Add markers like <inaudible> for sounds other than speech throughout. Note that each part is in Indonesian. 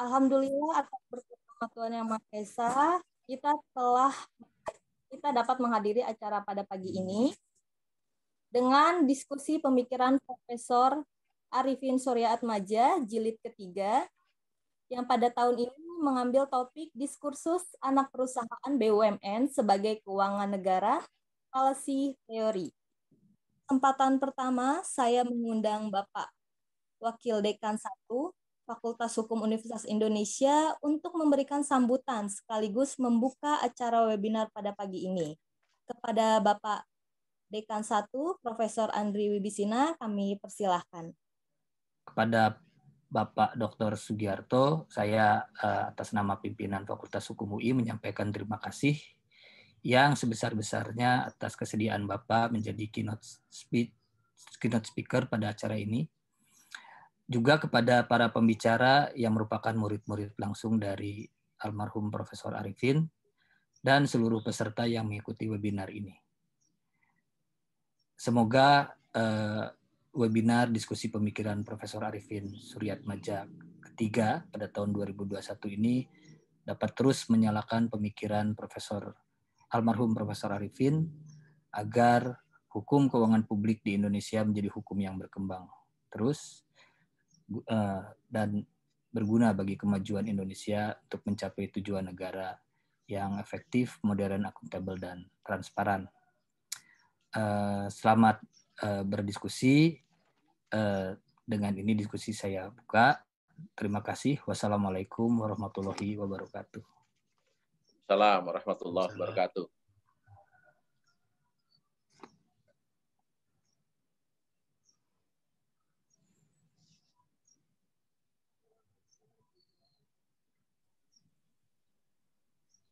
Alhamdulillah atas berkat Tuhan Yang Maha Esa, kita telah kita dapat menghadiri acara pada pagi ini dengan diskusi pemikiran Profesor Arifin Surya Atmaja, jilid ketiga, yang pada tahun ini mengambil topik diskursus anak perusahaan BUMN sebagai keuangan negara, policy teori. Kesempatan pertama, saya mengundang Bapak Wakil Dekan 1, Fakultas Hukum Universitas Indonesia untuk memberikan sambutan sekaligus membuka acara webinar pada pagi ini. Kepada Bapak Dekan 1 Profesor Andri Wibisina kami persilahkan. Kepada Bapak Dr. Sugiarto, saya eh, atas nama pimpinan Fakultas Hukum UI menyampaikan terima kasih yang sebesar-besarnya atas kesediaan Bapak menjadi keynote speech keynote speaker pada acara ini juga kepada para pembicara yang merupakan murid-murid langsung dari almarhum Profesor Arifin dan seluruh peserta yang mengikuti webinar ini. Semoga eh, webinar diskusi pemikiran Profesor Arifin Suryat Majak ketiga pada tahun 2021 ini dapat terus menyalakan pemikiran Profesor almarhum Profesor Arifin agar hukum keuangan publik di Indonesia menjadi hukum yang berkembang. Terus uh, dan berguna bagi kemajuan Indonesia untuk mencapai tujuan negara yang efektif, modern, akuntabel, dan transparan. Uh, selamat uh, berdiskusi. Uh, dengan ini diskusi saya buka. Terima kasih. Wassalamualaikum warahmatullahi wabarakatuh. Salam warahmatullahi wabarakatuh.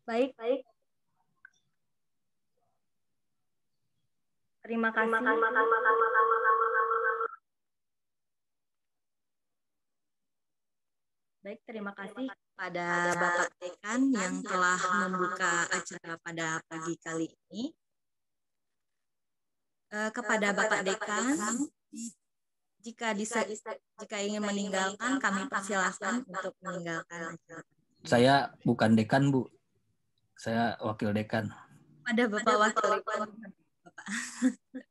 Baik, baik. Terima kasih. Terima Baik, terima kasih pada Bapak Dekan yang telah membuka acara pada pagi kali ini. Eh, eh, kepada Bapak Dekan, jika bisa jika ingin meninggalkan, kami persilahkan untuk meninggalkan. Saya bukan Dekan, Bu. Saya wakil dekan. Ada Bapak wakil dekan. <laughs>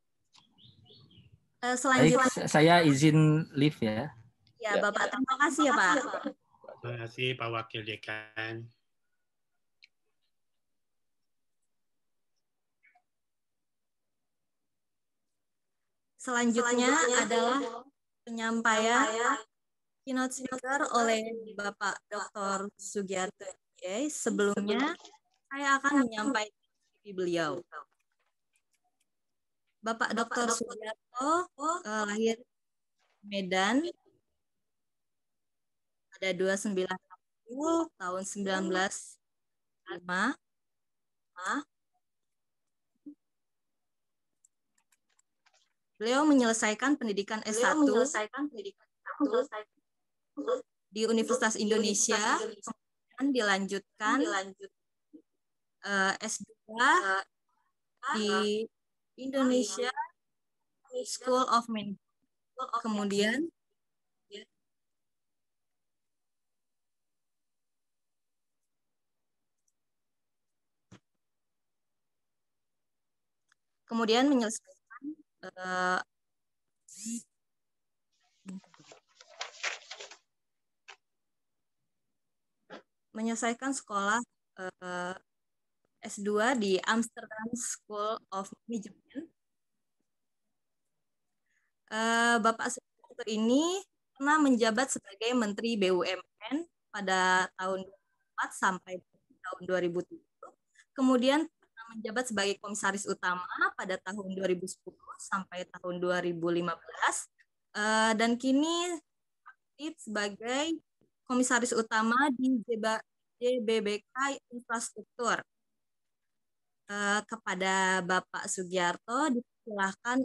Eh, selanjutnya saya izin leave ya. ya. Ya, Bapak terima kasih ya, Pak. Terima kasih Pak Wakil Dekan. Selanjutnya, Selanjutnya adalah penyampaian keynote speaker oleh Bapak Dr. Sugiyarto. Sebelumnya saya akan menyampaikan di beliau. Bapak Dr. Suryanto eh, lahir Medan pada 29 April tahun 1905. Beliau menyelesaikan pendidikan S1 menyelesaikan pendidikan di Universitas Indonesia, kemudian dilanjutkan, dilanjutkan uh, S2 uh, di Indonesia School of Management. Kemudian kemudian menyelesaikan uh, menyelesaikan sekolah uh, S2 di Amsterdam School of Management. Uh, Bapak Suharto ini pernah menjabat sebagai Menteri BUMN pada tahun 2004 sampai tahun 2007. Kemudian pernah menjabat sebagai Komisaris Utama pada tahun 2010 sampai tahun 2015. Uh, eh, dan kini aktif sebagai Komisaris Utama di JBBK Infrastruktur Eh, kepada Bapak Sugiarto dipersilahkan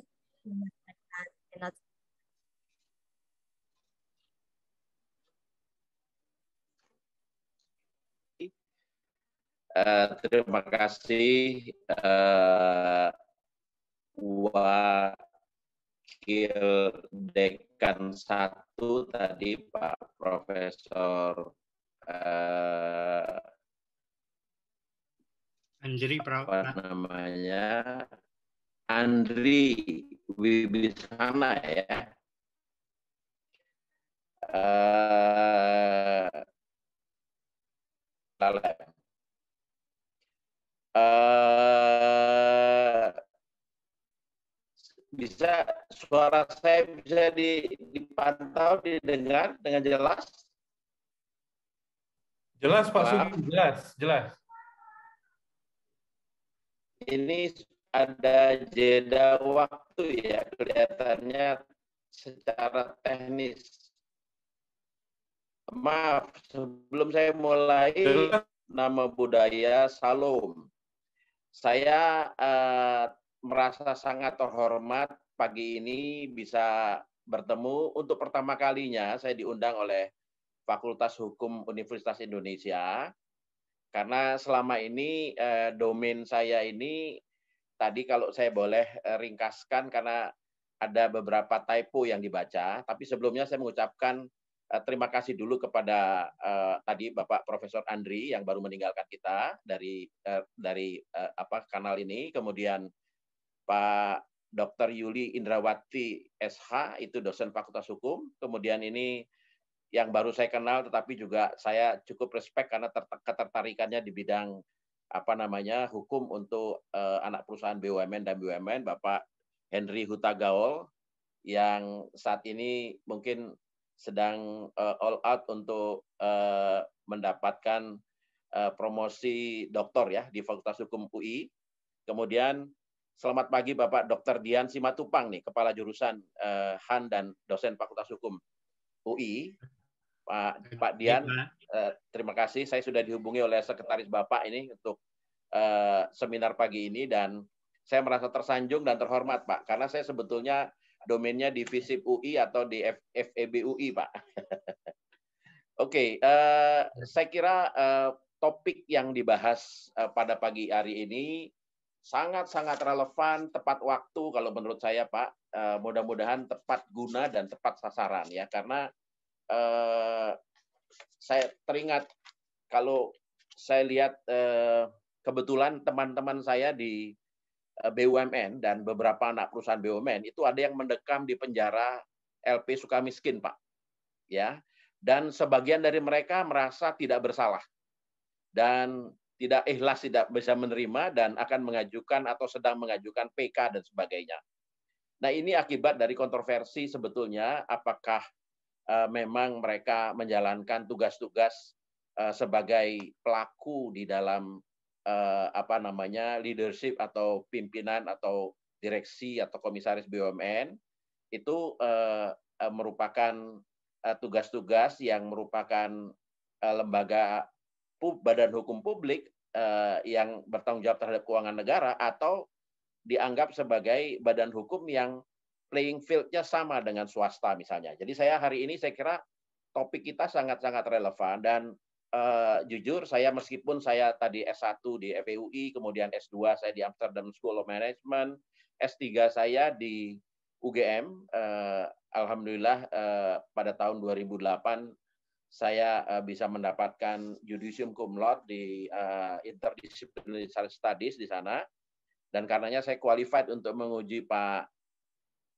Uh, terima kasih uh, Wakil Dekan satu tadi Pak Profesor Andri Prawana. namanya Andri Wibisana ya. Uh, uh, bisa suara saya bisa dipantau didengar dengan jelas jelas pak Sugi. jelas jelas ini ada jeda waktu ya kelihatannya secara teknis. Maaf, sebelum saya mulai nama budaya Salom. Saya uh, merasa sangat terhormat pagi ini bisa bertemu untuk pertama kalinya saya diundang oleh Fakultas Hukum Universitas Indonesia karena selama ini eh, domain saya ini tadi kalau saya boleh eh, ringkaskan karena ada beberapa typo yang dibaca, tapi sebelumnya saya mengucapkan eh, terima kasih dulu kepada eh, tadi Bapak Profesor Andri yang baru meninggalkan kita dari eh, dari eh, apa kanal ini, kemudian Pak Dr. Yuli Indrawati SH itu dosen Fakultas Hukum, kemudian ini yang baru saya kenal tetapi juga saya cukup respect karena ketertarikannya di bidang apa namanya hukum untuk uh, anak perusahaan BUMN dan BUMN Bapak Henry Huta Hutagaol yang saat ini mungkin sedang uh, all out untuk uh, mendapatkan uh, promosi doktor ya di Fakultas Hukum UI. Kemudian selamat pagi Bapak Dr. Dian Simatupang nih, kepala jurusan uh, HAN dan dosen Fakultas Hukum UI. Pak Pak Dian. Eh, terima kasih. Saya sudah dihubungi oleh sekretaris Bapak ini untuk eh, seminar pagi ini dan saya merasa tersanjung dan terhormat Pak karena saya sebetulnya domainnya di FISIP UI atau di FEB UI Pak. <laughs> Oke, okay, eh, saya kira eh, topik yang dibahas eh, pada pagi hari ini sangat-sangat relevan, tepat waktu kalau menurut saya Pak. Eh, mudah-mudahan tepat guna dan tepat sasaran ya, karena eh, saya teringat kalau saya lihat eh, kebetulan teman-teman saya di eh, BUMN dan beberapa anak perusahaan BUMN itu ada yang mendekam di penjara LP Sukamiskin, Pak. Ya. Dan sebagian dari mereka merasa tidak bersalah. Dan tidak ikhlas tidak bisa menerima dan akan mengajukan atau sedang mengajukan PK dan sebagainya. Nah, ini akibat dari kontroversi sebetulnya apakah Eh, memang mereka menjalankan tugas-tugas eh, sebagai pelaku di dalam eh, apa namanya leadership atau pimpinan atau direksi atau komisaris BUMN itu merupakan tugas-tugas yang merupakan lembaga badan hukum publik yang bertanggung jawab terhadap keuangan negara atau dianggap sebagai badan hukum yang playing field-nya sama dengan swasta misalnya. Jadi saya hari ini saya kira topik kita sangat-sangat relevan dan uh, jujur saya meskipun saya tadi S1 di FEUI, kemudian S2 saya di Amsterdam School of Management, S3 saya di UGM, uh, eh, alhamdulillah uh, pada tahun 2008 saya uh, bisa mendapatkan judicium cum laude di uh, interdisciplinary studies di sana dan karenanya saya qualified untuk menguji Pak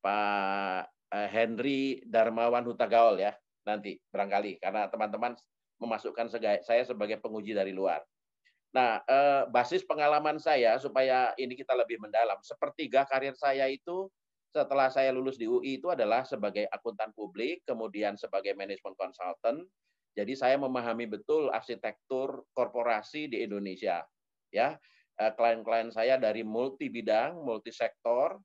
Pak eh, Henry Darmawan Hutagaol ya nanti barangkali karena teman-teman memasukkan saya sebagai penguji dari luar. Nah, eh, basis pengalaman saya supaya ini kita lebih mendalam. Sepertiga karir saya itu setelah saya lulus di UI itu adalah sebagai akuntan publik, kemudian sebagai manajemen konsultan. Jadi saya memahami betul arsitektur korporasi di Indonesia. Ya, eh, klien-klien saya dari multi bidang, multi sektor,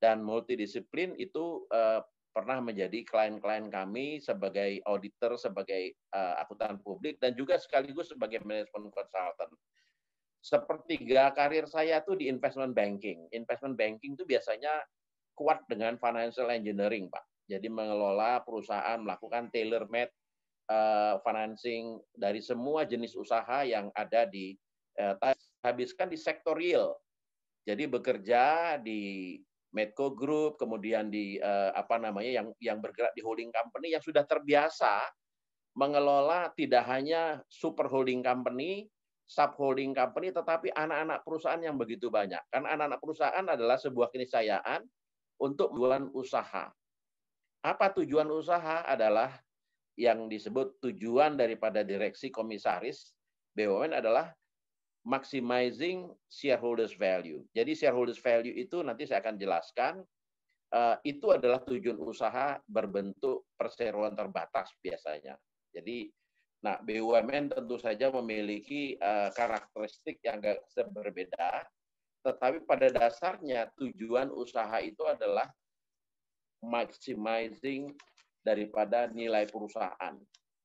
dan multidisiplin itu uh, pernah menjadi klien-klien kami sebagai auditor, sebagai uh, akuntan publik, dan juga sekaligus sebagai manajemen consultant. Sepertiga karir saya tuh di investment banking. Investment banking itu biasanya kuat dengan financial engineering, Pak. Jadi mengelola perusahaan, melakukan tailor-made uh, financing dari semua jenis usaha yang ada di uh, habiskan di sektor real. Jadi bekerja di Medco Group, kemudian di uh, apa namanya yang yang bergerak di holding company yang sudah terbiasa mengelola tidak hanya super holding company, sub holding company, tetapi anak-anak perusahaan yang begitu banyak. Karena anak-anak perusahaan adalah sebuah keniscayaan untuk tujuan usaha. Apa tujuan usaha adalah yang disebut tujuan daripada direksi komisaris BUMN adalah maximizing shareholders value. Jadi shareholders value itu nanti saya akan jelaskan uh, itu adalah tujuan usaha berbentuk perseroan terbatas biasanya. Jadi nah BUMN tentu saja memiliki uh, karakteristik yang agak berbeda tetapi pada dasarnya tujuan usaha itu adalah maximizing daripada nilai perusahaan.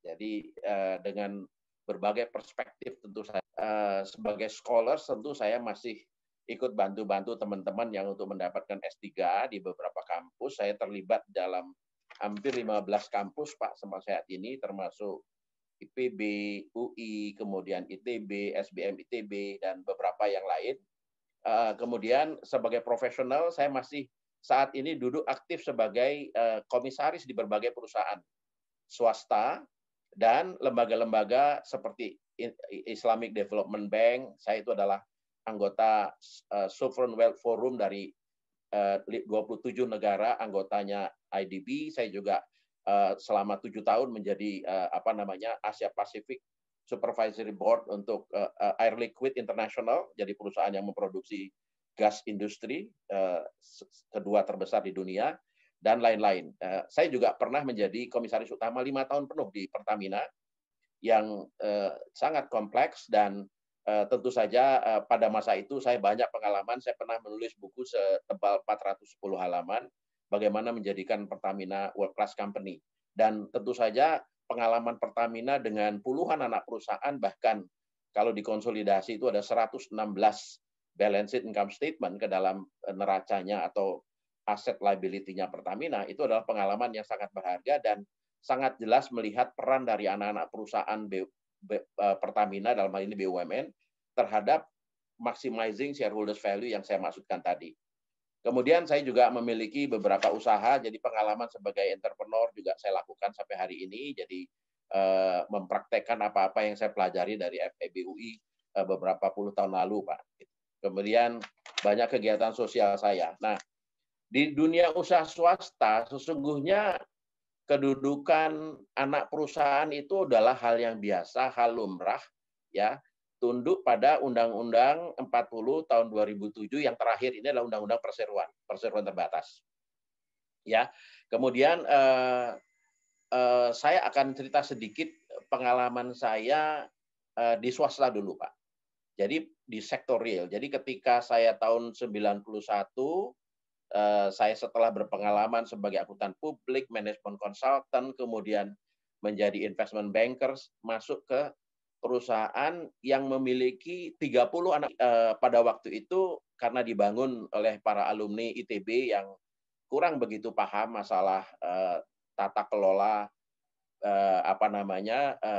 Jadi eh, dengan berbagai perspektif tentu saya uh, eh, sebagai scholar tentu saya masih ikut bantu-bantu teman-teman yang untuk mendapatkan S3 di beberapa kampus. Saya terlibat dalam hampir 15 kampus Pak sama saat ini termasuk IPB, UI, kemudian ITB, SBM ITB dan beberapa yang lain. Uh, kemudian sebagai profesional saya masih saat ini duduk aktif sebagai uh, komisaris di berbagai perusahaan swasta dan lembaga-lembaga seperti Islamic Development Bank, saya itu adalah anggota eh, Sovereign Wealth Forum dari eh, uh, 27 negara anggotanya IDB. Saya juga eh, selama tujuh tahun menjadi apa namanya Asia Pacific Supervisory Board untuk Air Liquid International, jadi perusahaan yang memproduksi gas industri kedua terbesar di dunia dan lain-lain. Eh, saya juga pernah menjadi komisaris utama lima tahun penuh di Pertamina yang eh, sangat kompleks dan eh, tentu saja pada masa itu saya banyak pengalaman. Saya pernah menulis buku setebal 410 halaman bagaimana menjadikan Pertamina world class company. Dan tentu saja pengalaman Pertamina dengan puluhan anak perusahaan bahkan kalau dikonsolidasi itu ada 116 balance sheet income statement ke dalam neracanya atau aset liability-nya Pertamina itu adalah pengalaman yang sangat berharga dan sangat jelas melihat peran dari anak-anak perusahaan B, B, eh, Pertamina dalam hal ini BUMN terhadap maximizing shareholders value yang saya maksudkan tadi. Kemudian saya juga memiliki beberapa usaha, jadi pengalaman sebagai entrepreneur juga saya lakukan sampai hari ini. Jadi eh, mempraktekkan apa-apa yang saya pelajari dari FEBUI eh, beberapa puluh tahun lalu, Pak. Kemudian banyak kegiatan sosial saya. Nah, di dunia usaha swasta, sesungguhnya kedudukan anak perusahaan itu adalah hal yang biasa, hal lumrah, ya tunduk pada Undang-Undang 40 tahun 2007 yang terakhir ini adalah Undang-Undang Perseroan, Perseroan Terbatas. Ya, kemudian eh, eh, saya akan cerita sedikit pengalaman saya eh, di swasta dulu, Pak. Jadi di sektor real. Jadi ketika saya tahun 91 Eh, saya setelah berpengalaman sebagai akuntan publik, manajemen konsultan, kemudian menjadi investment bankers, masuk ke perusahaan yang memiliki 30 anak e, pada waktu itu karena dibangun oleh para alumni ITB yang kurang begitu paham masalah e, tata kelola e, apa namanya e,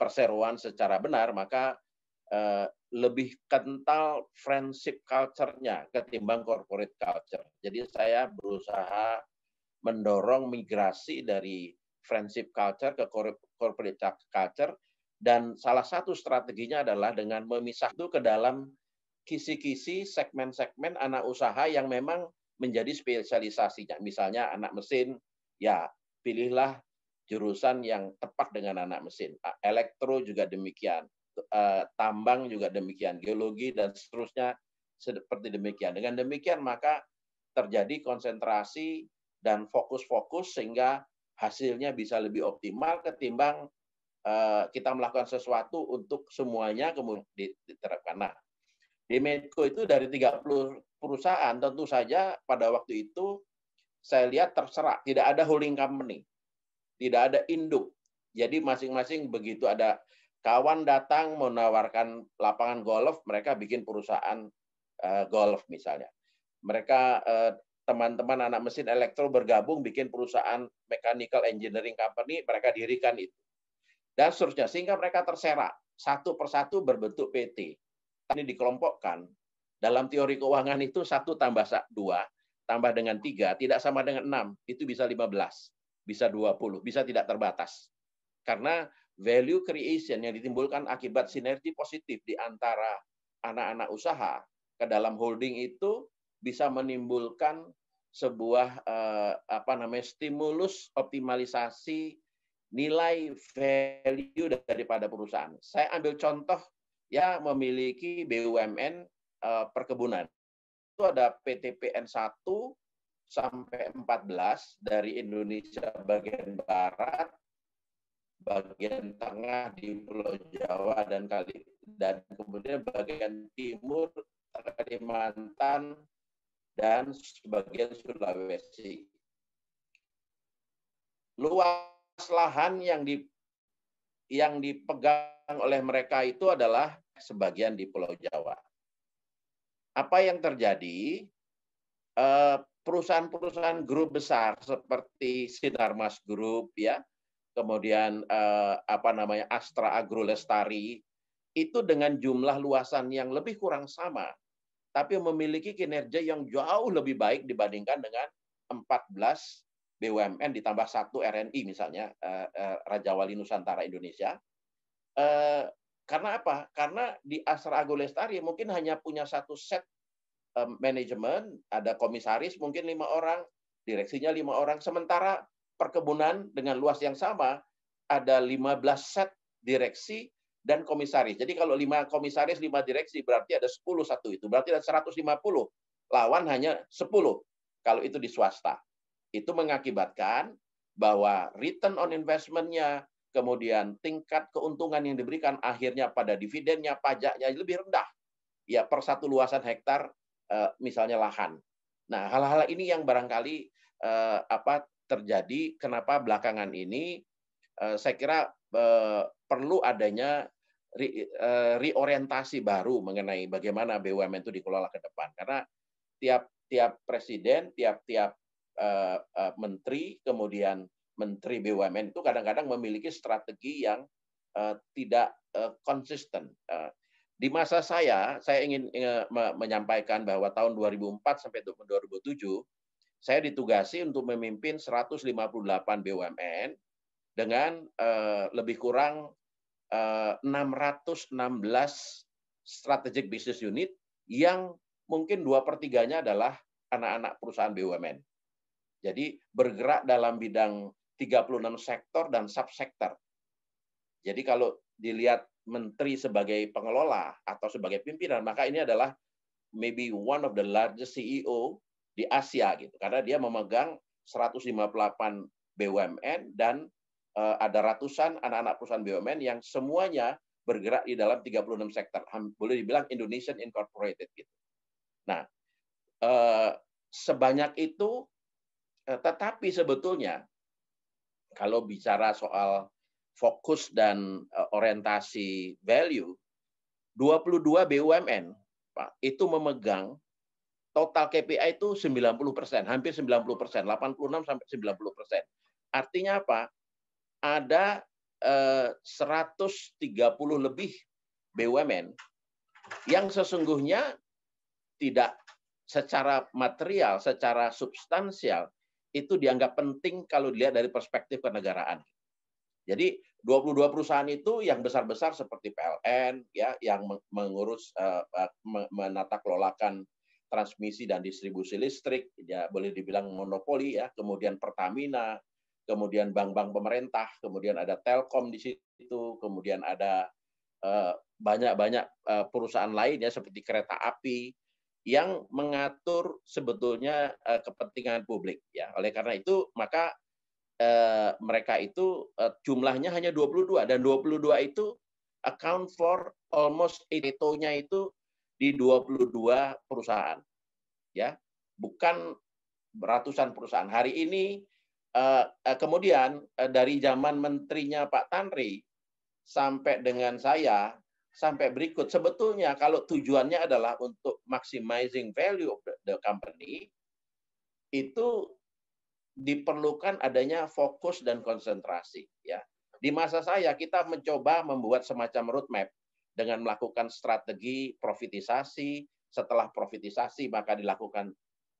perseroan secara benar maka e, lebih kental friendship culture-nya ketimbang corporate culture. Jadi saya berusaha mendorong migrasi dari friendship culture ke corporate culture dan salah satu strateginya adalah dengan memisah itu ke dalam kisi-kisi segmen-segmen anak usaha yang memang menjadi spesialisasinya. Misalnya anak mesin, ya pilihlah jurusan yang tepat dengan anak mesin. Elektro juga demikian Eh, tambang juga demikian, geologi dan seterusnya seperti demikian. Dengan demikian maka terjadi konsentrasi dan fokus-fokus sehingga hasilnya bisa lebih optimal ketimbang eh, kita melakukan sesuatu untuk semuanya kemudian diterapkan. Nah, di Medco itu dari 30 perusahaan tentu saja pada waktu itu saya lihat terserah, tidak ada holding company, tidak ada induk. Jadi masing-masing begitu ada kawan datang menawarkan lapangan golf, mereka bikin perusahaan eh, golf misalnya. Mereka eh, teman-teman anak mesin elektro bergabung bikin perusahaan mechanical engineering company, mereka dirikan itu. Dan seterusnya, sehingga mereka terserak satu persatu berbentuk PT. Ini dikelompokkan. Dalam teori keuangan itu satu tambah dua, tambah dengan tiga, tidak sama dengan enam, itu bisa lima belas bisa dua puluh bisa tidak terbatas. Karena value creation yang ditimbulkan akibat sinergi positif di antara anak-anak usaha ke dalam holding itu bisa menimbulkan sebuah eh, apa namanya stimulus optimalisasi nilai value daripada perusahaan. Saya ambil contoh ya memiliki BUMN eh, perkebunan. Itu ada PTPN 1 sampai 14 dari Indonesia bagian barat bagian tengah di Pulau Jawa dan Kali dan kemudian bagian timur Kalimantan dan sebagian Sulawesi. Luas lahan yang di yang dipegang oleh mereka itu adalah sebagian di Pulau Jawa. Apa yang terjadi? Eh, perusahaan-perusahaan grup besar seperti Sinarmas Group ya, kemudian eh, apa namanya Astra Agro Lestari itu dengan jumlah luasan yang lebih kurang sama tapi memiliki kinerja yang jauh lebih baik dibandingkan dengan 14 BUMN ditambah satu RNI misalnya eh, eh, Raja Wali Nusantara Indonesia eh, karena apa? Karena di Astra Agro Lestari mungkin hanya punya satu set eh, manajemen, ada komisaris mungkin lima orang, direksinya lima orang. Sementara perkebunan dengan luas yang sama ada 15 set direksi dan komisaris. Jadi kalau 5 komisaris, 5 direksi berarti ada 10 satu itu. Berarti ada 150. Lawan hanya 10 kalau itu di swasta. Itu mengakibatkan bahwa return on investment-nya, kemudian tingkat keuntungan yang diberikan akhirnya pada dividennya, pajaknya lebih rendah. Ya per satu luasan hektar eh, misalnya lahan. Nah, hal-hal ini yang barangkali eh, apa terjadi kenapa belakangan ini eh, saya kira eh, perlu adanya eh, reorientasi baru mengenai bagaimana BUMN itu dikelola ke depan karena tiap tiap presiden tiap-tiap menteri kemudian menteri BUMN itu kadang-kadang memiliki strategi yang tidak konsisten di masa saya saya ingin menyampaikan bahwa tahun 2004 sampai 2007 saya ditugasi untuk memimpin 158 BUMN dengan eh, lebih kurang 616 eh, strategic business unit yang mungkin dua pertiganya adalah anak-anak perusahaan BUMN. Jadi bergerak dalam bidang 36 sektor dan subsektor. Jadi kalau dilihat menteri sebagai pengelola atau sebagai pimpinan, maka ini adalah maybe one of the largest CEO di Asia gitu karena dia memegang 158 BUMN dan uh, ada ratusan anak-anak perusahaan BUMN yang semuanya bergerak di dalam 36 sektor. Boleh dibilang Indonesian Incorporated gitu. Nah, uh, sebanyak itu uh, tetapi sebetulnya kalau bicara soal fokus dan uh, orientasi value 22 BUMN Pak itu memegang total KPI itu 90 persen, hampir 90 persen, 86 sampai 90 persen. Artinya apa? Ada eh, 130 lebih BUMN yang sesungguhnya tidak secara material, secara substansial itu dianggap penting kalau dilihat dari perspektif kenegaraan. Jadi 22 perusahaan itu yang besar-besar seperti PLN ya yang mengurus eh, eh, menata kelolakan transmisi dan distribusi listrik, ya boleh dibilang monopoli ya, kemudian Pertamina, kemudian bank-bank pemerintah, kemudian ada Telkom di situ, kemudian ada eh, banyak-banyak uh, perusahaan lain ya seperti kereta api yang mengatur sebetulnya uh, kepentingan publik ya. Oleh karena itu maka mereka itu jumlahnya hanya 22 dan 22 itu account for almost nya itu di 22 perusahaan. Ya, bukan ratusan perusahaan. Hari ini eh, eh, kemudian eh, dari zaman menterinya Pak Tanri sampai dengan saya sampai berikut sebetulnya kalau tujuannya adalah untuk maximizing value of the company itu diperlukan adanya fokus dan konsentrasi ya. Di masa saya kita mencoba membuat semacam roadmap dengan melakukan strategi profitisasi, setelah profitisasi maka dilakukan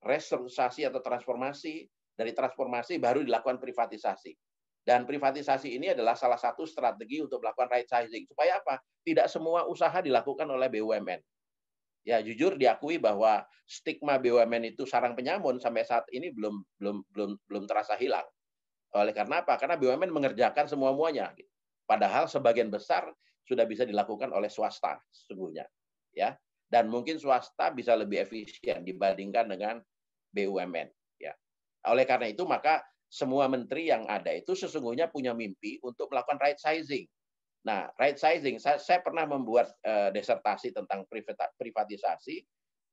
restrukturisasi atau transformasi, dari transformasi baru dilakukan privatisasi. Dan privatisasi ini adalah salah satu strategi untuk melakukan right sizing. Supaya apa? Tidak semua usaha dilakukan oleh BUMN. Ya jujur diakui bahwa stigma BUMN itu sarang penyamun sampai saat ini belum belum belum belum terasa hilang. Oleh karena apa? Karena BUMN mengerjakan semua muanya. Padahal sebagian besar sudah bisa dilakukan oleh swasta sesungguhnya ya dan mungkin swasta bisa lebih efisien dibandingkan dengan BUMN ya oleh karena itu maka semua menteri yang ada itu sesungguhnya punya mimpi untuk melakukan right sizing nah right sizing saya, saya pernah membuat uh, eh, desertasi tentang privatisasi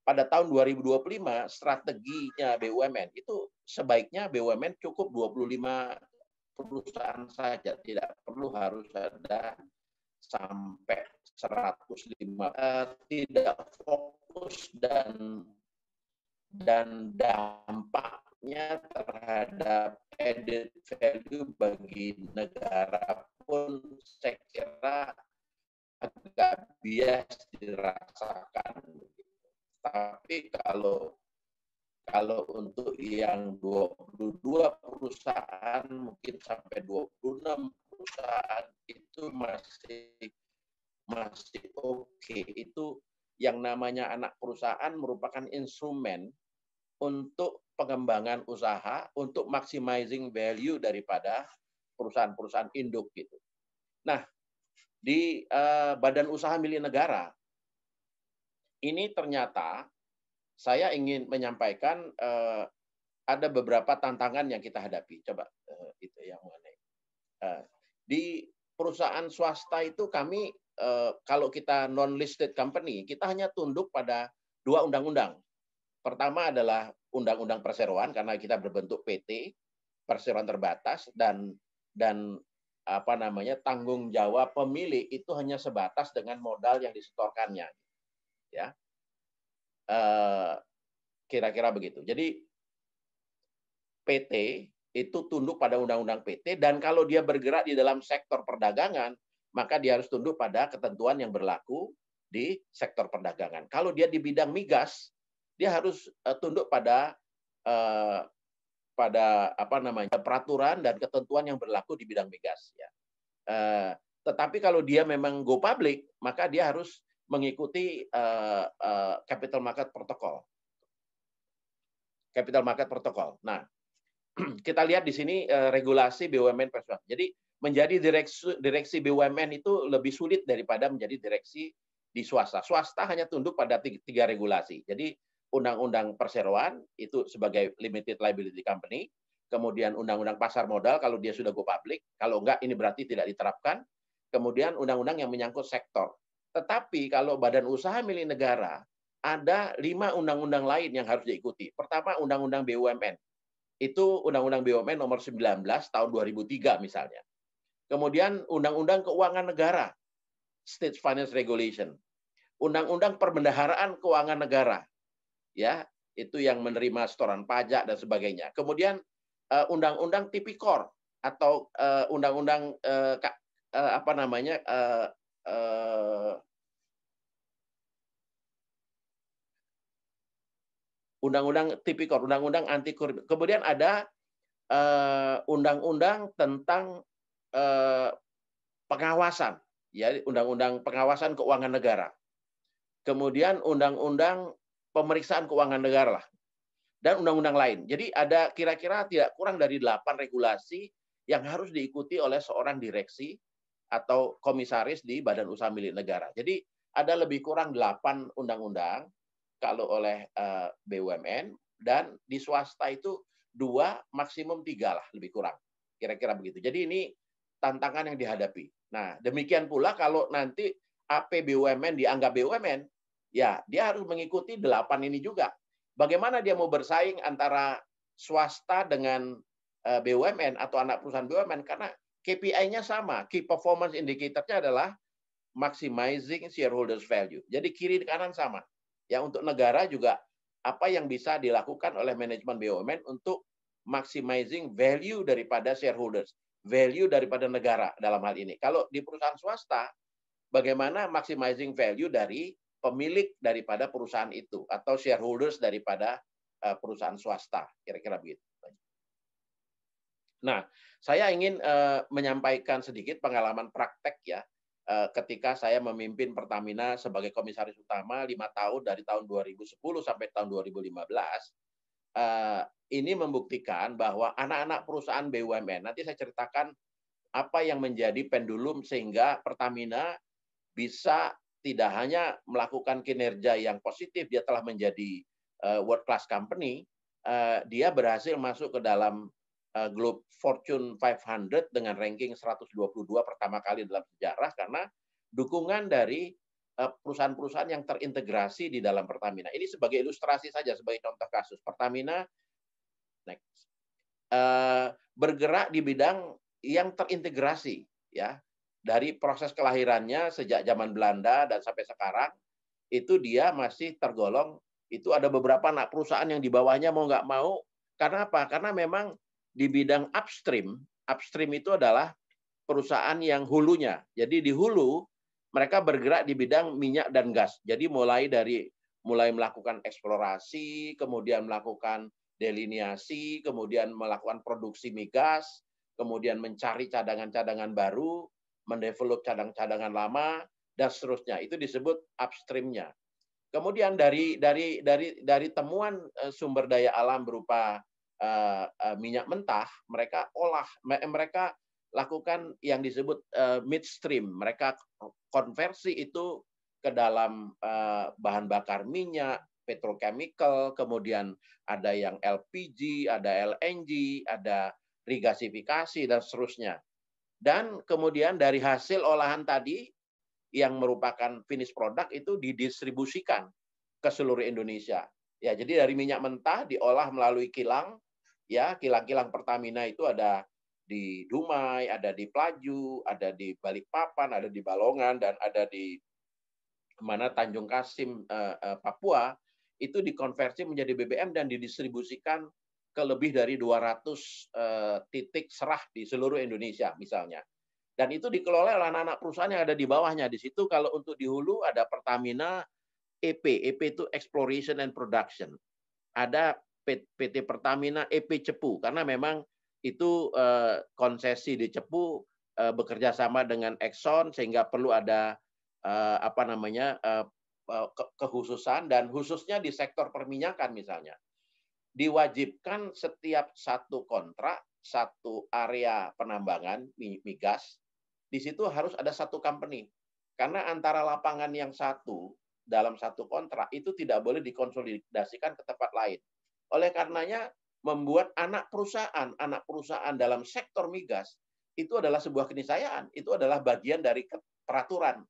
pada tahun 2025 strateginya BUMN itu sebaiknya BUMN cukup 25 perusahaan saja tidak perlu harus ada sampai 105 uh, eh, tidak fokus dan dan dampaknya terhadap added value bagi negara pun saya kira agak bias dirasakan tapi kalau kalau untuk yang 22 perusahaan mungkin sampai 26 perusahaan itu masih masih oke okay. itu yang namanya anak perusahaan merupakan instrumen untuk pengembangan usaha untuk maximizing value daripada perusahaan-perusahaan induk gitu. Nah, di uh, badan usaha milik negara ini ternyata saya ingin menyampaikan uh, ada beberapa tantangan yang kita hadapi. Coba uh, itu yang mengenai uh, di perusahaan swasta itu kami eh, kalau kita non-listed company, kita hanya tunduk pada dua undang-undang. Pertama adalah undang-undang perseroan karena kita berbentuk PT, perseroan terbatas dan dan apa namanya tanggung jawab pemilik itu hanya sebatas dengan modal yang disetorkannya, ya eh, kira-kira begitu. Jadi PT itu tunduk pada undang-undang PT dan kalau dia bergerak di dalam sektor perdagangan maka dia harus tunduk pada ketentuan yang berlaku di sektor perdagangan. Kalau dia di bidang migas dia harus eh, tunduk pada eh, pada apa namanya peraturan dan ketentuan yang berlaku di bidang migas ya. Eh, tetapi kalau dia memang go public maka dia harus mengikuti eh, eh, capital market protokol. Capital market protokol. Nah, <clears throat> kita lihat di sini eh, regulasi BUMN personal. Jadi menjadi direksi, direksi BUMN itu lebih sulit daripada menjadi direksi di swasta. Swasta hanya tunduk pada tiga regulasi. Jadi undang-undang perseroan itu sebagai limited liability company, kemudian undang-undang pasar modal kalau dia sudah go public, kalau enggak ini berarti tidak diterapkan, kemudian undang-undang yang menyangkut sektor. Tetapi kalau badan usaha milik negara, ada lima undang-undang lain yang harus diikuti. Pertama, undang-undang BUMN itu Undang-Undang BUMN nomor 19 tahun 2003 misalnya. Kemudian Undang-Undang Keuangan Negara, State Finance Regulation. Undang-Undang Perbendaharaan Keuangan Negara. Ya, itu yang menerima setoran pajak dan sebagainya. Kemudian eh, Undang-Undang Tipikor atau eh, Undang-Undang eh, apa namanya undang-undang tipikor, undang-undang anti korupsi. Kemudian ada eh, undang-undang uh, tentang uh, pengawasan, ya undang-undang pengawasan keuangan negara. Kemudian undang-undang pemeriksaan keuangan negara lah dan undang-undang lain. Jadi ada kira-kira tidak kurang dari delapan regulasi yang harus diikuti oleh seorang direksi atau komisaris di badan usaha milik negara. Jadi ada lebih kurang delapan undang-undang kalau oleh eh, BUMN dan di swasta itu dua maksimum tiga lah lebih kurang kira-kira begitu. Jadi ini tantangan yang dihadapi. Nah demikian pula kalau nanti AP BUMN dianggap BUMN, ya dia harus mengikuti delapan ini juga. Bagaimana dia mau bersaing antara swasta dengan eh, BUMN atau anak perusahaan BUMN karena KPI-nya sama, key performance indicator-nya adalah maximizing shareholders value. Jadi kiri kanan sama ya untuk negara juga apa yang bisa dilakukan oleh manajemen BUMN untuk maximizing value daripada shareholders, value daripada negara dalam hal ini. Kalau di perusahaan swasta, bagaimana maximizing value dari pemilik daripada perusahaan itu atau shareholders daripada eh, perusahaan swasta, kira-kira begitu. Nah, saya ingin eh, menyampaikan sedikit pengalaman praktek ya Eh, ketika saya memimpin Pertamina sebagai komisaris utama lima tahun dari tahun 2010 sampai tahun 2015 eh, ini membuktikan bahwa anak-anak perusahaan BUMN nanti saya ceritakan apa yang menjadi pendulum sehingga Pertamina bisa tidak hanya melakukan kinerja yang positif dia telah menjadi eh, world class company dia berhasil masuk ke dalam uh, Globe Fortune 500 dengan ranking 122 pertama kali dalam sejarah karena dukungan dari eh, perusahaan-perusahaan yang terintegrasi di dalam Pertamina. Ini sebagai ilustrasi saja, sebagai contoh kasus. Pertamina next, uh, bergerak di bidang yang terintegrasi ya dari proses kelahirannya sejak zaman Belanda dan sampai sekarang itu dia masih tergolong itu ada beberapa anak perusahaan yang di bawahnya mau nggak mau karena apa karena memang di bidang upstream, upstream itu adalah perusahaan yang hulunya. Jadi di hulu mereka bergerak di bidang minyak dan gas. Jadi mulai dari mulai melakukan eksplorasi, kemudian melakukan deliniasi, kemudian melakukan produksi migas, kemudian mencari cadangan-cadangan baru, mendevelop cadangan cadangan lama dan seterusnya. Itu disebut upstreamnya. Kemudian dari dari dari dari temuan eh, sumber daya alam berupa Eh, eh, minyak mentah, mereka olah, eh, mereka lakukan yang disebut midstream. Mereka konversi itu ke dalam bahan bakar minyak, petrochemical, kemudian ada yang LPG, ada LNG, ada regasifikasi dan seterusnya. Dan kemudian dari hasil olahan tadi yang merupakan finish produk itu didistribusikan ke seluruh Indonesia. Ya, jadi dari minyak mentah diolah melalui kilang, ya kilang-kilang Pertamina itu ada di Dumai, ada di Pelaju, ada di Balikpapan, ada di Balongan dan ada di mana Tanjung Kasim eh, eh, Papua itu dikonversi menjadi BBM dan didistribusikan ke lebih dari 200 eh, titik serah di seluruh Indonesia misalnya. Dan itu dikelola oleh anak-anak perusahaan yang ada di bawahnya. Di situ kalau untuk di hulu ada Pertamina EP, EP itu Exploration and Production. Ada PT Pertamina EP Cepu karena memang itu uh, konsesi di Cepu uh, bekerja sama dengan Exxon sehingga perlu ada uh, apa namanya uh, ke kekhususan dan khususnya di sektor perminyakan misalnya diwajibkan setiap satu kontrak satu area penambangan migas di situ harus ada satu company karena antara lapangan yang satu dalam satu kontrak itu tidak boleh dikonsolidasikan ke tempat lain oleh karenanya membuat anak perusahaan, anak perusahaan dalam sektor migas itu adalah sebuah kenisayaan itu adalah bagian dari peraturan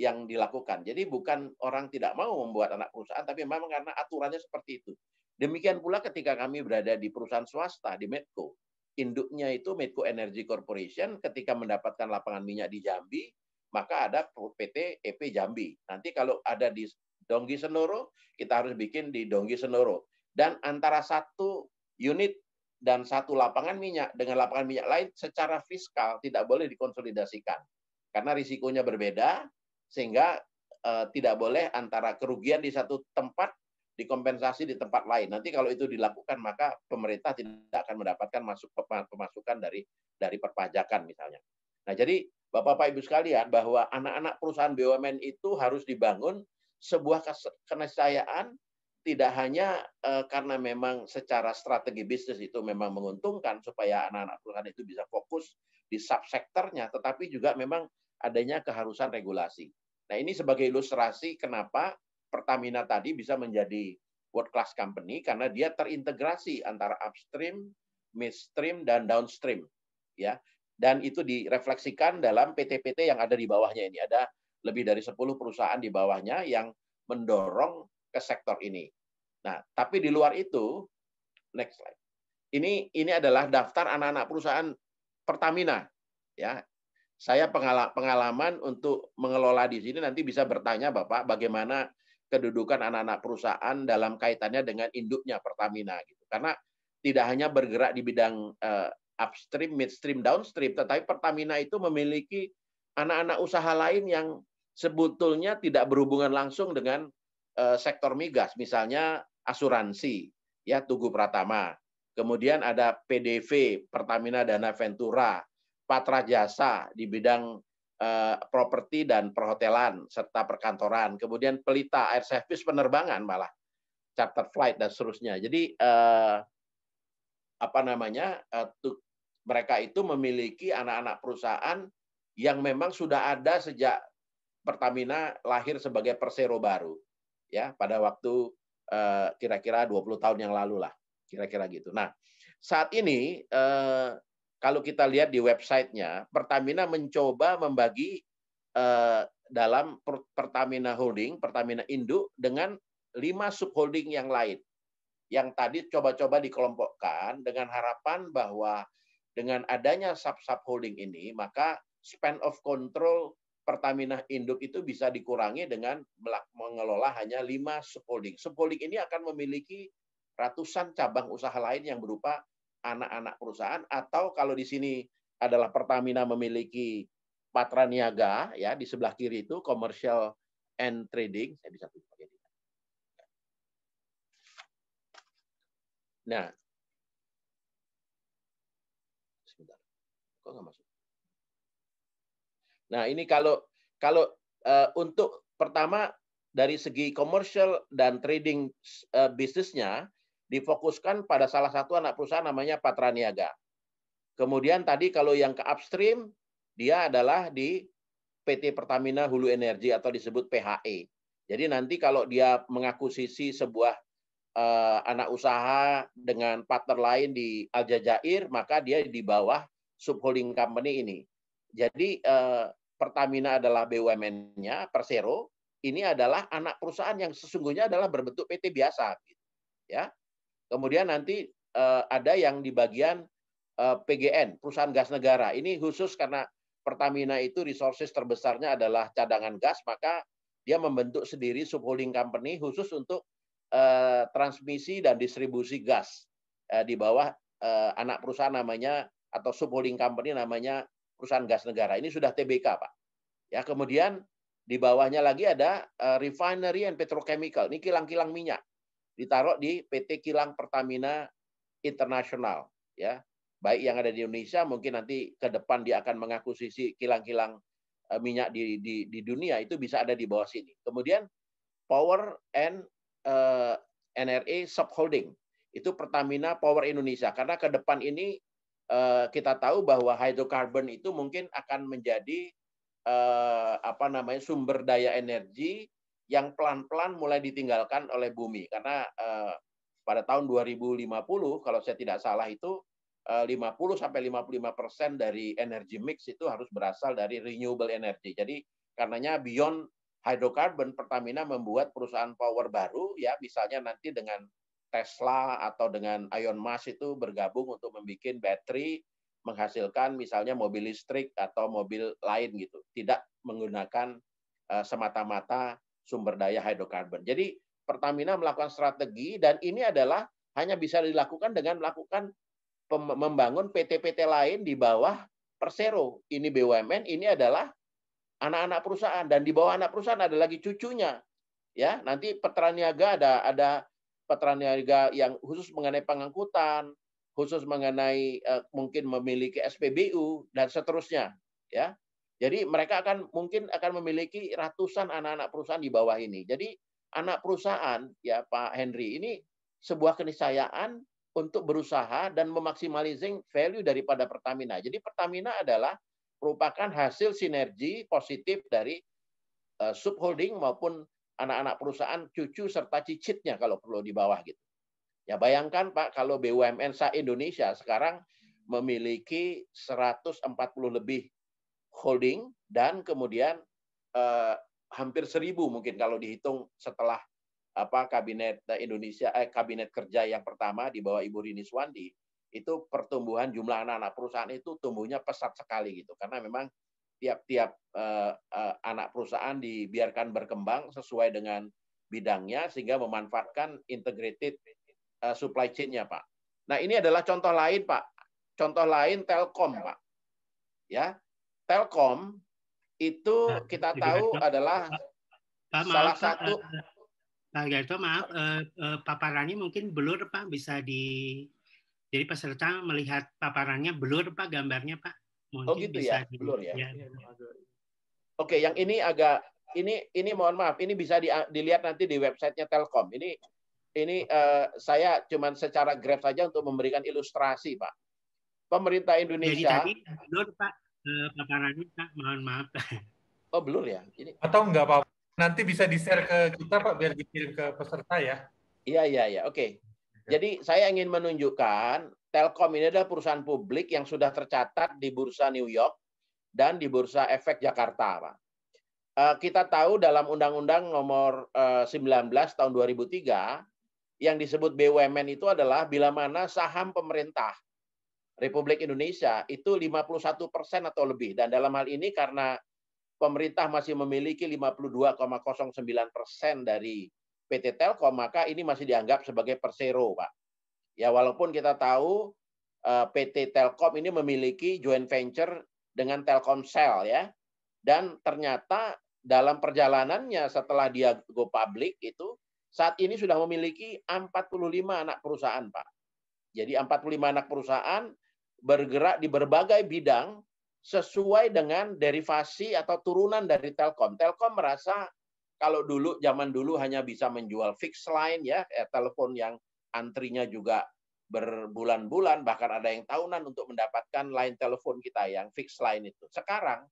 yang dilakukan. Jadi bukan orang tidak mau membuat anak perusahaan, tapi memang karena aturannya seperti itu. Demikian pula ketika kami berada di perusahaan swasta, di Medco. Induknya itu Medco Energy Corporation, ketika mendapatkan lapangan minyak di Jambi, maka ada PT EP Jambi. Nanti kalau ada di Donggi Senoro, kita harus bikin di Donggi Senoro dan antara satu unit dan satu lapangan minyak dengan lapangan minyak lain secara fiskal tidak boleh dikonsolidasikan karena risikonya berbeda sehingga e, tidak boleh antara kerugian di satu tempat dikompensasi di tempat lain. Nanti kalau itu dilakukan maka pemerintah tidak akan mendapatkan masuk pemasukan dari dari perpajakan misalnya. Nah, jadi Bapak-bapak Ibu sekalian bahwa anak-anak perusahaan BUMN itu harus dibangun sebuah keniscayaan tidak hanya uh, karena memang secara strategi bisnis itu memang menguntungkan supaya anak-anak perusahaan itu bisa fokus di subsektornya, tetapi juga memang adanya keharusan regulasi. Nah ini sebagai ilustrasi kenapa Pertamina tadi bisa menjadi world class company karena dia terintegrasi antara upstream, midstream dan downstream, ya. Dan itu direfleksikan dalam PT-PT yang ada di bawahnya ini. Ada lebih dari 10 perusahaan di bawahnya yang mendorong ke sektor ini. Nah, tapi di luar itu, next slide. Ini ini adalah daftar anak-anak perusahaan Pertamina. Ya, saya pengalaman untuk mengelola di sini nanti bisa bertanya Bapak bagaimana kedudukan anak-anak perusahaan dalam kaitannya dengan induknya Pertamina gitu. Karena tidak hanya bergerak di bidang uh, upstream, midstream, downstream, tetapi Pertamina itu memiliki anak-anak usaha lain yang sebetulnya tidak berhubungan langsung dengan Eh, sektor migas, misalnya asuransi, ya Tugu Pratama. Kemudian ada PDV, Pertamina Dana Ventura, Patra Jasa di bidang eh, properti dan perhotelan serta perkantoran. Kemudian Pelita Air Service penerbangan malah charter flight dan seterusnya. Jadi eh, apa namanya? Eh, tuk, mereka itu memiliki anak-anak perusahaan yang memang sudah ada sejak Pertamina lahir sebagai Persero baru ya pada waktu eh, kira-kira dua puluh 20 tahun yang lalu lah kira-kira gitu. Nah saat ini eh, kalau kita lihat di websitenya Pertamina mencoba membagi eh, dalam Pertamina Holding, Pertamina Induk dengan lima subholding yang lain yang tadi coba-coba dikelompokkan dengan harapan bahwa dengan adanya sub-sub holding ini maka span of control Pertamina Induk itu bisa dikurangi dengan mengelola hanya lima subholding. Subholding ini akan memiliki ratusan cabang usaha lain yang berupa anak-anak perusahaan atau kalau di sini adalah Pertamina memiliki Niaga ya di sebelah kiri itu commercial and trading saya bisa tulis lagi. Nah, sebentar, kok nggak masuk? Nah, ini kalau kalau uh, untuk pertama dari segi komersial dan trading uh, bisnisnya difokuskan pada salah satu anak perusahaan namanya Patraniaga. Kemudian tadi kalau yang ke upstream dia adalah di PT Pertamina Hulu Energi atau disebut PHE. Jadi nanti kalau dia mengakuisisi sebuah uh, anak usaha dengan partner lain di Aljazair, maka dia di bawah subholding company ini. Jadi eh, Pertamina adalah BUMN-nya, Persero, ini adalah anak perusahaan yang sesungguhnya adalah berbentuk PT biasa gitu, Ya. Kemudian nanti eh, ada yang di bagian eh, PGN, perusahaan gas negara. Ini khusus karena Pertamina itu resources terbesarnya adalah cadangan gas, maka dia membentuk sendiri subholding company khusus untuk eh, transmisi dan distribusi gas eh, di bawah eh, anak perusahaan namanya atau subholding company namanya perusahaan gas negara. Ini sudah TBK, Pak. Ya, kemudian di bawahnya lagi ada eh, refinery and petrochemical. Ini kilang-kilang minyak. Ditaruh di PT Kilang Pertamina Internasional, ya. Baik yang ada di Indonesia, mungkin nanti ke depan dia akan mengakuisisi kilang-kilang eh, minyak di, di di dunia itu bisa ada di bawah sini. Kemudian Power and uh, eh, NRE subholding itu Pertamina Power Indonesia karena ke depan ini Eh, kita tahu bahwa hidrokarbon itu mungkin akan menjadi eh, apa namanya sumber daya energi yang pelan-pelan mulai ditinggalkan oleh bumi karena eh, pada tahun 2050 kalau saya tidak salah itu 50 sampai 55 persen dari energi mix itu harus berasal dari renewable energy. Jadi karenanya beyond hidrokarbon Pertamina membuat perusahaan power baru ya misalnya nanti dengan Tesla atau dengan Ion Mas itu bergabung untuk membuat baterai menghasilkan misalnya mobil listrik atau mobil lain gitu, tidak menggunakan eh, semata-mata sumber daya hidrokarbon. Jadi Pertamina melakukan strategi dan ini adalah hanya bisa dilakukan dengan melakukan membangun PT-PT lain di bawah Persero. Ini BUMN, ini adalah anak-anak perusahaan dan di bawah anak perusahaan ada lagi cucunya. Ya, nanti Petraniaga ada ada petraniaga yang khusus mengenai pengangkutan, khusus mengenai uh, mungkin memiliki SPBU dan seterusnya, ya. Jadi mereka akan mungkin akan memiliki ratusan anak-anak perusahaan di bawah ini. Jadi anak perusahaan ya Pak Henry ini sebuah keniscayaan untuk berusaha dan memaksimalizing value daripada Pertamina. Jadi Pertamina adalah merupakan hasil sinergi positif dari eh, subholding maupun anak-anak perusahaan, cucu serta cicitnya kalau perlu di bawah gitu. Ya bayangkan Pak kalau BUMN sa Indonesia sekarang memiliki 140 lebih holding dan kemudian eh, hampir seribu mungkin kalau dihitung setelah apa kabinet eh, Indonesia eh, kabinet kerja yang pertama di bawah Ibu Rini Suwandi itu pertumbuhan jumlah anak-anak perusahaan itu tumbuhnya pesat sekali gitu karena memang tiap-tiap uh, uh, anak perusahaan dibiarkan berkembang sesuai dengan bidangnya sehingga memanfaatkan integrated uh, supply chain-nya, Pak. Nah, ini adalah contoh lain, Pak. Contoh lain Telkom, Pak. Ya. Telkom itu nah, kita tahu itu, adalah Pak, salah maaf, satu Pak Garto, maaf uh, uh, paparannya mungkin blur, Pak, bisa di jadi peserta melihat paparannya blur, Pak, gambarnya, Pak. Mungkin oh gitu bisa ya, di, blur ya. ya. Iya, iya, Oke, yang ini agak ini ini mohon maaf, ini bisa di, dilihat nanti di websitenya Telkom. Ini ini uh, saya cuman secara graf saja untuk memberikan ilustrasi, Pak. Pemerintah Indonesia. Jadi tadi blur Pak, eh, Pak, mohon maaf. <laughs> Oh blur ya. Ini. Atau enggak Pak? Nanti bisa di share ke kita Pak biar dikirim ke peserta ya. Iya iya iya. Oke. Jadi saya ingin menunjukkan Telkom ini adalah perusahaan publik yang sudah tercatat di Bursa New York dan di Bursa Efek Jakarta, Pak. Eh, kita tahu dalam Undang-Undang Nomor 19 eh, Tahun 2003 yang disebut BUMN itu adalah bila mana saham pemerintah Republik Indonesia itu 51 persen atau lebih. Dan dalam hal ini karena pemerintah masih memiliki 52,09 persen dari PT Telkom, maka ini masih dianggap sebagai persero, Pak. Ya walaupun kita tahu eh, PT Telkom ini memiliki joint venture dengan Telkomsel ya. Dan ternyata dalam perjalanannya setelah dia go public itu saat ini sudah memiliki 45 anak perusahaan, Pak. Jadi 45 anak perusahaan bergerak di berbagai bidang sesuai dengan derivasi atau turunan dari Telkom. Telkom merasa kalau dulu zaman dulu hanya bisa menjual fixed line ya, ya telepon yang antrinya juga berbulan-bulan, bahkan ada yang tahunan untuk mendapatkan line telepon kita yang fix line itu. Sekarang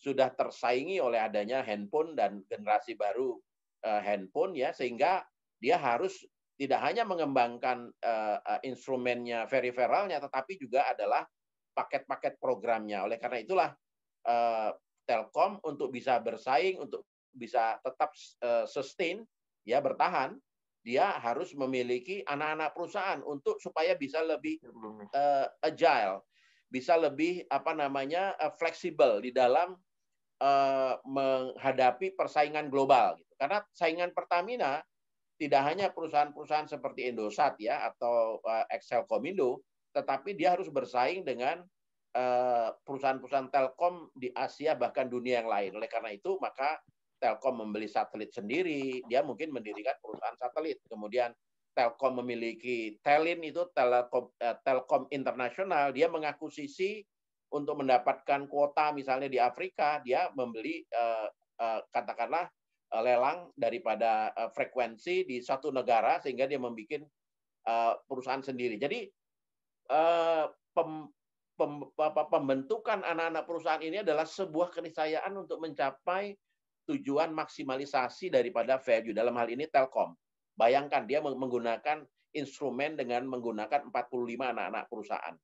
sudah tersaingi oleh adanya handphone dan generasi baru eh, handphone ya, sehingga dia harus tidak hanya mengembangkan eh, eh, instrumennya instrumennya periferalnya, tetapi juga adalah paket-paket programnya. Oleh karena itulah Telkom untuk bisa bersaing, untuk bisa tetap sustain ya bertahan dia harus memiliki anak-anak perusahaan untuk supaya bisa lebih uh, agile, bisa lebih apa namanya uh, fleksibel di dalam uh, menghadapi persaingan global. Gitu. Karena saingan Pertamina tidak hanya perusahaan-perusahaan seperti Indosat ya atau uh, Excel Komindo, tetapi dia harus bersaing dengan perusahaan-perusahaan telkom di Asia bahkan dunia yang lain. Oleh karena itu maka Telkom membeli satelit sendiri, dia mungkin mendirikan perusahaan satelit. Kemudian Telkom memiliki Telin itu Telkom eh, Telkom Internasional, dia mengakuisisi untuk mendapatkan kuota misalnya di Afrika, dia membeli eh, eh, katakanlah lelang daripada frekuensi di satu negara sehingga dia membuat perusahaan sendiri. Jadi pem, pembentukan anak-anak perusahaan ini adalah sebuah keniscayaan untuk mencapai tujuan maksimalisasi daripada value. Dalam hal ini Telkom. Bayangkan dia menggunakan instrumen dengan menggunakan 45 anak-anak perusahaan.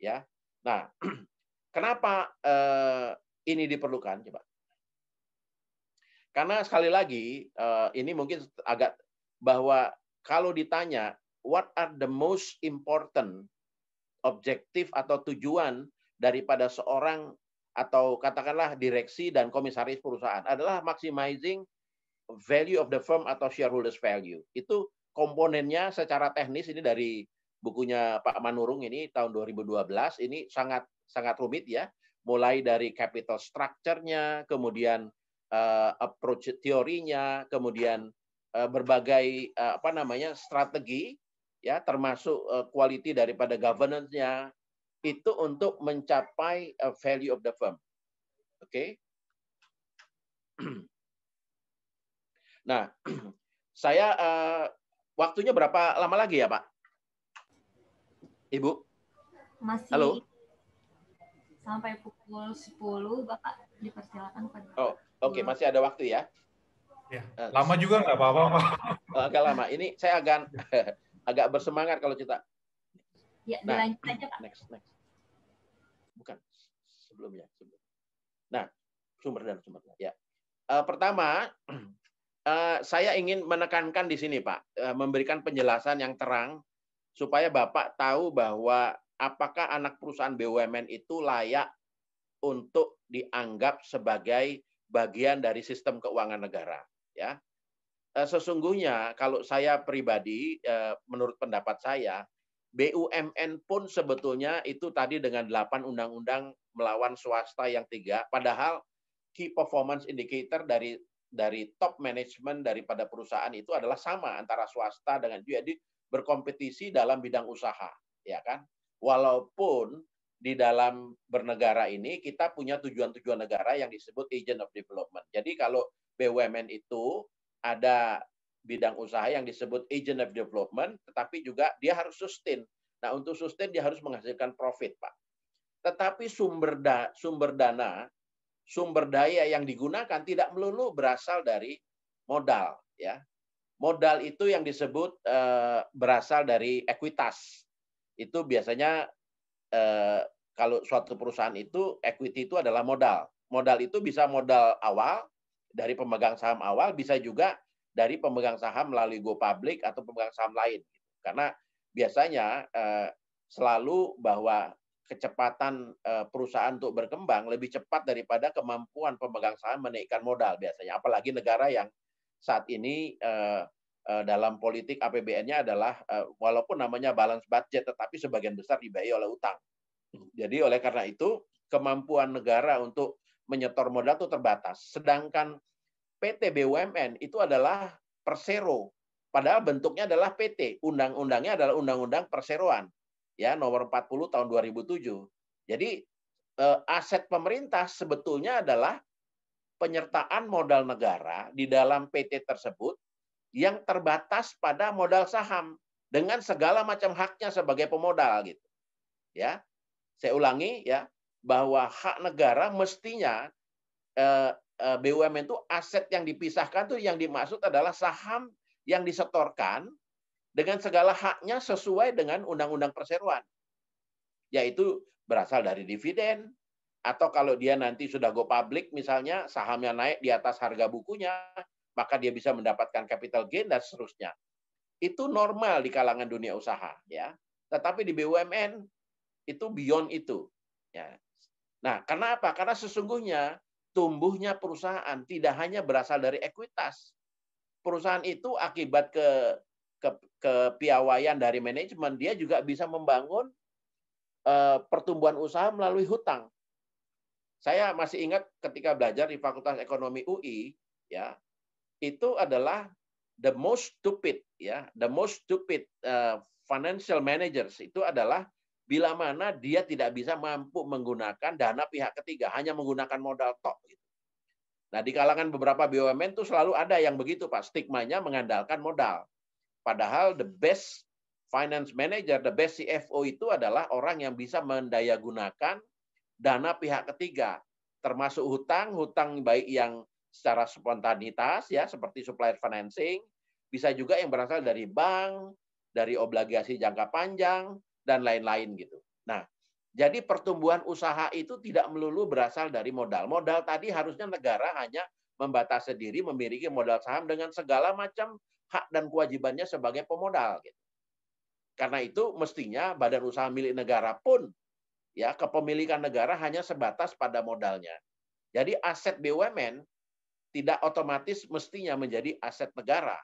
Ya. Nah, <clears throat> kenapa eh, ini diperlukan coba? Karena sekali lagi eh, ini mungkin agak bahwa kalau ditanya what are the most important objective atau tujuan daripada seorang atau katakanlah direksi dan komisaris perusahaan adalah maximizing value of the firm atau shareholders value. Itu komponennya secara teknis ini dari bukunya Pak Manurung ini tahun 2012 ini sangat sangat rumit ya, mulai dari capital structure-nya, kemudian uh, approach teorinya, kemudian uh, berbagai uh, apa namanya strategi ya termasuk uh, quality daripada governance-nya, itu untuk mencapai uh, value of the firm. Oke. Okay? <clears throat> Nah, <clears throat> saya uh, waktunya berapa lama lagi ya, Pak? Ibu? Masih. Halo. Sampai pukul 10, Bapak dipersilakan. Oh, oke, okay. masih ada waktu ya. Ya. Uh, lama juga nggak apa-apa. Agak oh, lama. Ini saya agak <laughs> agak bersemangat kalau cerita. Ya, nah, dilanjut aja Pak. Next, next. Bukan sebelumnya. Sebelum. Nah, sumber dan sumber Ya. Uh, pertama, uh, <clears throat> saya ingin menekankan di sini Pak, uh, memberikan penjelasan yang terang supaya Bapak tahu bahwa apakah anak perusahaan BUMN itu layak untuk dianggap sebagai bagian dari sistem keuangan negara. Ya, sesungguhnya kalau saya pribadi, menurut pendapat saya, BUMN pun sebetulnya itu tadi dengan 8 undang-undang melawan swasta yang tiga, padahal key performance indicator dari dari top management daripada perusahaan itu adalah sama antara swasta dengan jadi berkompetisi dalam bidang usaha, ya kan? Walaupun di dalam bernegara ini kita punya tujuan-tujuan negara yang disebut agent of development. Jadi kalau BUMN itu ada bidang usaha yang disebut agent of development, tetapi juga dia harus sustain. Nah, untuk sustain dia harus menghasilkan profit, Pak. Tetapi sumber da, sumber dana, sumber daya yang digunakan tidak melulu berasal dari modal, ya. Modal itu yang disebut uh, berasal dari ekuitas. Itu biasanya uh, kalau suatu perusahaan itu equity itu adalah modal. Modal itu bisa modal awal dari pemegang saham awal, bisa juga dari pemegang saham melalui go public atau pemegang saham lain. Karena biasanya eh, selalu bahwa kecepatan eh, perusahaan untuk berkembang lebih cepat daripada kemampuan pemegang saham menaikkan modal biasanya. Apalagi negara yang saat ini eh, dalam politik APBN-nya adalah walaupun namanya balance budget tetapi sebagian besar dibayar oleh utang. Jadi oleh karena itu kemampuan negara untuk menyetor modal itu terbatas. Sedangkan PT BUMN itu adalah persero. Padahal bentuknya adalah PT. Undang-undangnya adalah Undang-Undang Perseroan. Ya, nomor 40 tahun 2007. Jadi eh, aset pemerintah sebetulnya adalah penyertaan modal negara di dalam PT tersebut yang terbatas pada modal saham dengan segala macam haknya sebagai pemodal gitu. Ya. Saya ulangi ya, bahwa hak negara mestinya eh, Eh, BUMN itu aset yang dipisahkan tuh yang dimaksud adalah saham yang disetorkan dengan segala haknya sesuai dengan undang-undang perseroan. Yaitu berasal dari dividen atau kalau dia nanti sudah go public misalnya sahamnya naik di atas harga bukunya, maka dia bisa mendapatkan capital gain dan seterusnya. Itu normal di kalangan dunia usaha ya. Tetapi di BUMN itu beyond itu. Ya. Nah, karena apa? Karena sesungguhnya tumbuhnya perusahaan tidak hanya berasal dari ekuitas. Perusahaan itu akibat ke, ke dari manajemen, dia juga bisa membangun e, pertumbuhan usaha melalui hutang. Saya masih ingat ketika belajar di Fakultas Ekonomi UI, ya itu adalah the most stupid, ya the most stupid uh, financial managers itu adalah bila mana dia tidak bisa mampu menggunakan dana pihak ketiga, hanya menggunakan modal tok. Gitu. Nah, di kalangan beberapa BUMN itu selalu ada yang begitu, Pak. Stigmanya mengandalkan modal. Padahal the best finance manager, the best CFO itu adalah orang yang bisa mendaya dana pihak ketiga, termasuk hutang, hutang baik yang secara spontanitas ya seperti supplier financing, bisa juga yang berasal dari bank, dari obligasi jangka panjang, dan lain-lain gitu. Nah, jadi pertumbuhan usaha itu tidak melulu berasal dari modal. Modal tadi harusnya negara hanya membatasi diri memiliki modal saham dengan segala macam hak dan kewajibannya sebagai pemodal. Gitu. Karena itu mestinya badan usaha milik negara pun ya kepemilikan negara hanya sebatas pada modalnya. Jadi aset BUMN tidak otomatis mestinya menjadi aset negara,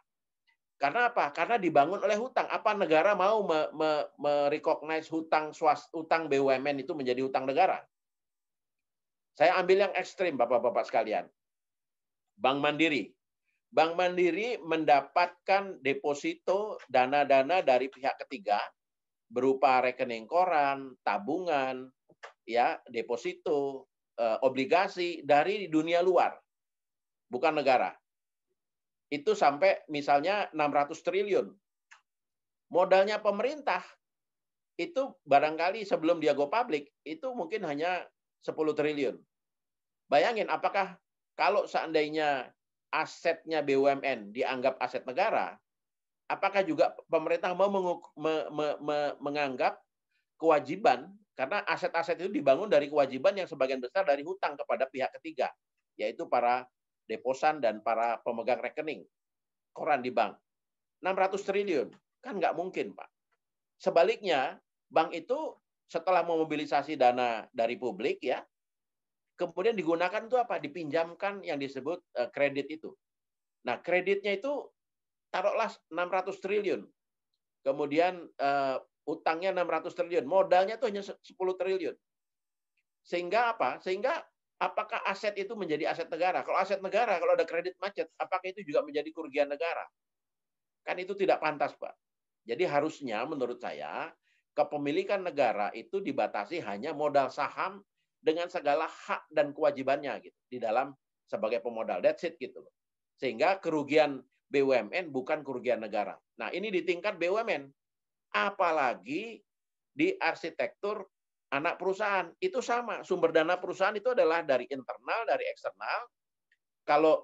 karena apa? Karena dibangun oleh hutang. Apa negara mau merecognize me, me hutang swas, hutang BUMN itu menjadi hutang negara? Saya ambil yang ekstrim, Bapak-Bapak sekalian. Bank Mandiri. Bank Mandiri mendapatkan deposito dana-dana dari pihak ketiga berupa rekening koran, tabungan, ya, deposito, eh, obligasi dari dunia luar, bukan negara itu sampai misalnya 600 triliun. Modalnya pemerintah itu barangkali sebelum dia go public itu mungkin hanya 10 triliun. Bayangin apakah kalau seandainya asetnya BUMN dianggap aset negara, apakah juga pemerintah mau me, me, me, menganggap kewajiban karena aset-aset itu dibangun dari kewajiban yang sebagian besar dari hutang kepada pihak ketiga, yaitu para deposan dan para pemegang rekening koran di bank. 600 triliun. Kan nggak mungkin, Pak. Sebaliknya, bank itu setelah memobilisasi dana dari publik ya, kemudian digunakan itu apa? Dipinjamkan yang disebut eh, kredit itu. Nah, kreditnya itu taruhlah 600 triliun. Kemudian uh, utangnya 600 triliun, modalnya tuh hanya 10 triliun. Sehingga apa? Sehingga apakah aset itu menjadi aset negara? Kalau aset negara, kalau ada kredit macet, apakah itu juga menjadi kerugian negara? Kan itu tidak pantas, Pak. Jadi harusnya menurut saya kepemilikan negara itu dibatasi hanya modal saham dengan segala hak dan kewajibannya gitu di dalam sebagai pemodal. That's it gitu loh. Sehingga kerugian BUMN bukan kerugian negara. Nah, ini di tingkat BUMN. Apalagi di arsitektur anak perusahaan itu sama sumber dana perusahaan itu adalah dari internal dari eksternal kalau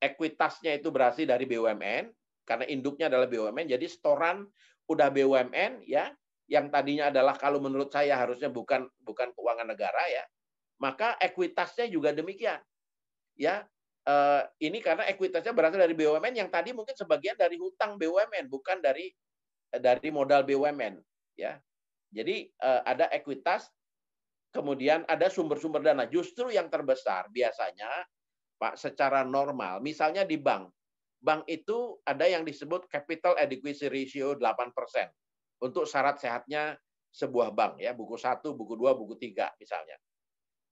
ekuitasnya itu berasal dari BUMN karena induknya adalah BUMN jadi setoran udah BUMN ya yang tadinya adalah kalau menurut saya harusnya bukan bukan keuangan negara ya maka ekuitasnya juga demikian ya eh, ini karena ekuitasnya berasal dari BUMN yang tadi mungkin sebagian dari hutang BUMN bukan dari eh, dari modal BUMN ya jadi eh, ada ekuitas, kemudian ada sumber-sumber dana. Justru yang terbesar biasanya Pak secara normal, misalnya di bank. Bank itu ada yang disebut capital adequacy ratio 8% untuk syarat sehatnya sebuah bank ya, buku 1, buku 2, buku 3 misalnya.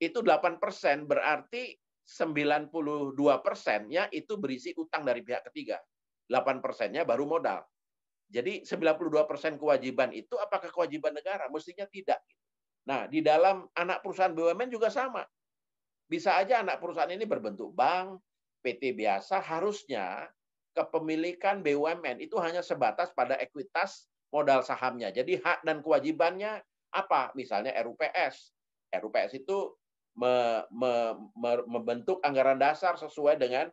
Itu 8% berarti 92 persennya itu berisi utang dari pihak ketiga. 8 persennya baru modal. Jadi 92% kewajiban itu apakah kewajiban negara? Mestinya tidak. Nah, di dalam anak perusahaan BUMN juga sama. Bisa aja anak perusahaan ini berbentuk bank, PT biasa, harusnya kepemilikan BUMN itu hanya sebatas pada ekuitas modal sahamnya. Jadi hak dan kewajibannya apa? Misalnya RUPS. RUPS itu me, me, me, membentuk anggaran dasar sesuai dengan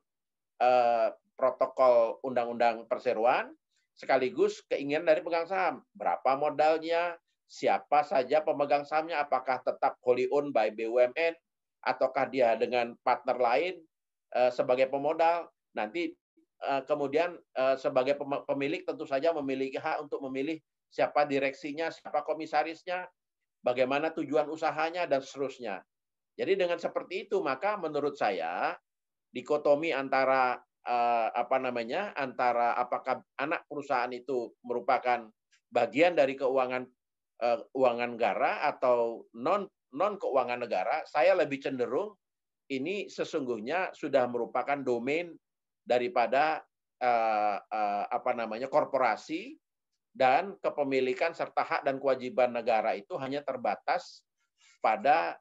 uh, protokol undang-undang perseroan, sekaligus keinginan dari pegang saham. Berapa modalnya, siapa saja pemegang sahamnya, apakah tetap wholly owned by BUMN, ataukah dia dengan partner lain eh, sebagai pemodal. Nanti eh, kemudian eh, sebagai pemilik tentu saja memiliki hak untuk memilih siapa direksinya, siapa komisarisnya, bagaimana tujuan usahanya, dan seterusnya. Jadi dengan seperti itu, maka menurut saya dikotomi antara uh, apa namanya antara apakah anak perusahaan itu merupakan bagian dari keuangan uh, keuangan negara atau non non keuangan negara, saya lebih cenderung ini sesungguhnya sudah merupakan domain daripada uh, uh, apa namanya korporasi dan kepemilikan serta hak dan kewajiban negara itu hanya terbatas pada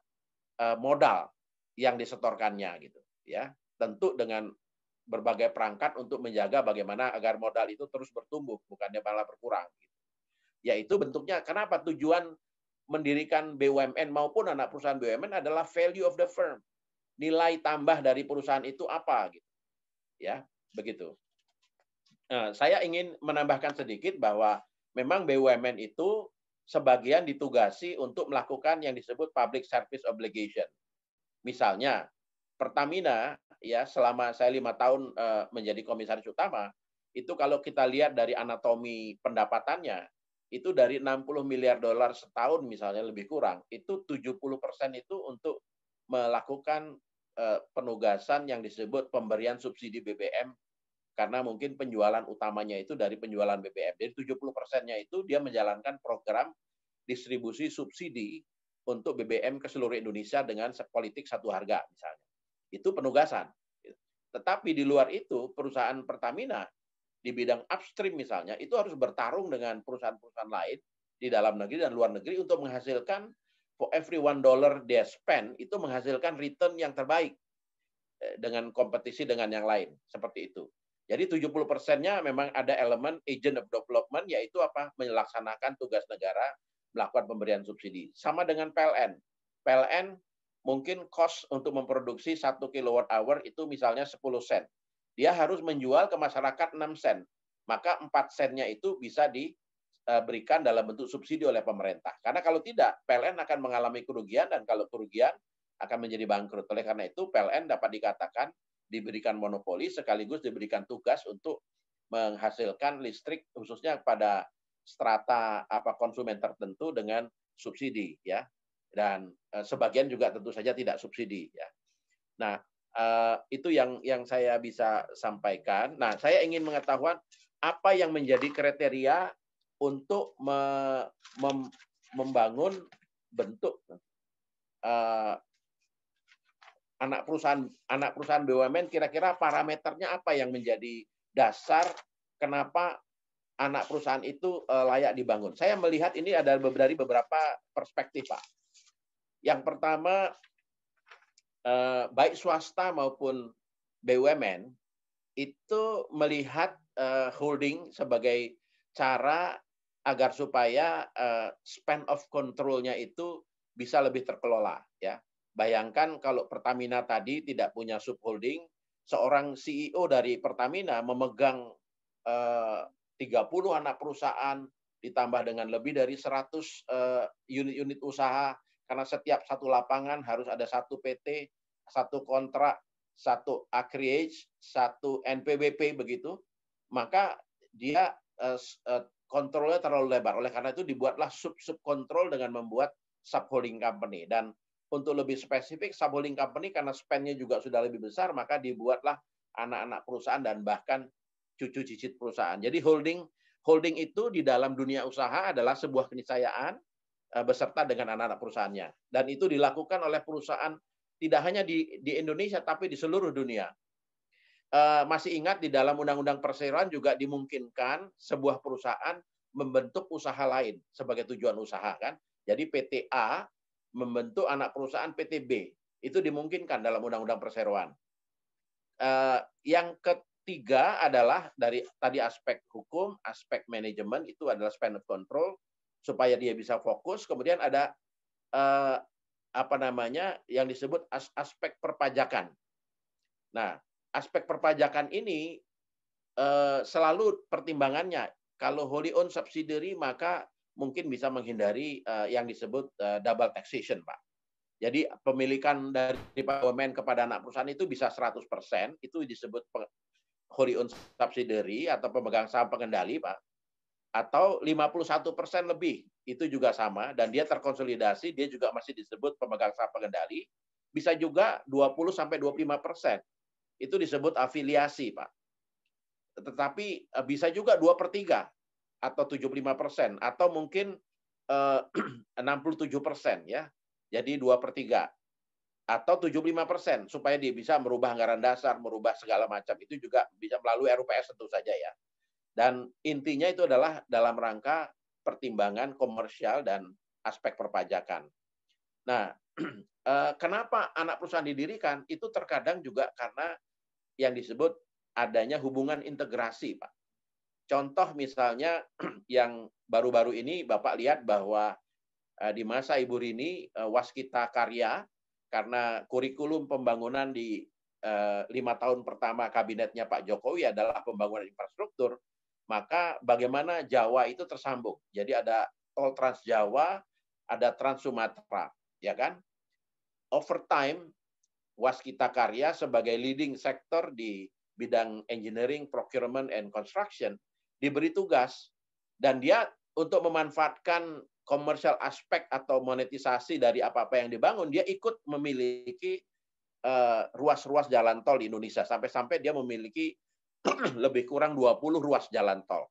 uh, modal yang disetorkannya gitu ya tentu dengan berbagai perangkat untuk menjaga bagaimana agar modal itu terus bertumbuh, bukannya malah berkurang. Yaitu ya, bentuknya, kenapa tujuan mendirikan BUMN maupun anak perusahaan BUMN adalah value of the firm. Nilai tambah dari perusahaan itu apa? gitu Ya, begitu. Nah, saya ingin menambahkan sedikit bahwa memang BUMN itu sebagian ditugasi untuk melakukan yang disebut public service obligation. Misalnya, Pertamina ya selama saya lima tahun uh, menjadi komisaris utama itu kalau kita lihat dari anatomi pendapatannya itu dari 60 miliar dolar setahun misalnya lebih kurang itu 70 persen itu untuk melakukan uh, penugasan yang disebut pemberian subsidi BBM karena mungkin penjualan utamanya itu dari penjualan BBM. Jadi 70 persennya itu dia menjalankan program distribusi subsidi untuk BBM ke seluruh Indonesia dengan politik satu harga misalnya itu penugasan. Tetapi di luar itu perusahaan Pertamina di bidang upstream misalnya itu harus bertarung dengan perusahaan-perusahaan lain di dalam negeri dan luar negeri untuk menghasilkan for every one dollar they spend itu menghasilkan return yang terbaik eh, dengan kompetisi dengan yang lain seperti itu. Jadi 70 persennya memang ada elemen agent of development yaitu apa melaksanakan tugas negara melakukan pemberian subsidi sama dengan PLN. PLN mungkin cost untuk memproduksi 1 kilowatt hour itu misalnya 10 sen. Dia harus menjual ke masyarakat 6 sen. Maka 4 sennya itu bisa diberikan eh, dalam bentuk subsidi oleh pemerintah. Karena kalau tidak, PLN akan mengalami kerugian dan kalau kerugian akan menjadi bangkrut. Oleh karena itu, PLN dapat dikatakan diberikan monopoli sekaligus diberikan tugas untuk menghasilkan listrik khususnya pada strata apa konsumen tertentu dengan subsidi ya dan eh, sebagian juga tentu saja tidak subsidi ya. Nah, eh, itu yang yang saya bisa sampaikan. Nah, saya ingin mengetahui apa yang menjadi kriteria untuk me, mem, membangun bentuk uh, anak perusahaan anak perusahaan BUMN kira-kira parameternya apa yang menjadi dasar kenapa anak perusahaan itu layak dibangun. Saya melihat ini ada dari beberapa perspektif, Pak. Yang pertama, eh, baik swasta maupun BUMN itu melihat eh, holding sebagai cara agar supaya eh, span of controlnya itu bisa lebih terkelola. Ya, bayangkan kalau Pertamina tadi tidak punya subholding, seorang CEO dari Pertamina memegang tiga 30 anak perusahaan ditambah dengan lebih dari 100 unit -unit usaha karena setiap satu lapangan harus ada satu PT, satu kontrak, satu acreage, satu NPWP begitu, maka dia eh, eh, kontrolnya terlalu lebar. Oleh karena itu dibuatlah sub-sub kontrol dengan membuat subholding company. Dan untuk lebih spesifik, subholding company karena spendnya juga sudah lebih besar, maka dibuatlah anak-anak perusahaan dan bahkan cucu cicit perusahaan. Jadi holding holding itu di dalam dunia usaha adalah sebuah keniscayaan Eh, beserta dengan anak-anak perusahaannya. Dan itu dilakukan oleh perusahaan tidak hanya di, di Indonesia, tapi di seluruh dunia. Uh, masih ingat di dalam Undang-Undang Perseroan juga dimungkinkan sebuah perusahaan membentuk usaha lain sebagai tujuan usaha kan. Jadi PT A membentuk anak perusahaan PT B itu dimungkinkan dalam Undang-Undang Perseroan. Uh, yang ketiga adalah dari tadi aspek hukum, aspek manajemen itu adalah span of control supaya dia bisa fokus. Kemudian ada eh, apa namanya yang disebut as aspek perpajakan. Nah, aspek perpajakan ini eh, selalu pertimbangannya. Kalau wholly owned subsidiary maka mungkin bisa menghindari eh, yang disebut eh, double taxation, Pak. Jadi pemilikan dari pegawai kepada anak perusahaan itu bisa 100%, itu disebut wholly owned subsidiary atau pemegang saham pengendali, Pak atau 51 persen lebih itu juga sama dan dia terkonsolidasi dia juga masih disebut pemegang saham pengendali bisa juga 20 sampai 25 persen itu disebut afiliasi pak tetapi eh, bisa juga 2 per 3 atau 75 persen atau mungkin eh, 67 <clears throat> persen ya jadi 2 per 3 atau 75 persen supaya dia bisa merubah anggaran dasar merubah segala macam itu juga bisa melalui RUPS tentu saja ya dan intinya itu adalah dalam rangka pertimbangan komersial dan aspek perpajakan. Nah, <clears throat> eh, kenapa anak perusahaan didirikan? Itu terkadang juga karena yang disebut adanya hubungan integrasi, Pak. Contoh misalnya <clears throat> yang baru-baru ini Bapak lihat bahwa eh, di masa Ibu Rini eh, Waskita Karya karena kurikulum pembangunan di lima tahun pertama kabinetnya Pak Jokowi adalah pembangunan infrastruktur, maka bagaimana Jawa itu tersambung. Jadi ada tol Trans Jawa, ada Trans Sumatera, ya kan? Over Waskita Karya sebagai leading sektor di bidang engineering, procurement and construction diberi tugas dan dia untuk memanfaatkan komersial aspek atau monetisasi dari apa-apa yang dibangun, dia ikut memiliki eh, ruas-ruas uh, jalan tol di Indonesia sampai-sampai dia memiliki <clears throat> lebih kurang 20 ruas jalan tol.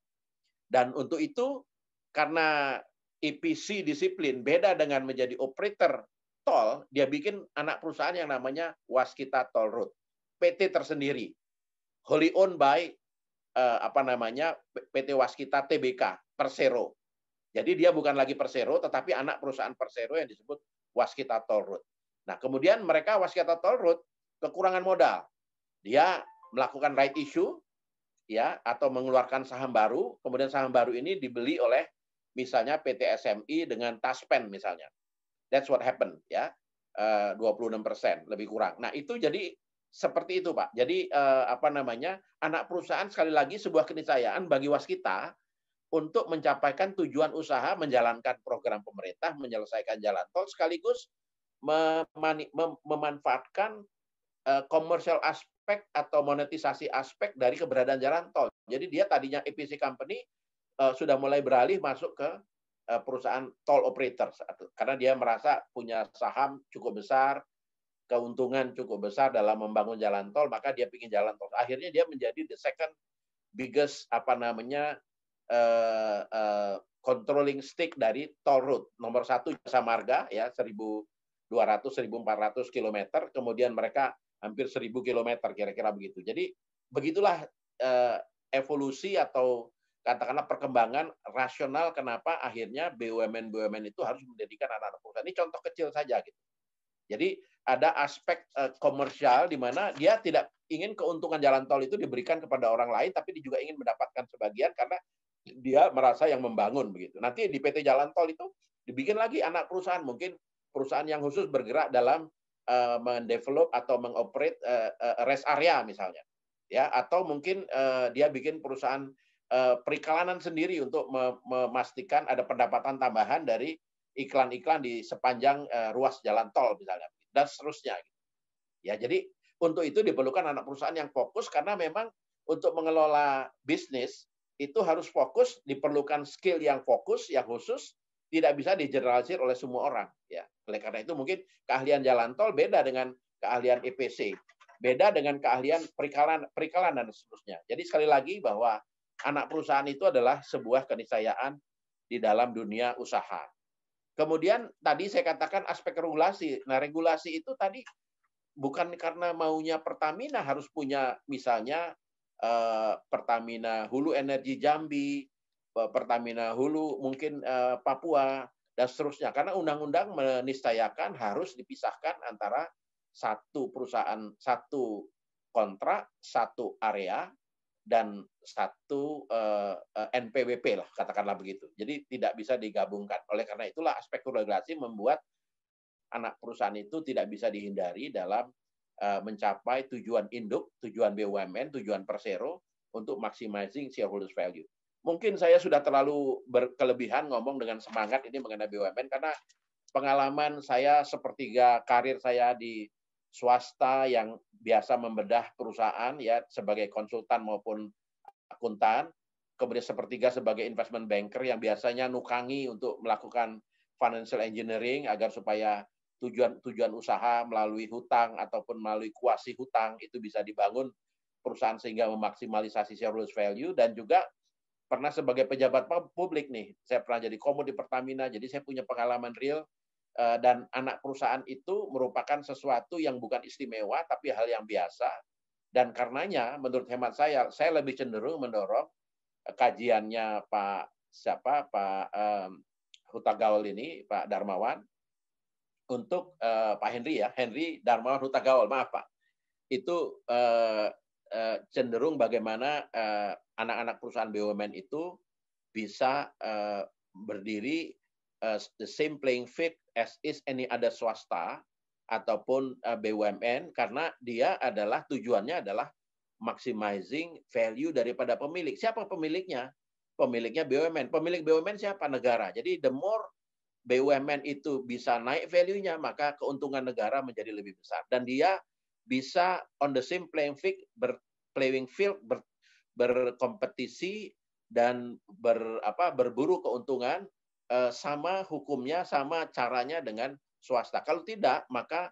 Dan untuk itu karena EPC disiplin beda dengan menjadi operator tol, dia bikin anak perusahaan yang namanya Waskita Toll Road, PT tersendiri, wholly owned by eh, apa namanya PT Waskita TBK Persero. Jadi dia bukan lagi Persero, tetapi anak perusahaan Persero yang disebut Waskita Toll Road. Nah kemudian mereka Waskita Toll Road kekurangan modal, dia melakukan right issue ya atau mengeluarkan saham baru, kemudian saham baru ini dibeli oleh misalnya PT SMI dengan Taspen misalnya. That's what happened ya. 26 eh, persen lebih kurang. Nah itu jadi seperti itu pak. Jadi eh, apa namanya anak perusahaan sekali lagi sebuah keniscayaan bagi waskita untuk mencapaikan tujuan usaha menjalankan program pemerintah menyelesaikan jalan tol sekaligus memanfaatkan eh, komersial aspek atau monetisasi aspek dari keberadaan jalan tol. Jadi dia tadinya EPC company uh, sudah mulai beralih masuk ke uh, perusahaan tol operator karena dia merasa punya saham cukup besar, keuntungan cukup besar dalam membangun jalan tol, maka dia ingin jalan tol. Akhirnya dia menjadi the second biggest apa namanya uh, uh, controlling stake dari tol road. Nomor satu jasa marga ya 1200 1400 km, kemudian mereka hampir 1000 kilometer kira-kira begitu. Jadi begitulah eh, evolusi atau katakanlah perkembangan rasional kenapa akhirnya BUMN BUMN itu harus mendirikan anak-anak perusahaan. Ini contoh kecil saja gitu. Jadi ada aspek eh, komersial di mana dia tidak ingin keuntungan jalan tol itu diberikan kepada orang lain tapi dia juga ingin mendapatkan sebagian karena dia merasa yang membangun begitu. Nanti di PT Jalan Tol itu dibikin lagi anak perusahaan mungkin perusahaan yang khusus bergerak dalam uh, mendevelop atau mengoperate uh, uh, rest area misalnya ya atau mungkin uh, dia bikin perusahaan uh, periklanan sendiri untuk memastikan ada pendapatan tambahan dari iklan-iklan di sepanjang uh, ruas jalan tol misalnya dan seterusnya ya jadi untuk itu diperlukan anak perusahaan yang fokus karena memang untuk mengelola bisnis itu harus fokus diperlukan skill yang fokus yang khusus tidak bisa digeneralisir oleh semua orang ya oleh karena itu mungkin keahlian jalan tol beda dengan keahlian EPC beda dengan keahlian perikalan perikalan dan seterusnya jadi sekali lagi bahwa anak perusahaan itu adalah sebuah keniscayaan di dalam dunia usaha kemudian tadi saya katakan aspek regulasi nah regulasi itu tadi bukan karena maunya Pertamina harus punya misalnya eh, Pertamina Hulu Energi Jambi Eh, Pertamina Hulu, mungkin eh, Papua dan seterusnya. Karena undang-undang menistayakan harus dipisahkan antara satu perusahaan, satu kontrak, satu area dan satu eh, NPWP lah katakanlah begitu. Jadi tidak bisa digabungkan. Oleh karena itulah aspek regulasi membuat anak perusahaan itu tidak bisa dihindari dalam mencapai tujuan induk, tujuan BUMN, tujuan persero untuk maximizing shareholders value mungkin saya sudah terlalu berkelebihan ngomong dengan semangat ini mengenai BUMN karena pengalaman saya sepertiga karir saya di swasta yang biasa membedah perusahaan ya sebagai konsultan maupun akuntan, kemudian sepertiga sebagai investment banker yang biasanya nukangi untuk melakukan financial engineering agar supaya tujuan tujuan usaha melalui hutang ataupun melalui kuasi hutang itu bisa dibangun perusahaan sehingga memaksimalisasi shareholder value dan juga pernah sebagai pejabat publik nih, saya pernah jadi komo di Pertamina, jadi saya punya pengalaman real eh, dan anak perusahaan itu merupakan sesuatu yang bukan istimewa tapi hal yang biasa dan karenanya menurut hemat saya saya lebih cenderung mendorong eh, kajiannya Pak siapa Pak um, Gaul ini Pak Darmawan untuk uh, Pak Henry ya Henry Darmawan Huta Gaul maaf Pak itu uh, uh, cenderung bagaimana uh, anak-anak perusahaan BUMN itu bisa uh, berdiri uh, the same playing field as is any other swasta ataupun uh, eh, BUMN karena dia adalah tujuannya adalah maximizing value daripada pemilik. Siapa pemiliknya? Pemiliknya BUMN. Pemilik BUMN siapa? Negara. Jadi the more BUMN itu bisa naik value-nya, maka keuntungan negara menjadi lebih besar. Dan dia bisa on the same playing field, playing field berkompetisi dan ber, apa, berburu keuntungan eh, sama hukumnya sama caranya dengan swasta. Kalau tidak maka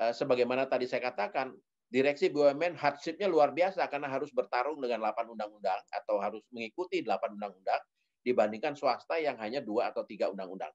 eh, sebagaimana tadi saya katakan direksi BUMN hardshipnya luar biasa karena harus bertarung dengan 8 undang-undang atau harus mengikuti 8 undang-undang dibandingkan swasta yang hanya dua atau tiga undang-undang.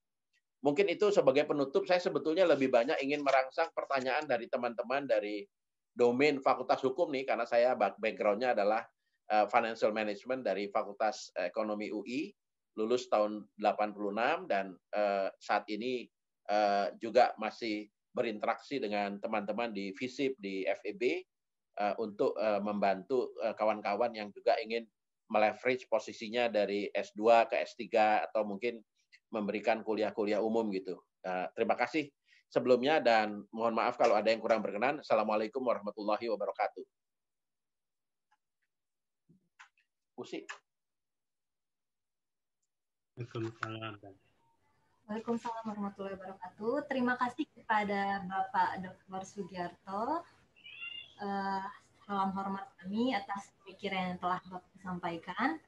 Mungkin itu sebagai penutup saya sebetulnya lebih banyak ingin merangsang pertanyaan dari teman-teman dari domain Fakultas Hukum nih karena saya backgroundnya adalah Eh, financial Management dari Fakultas Ekonomi UI, lulus tahun 86 dan eh, saat ini eh, juga masih berinteraksi dengan teman-teman di FISIP, di FEB, untuk membantu kawan-kawan yang juga ingin meleverage posisinya dari S2 ke S3 atau mungkin memberikan kuliah-kuliah umum gitu. Terima kasih sebelumnya dan mohon maaf kalau ada yang kurang berkenan. Assalamualaikum warahmatullahi wabarakatuh. Usi. Waalaikumsalam. Waalaikumsalam warahmatullahi wabarakatuh. Terima kasih kepada Bapak Dr. Sugiarto. Uh, salam hormat kami atas pemikiran yang telah Bapak sampaikan.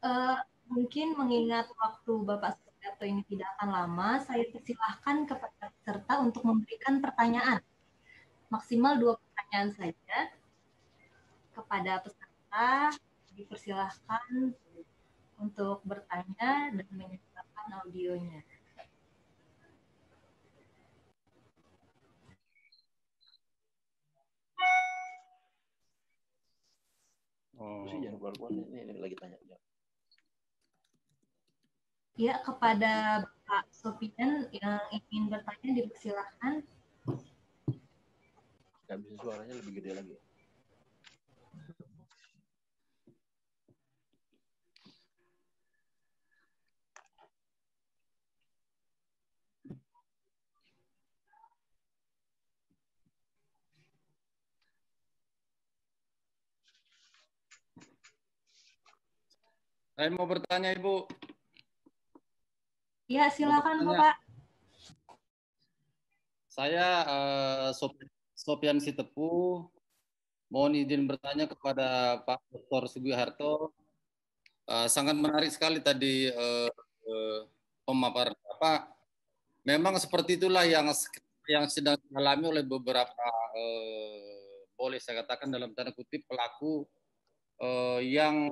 Uh, mungkin mengingat waktu Bapak Sugiarto ini tidak akan lama, saya persilahkan kepada peserta untuk memberikan pertanyaan. Maksimal dua pertanyaan saja kepada peserta dipersilahkan untuk bertanya dan menyebabkan audionya. Oh. sih jangan keluar keluar ini, lagi tanya. Ya kepada Pak Sofian yang ingin bertanya dipersilahkan. Gak bisa suaranya lebih gede lagi. Ya. Saya mau bertanya Ibu. Ya silakan Bapak. Saya uh, eh, Sop Sopian Sitepu, mohon izin bertanya kepada Pak Dr. Sugiharto. Uh, sangat menarik sekali tadi uh, uh, pemaparan Bapak. memang seperti itulah yang yang sedang dialami oleh beberapa uh, boleh saya katakan dalam tanda kutip pelaku uh, yang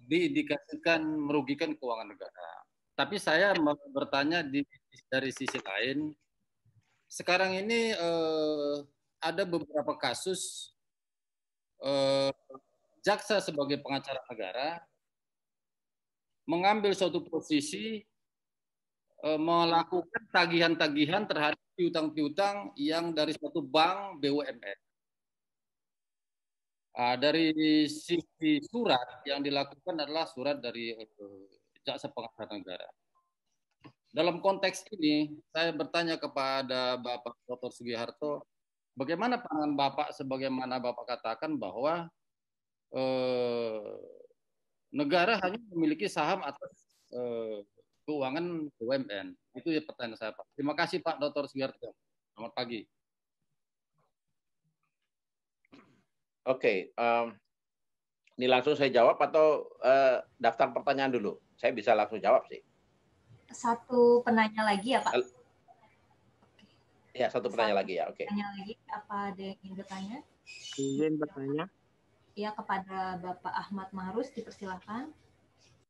diindikasikan merugikan keuangan negara. Tapi saya mau bertanya di, dari sisi lain, sekarang ini uh, ada beberapa kasus uh, jaksa sebagai pengacara negara mengambil suatu posisi melakukan tagihan-tagihan terhadap piutang-piutang yang dari suatu bank BUMN. Uh, dari sisi surat yang dilakukan adalah surat dari uh, jaksa Pengacara negara. Dalam konteks ini, saya bertanya kepada Bapak Dr. Sugiharto, bagaimana pandangan Bapak sebagaimana Bapak katakan bahwa eh, negara hanya memiliki saham atas eh, keuangan BUMN? Itu ya pertanyaan saya, Pak. Terima kasih Pak Dr. Sugiharto. Selamat pagi. Oke, okay, um, ini langsung saya jawab atau uh, daftar pertanyaan dulu? Saya bisa langsung jawab sih. Satu penanya lagi ya Pak. Al Ya satu penanya lagi ya. Oke. Okay. Penanya lagi apa ada yang ingin bertanya? Izin bertanya. Ya kepada Bapak Ahmad Marus dipersilahkan.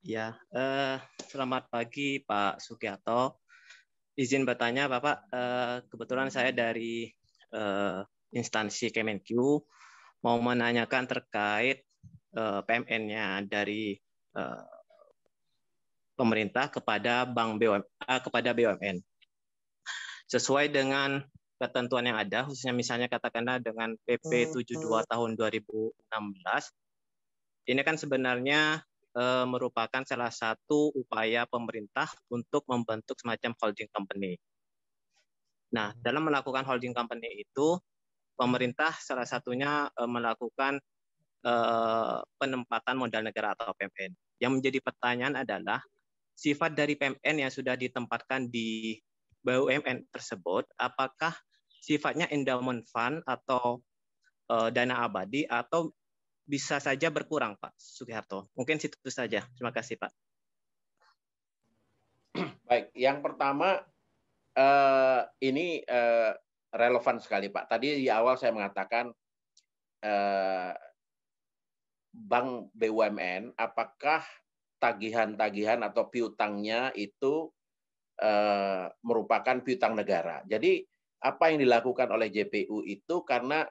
Ya, eh, selamat pagi Pak Sukiato. Izin bertanya Bapak, eh, kebetulan saya dari eh, instansi Kemenkyu mau menanyakan terkait uh, eh, PMN-nya dari uh, pemerintah kepada bank BUM, uh, eh, kepada BUMN. Sesuai dengan ketentuan yang ada, khususnya misalnya katakanlah dengan PP 72 tahun 2016, ini kan sebenarnya uh, merupakan salah satu upaya pemerintah untuk membentuk semacam holding company. Nah, hmm. dalam melakukan holding company itu, pemerintah salah satunya eh, melakukan eh, penempatan modal negara atau PMN. Yang menjadi pertanyaan adalah sifat dari PMN yang sudah ditempatkan di BUMN tersebut, apakah sifatnya endowment fund atau eh, dana abadi atau bisa saja berkurang, Pak Sugiharto. Mungkin situ saja. Terima kasih, Pak. Baik, yang pertama ini relevan sekali Pak. Tadi di awal saya mengatakan eh, bank BUMN apakah tagihan-tagihan atau piutangnya itu eh, merupakan piutang negara. Jadi apa yang dilakukan oleh JPU itu karena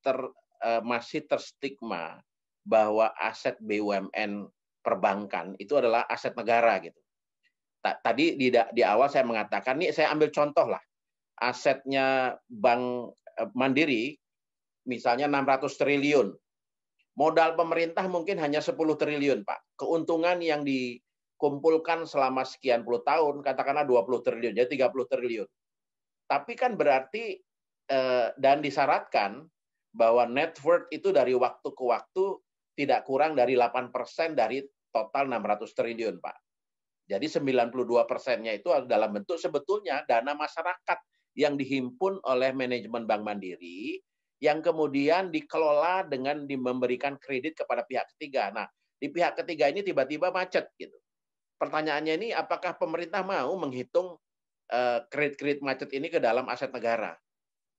ter, eh, masih terstigma bahwa aset BUMN perbankan itu adalah aset negara gitu. Tadi di, di awal saya mengatakan nih saya ambil contoh lah asetnya Bank eh, Mandiri misalnya 600 triliun. Modal pemerintah mungkin hanya 10 triliun, Pak. Keuntungan yang dikumpulkan selama sekian puluh tahun, katakanlah 20 triliun, jadi 30 triliun. Tapi kan berarti eh, dan disyaratkan bahwa net worth itu dari waktu ke waktu tidak kurang dari 8% dari total 600 triliun, Pak. Jadi 92 persennya itu dalam bentuk sebetulnya dana masyarakat yang dihimpun oleh manajemen Bank Mandiri yang kemudian dikelola dengan memberikan kredit kepada pihak ketiga. Nah, di pihak ketiga ini tiba-tiba macet gitu. Pertanyaannya ini apakah pemerintah mau menghitung eh, kredit-kredit macet ini ke dalam aset negara?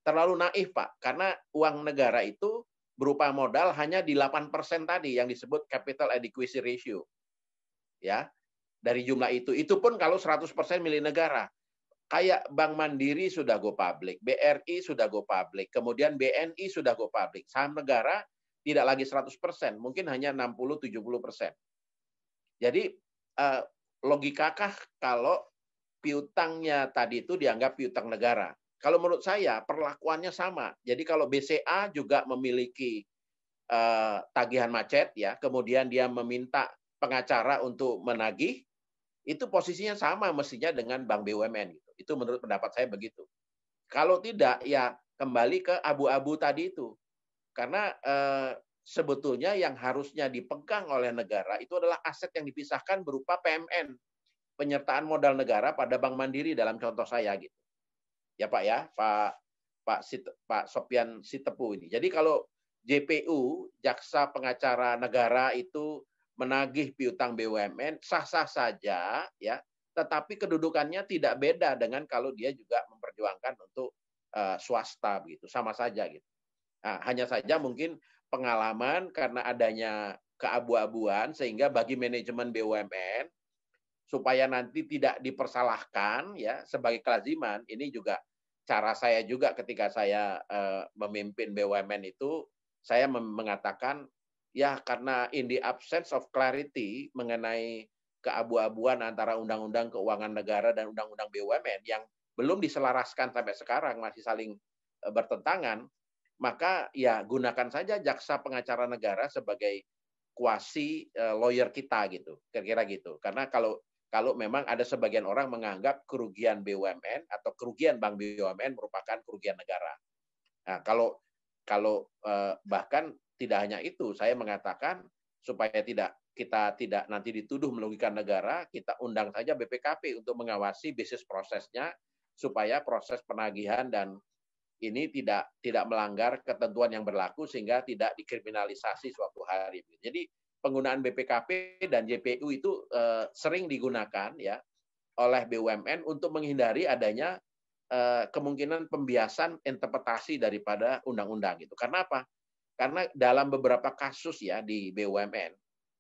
Terlalu naif, Pak, karena uang negara itu berupa modal hanya di 8% tadi yang disebut capital adequacy ratio. Ya. Dari jumlah itu, itu pun kalau 100% milik negara. Kayak Bank Mandiri sudah go public, BRI sudah go public, kemudian BNI sudah go public. Saham negara tidak lagi 100%, mungkin hanya 60-70%. Jadi eh, logikakah kalau piutangnya tadi itu dianggap piutang negara? Kalau menurut saya perlakuannya sama. Jadi kalau BCA juga memiliki eh, tagihan macet ya, kemudian dia meminta pengacara untuk menagih, itu posisinya sama mestinya dengan Bank BUMN. Gitu. Itu menurut pendapat saya begitu. Kalau tidak, ya kembali ke abu-abu tadi itu. Karena eh, sebetulnya yang harusnya dipegang oleh negara itu adalah aset yang dipisahkan berupa PMN, penyertaan modal negara pada Bank Mandiri dalam contoh saya gitu. Ya Pak ya, Pak Pak Sit, Pak Sopian Sitepu ini. Jadi kalau JPU, Jaksa Pengacara Negara itu menagih piutang BUMN sah-sah saja ya tetapi kedudukannya tidak beda dengan kalau dia juga memperjuangkan untuk uh, swasta begitu sama saja gitu nah, hanya saja mungkin pengalaman karena adanya keabu-abuan sehingga bagi manajemen BUMN supaya nanti tidak dipersalahkan ya sebagai kelaziman ini juga cara saya juga ketika saya uh, memimpin BUMN itu saya mengatakan Ya, karena in the absence of clarity mengenai keabu-abuan antara Undang-Undang Keuangan Negara dan Undang-Undang BUMN yang belum diselaraskan sampai sekarang, masih saling eh, bertentangan, maka ya gunakan saja jaksa pengacara negara sebagai kuasi eh, lawyer kita gitu, kira-kira gitu. Karena kalau kalau memang ada sebagian orang menganggap kerugian BUMN atau kerugian bank BUMN merupakan kerugian negara. Nah, kalau kalau eh, bahkan tidak hanya itu, saya mengatakan supaya tidak kita tidak nanti dituduh melugikan negara, kita undang saja BPKP untuk mengawasi bisnis prosesnya supaya proses penagihan dan ini tidak tidak melanggar ketentuan yang berlaku sehingga tidak dikriminalisasi suatu hari. Jadi penggunaan BPKP dan JPU itu e, sering digunakan ya oleh BUMN untuk menghindari adanya e, kemungkinan pembiasan interpretasi daripada undang-undang itu. Karena apa? Karena dalam beberapa kasus ya di BUMN,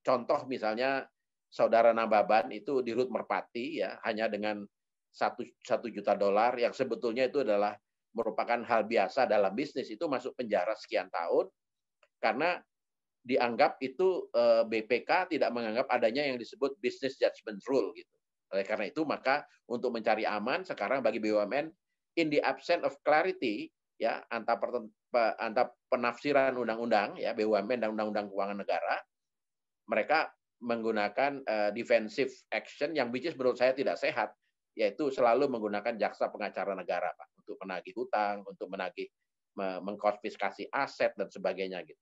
contoh misalnya saudara Nababan itu di Rut Merpati ya hanya dengan satu satu juta dolar yang sebetulnya itu adalah merupakan hal biasa dalam bisnis itu masuk penjara sekian tahun karena dianggap itu eh, BPK tidak menganggap adanya yang disebut business judgment rule gitu. Oleh karena itu maka untuk mencari aman sekarang bagi BUMN in the absence of clarity ya antara Antara penafsiran undang-undang ya BUMN dan undang-undang keuangan negara mereka menggunakan uh, defensive action yang which menurut saya tidak sehat yaitu selalu menggunakan jaksa pengacara negara Pak untuk menagih hutang, untuk menagih mengkonfiskasi aset dan sebagainya gitu.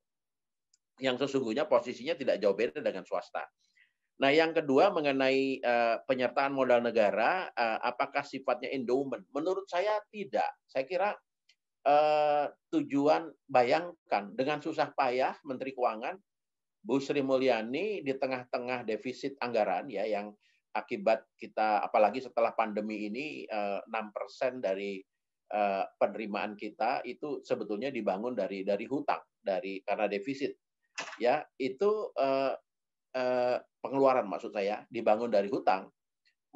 Yang sesungguhnya posisinya tidak jauh beda dengan swasta. Nah, yang kedua mengenai uh, penyertaan modal negara, uh, apakah sifatnya endowment? Menurut saya tidak. Saya kira eh, tujuan bayangkan dengan susah payah Menteri Keuangan Bu Sri Mulyani di tengah-tengah defisit anggaran ya yang akibat kita apalagi setelah pandemi ini eh, enam persen dari eh, penerimaan kita itu sebetulnya dibangun dari dari hutang dari karena defisit ya itu eh, eh, pengeluaran maksud saya dibangun dari hutang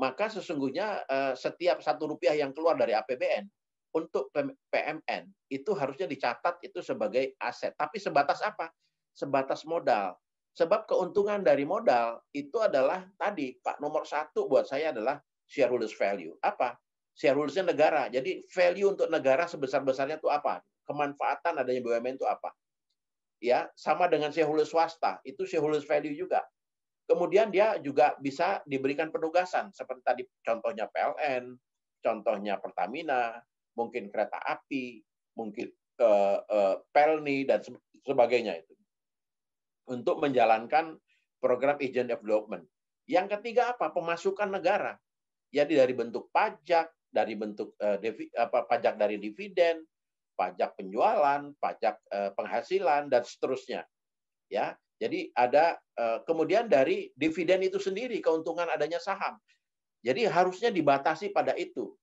maka sesungguhnya eh, setiap satu rupiah yang keluar dari APBN untuk PMN itu harusnya dicatat itu sebagai aset. Tapi sebatas apa? Sebatas modal. Sebab keuntungan dari modal itu adalah tadi Pak nomor satu buat saya adalah shareholders value. Apa? Shareholdersnya negara. Jadi value untuk negara sebesar-besarnya itu apa? Kemanfaatan adanya BUMN itu apa? Ya, sama dengan shareholders swasta, itu shareholders value juga. Kemudian dia juga bisa diberikan penugasan seperti tadi contohnya PLN, contohnya Pertamina, mungkin kereta api, mungkin uh, uh, pelni dan sebagainya itu untuk menjalankan program agent development. Yang ketiga apa? Pemasukan negara. Jadi dari bentuk pajak, dari bentuk uh, devi, apa pajak dari dividen, pajak penjualan, pajak uh, penghasilan dan seterusnya. Ya. Jadi ada uh, kemudian dari dividen itu sendiri keuntungan adanya saham. Jadi harusnya dibatasi pada itu.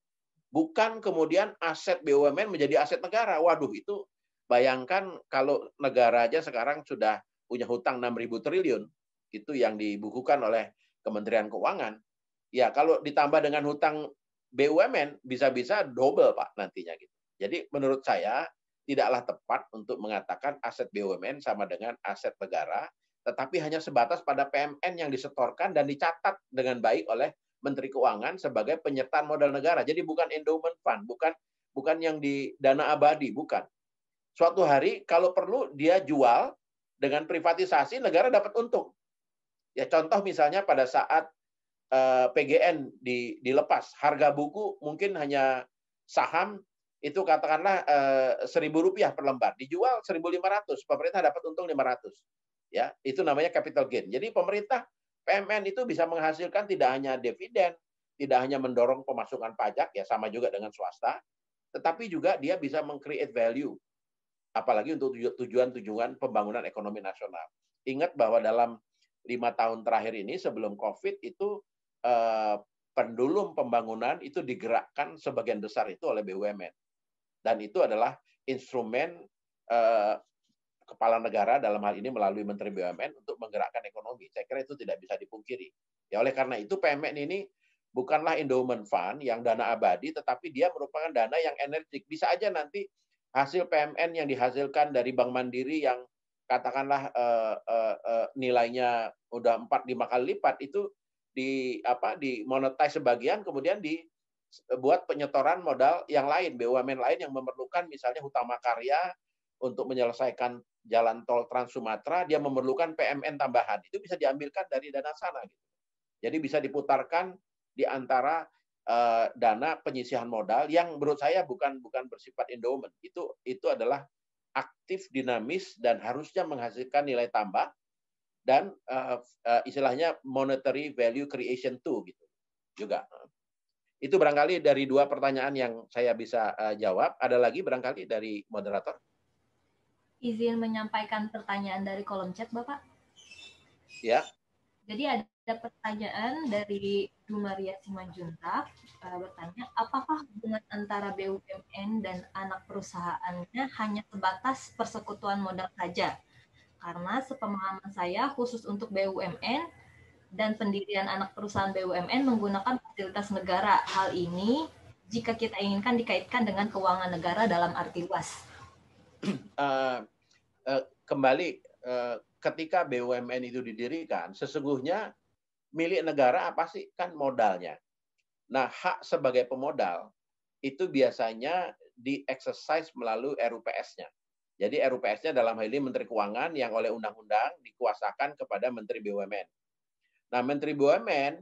Bukan kemudian aset BUMN menjadi aset negara. Waduh, itu bayangkan kalau negara aja sekarang sudah punya hutang 6.000 triliun, itu yang dibukukan oleh Kementerian Keuangan. Ya, kalau ditambah dengan hutang BUMN, bisa-bisa double, Pak, nantinya. gitu. Jadi menurut saya, tidaklah tepat untuk mengatakan aset BUMN sama dengan aset negara, tetapi hanya sebatas pada PMN yang disetorkan dan dicatat dengan baik oleh Menteri Keuangan sebagai penyertaan modal negara. Jadi bukan endowment fund, bukan bukan yang di dana abadi, bukan. Suatu hari kalau perlu dia jual dengan privatisasi negara dapat untung. Ya contoh misalnya pada saat eh, PGN dilepas, harga buku mungkin hanya saham itu katakanlah eh, seribu rupiah per lembar dijual 1.500 pemerintah dapat untung 500 ya itu namanya capital gain jadi pemerintah PMN itu bisa menghasilkan tidak hanya dividen, tidak hanya mendorong pemasukan pajak ya sama juga dengan swasta, tetapi juga dia bisa mengcreate value apalagi untuk tujuan-tujuan pembangunan ekonomi nasional. Ingat bahwa dalam lima tahun terakhir ini sebelum COVID itu eh, pendulum pembangunan itu digerakkan sebagian besar itu oleh BUMN dan itu adalah instrumen eh, kepala negara dalam hal ini melalui Menteri BUMN untuk menggerakkan ekonomi. Saya kira itu tidak bisa dipungkiri. Ya oleh karena itu PMN ini bukanlah endowment fund yang dana abadi, tetapi dia merupakan dana yang energik. Bisa aja nanti hasil PMN yang dihasilkan dari Bank Mandiri yang katakanlah eh, eh, eh, nilainya udah empat lima kali lipat itu di apa di monetize sebagian kemudian dibuat eh, penyetoran modal yang lain BUMN lain yang memerlukan misalnya utama karya untuk menyelesaikan jalan tol Trans Sumatera dia memerlukan PMN tambahan. Itu bisa diambilkan dari dana sana gitu. Jadi bisa diputarkan di antara uh, dana penyisihan modal yang menurut saya bukan bukan bersifat endowment. Itu itu adalah aktif dinamis dan harusnya menghasilkan nilai tambah dan uh, uh, istilahnya monetary value creation too gitu juga. Itu barangkali dari dua pertanyaan yang saya bisa uh, jawab. Ada lagi barangkali dari moderator? izin menyampaikan pertanyaan dari kolom chat, Bapak. Ya. Jadi ada pertanyaan dari Dumaria Simanjuntak uh, bertanya, apakah hubungan antara BUMN dan anak perusahaannya hanya sebatas persekutuan modal saja? Karena sepemahaman saya khusus untuk BUMN dan pendirian anak perusahaan BUMN menggunakan fasilitas negara. Hal ini jika kita inginkan dikaitkan dengan keuangan negara dalam arti luas uh, <clears throat> uh, kembali uh, ketika BUMN itu didirikan, sesungguhnya milik negara apa sih kan modalnya. Nah, hak sebagai pemodal itu biasanya di exercise melalui RUPS-nya. Jadi RUPS-nya dalam hal ini Menteri Keuangan yang oleh undang-undang dikuasakan kepada Menteri BUMN. Nah, Menteri BUMN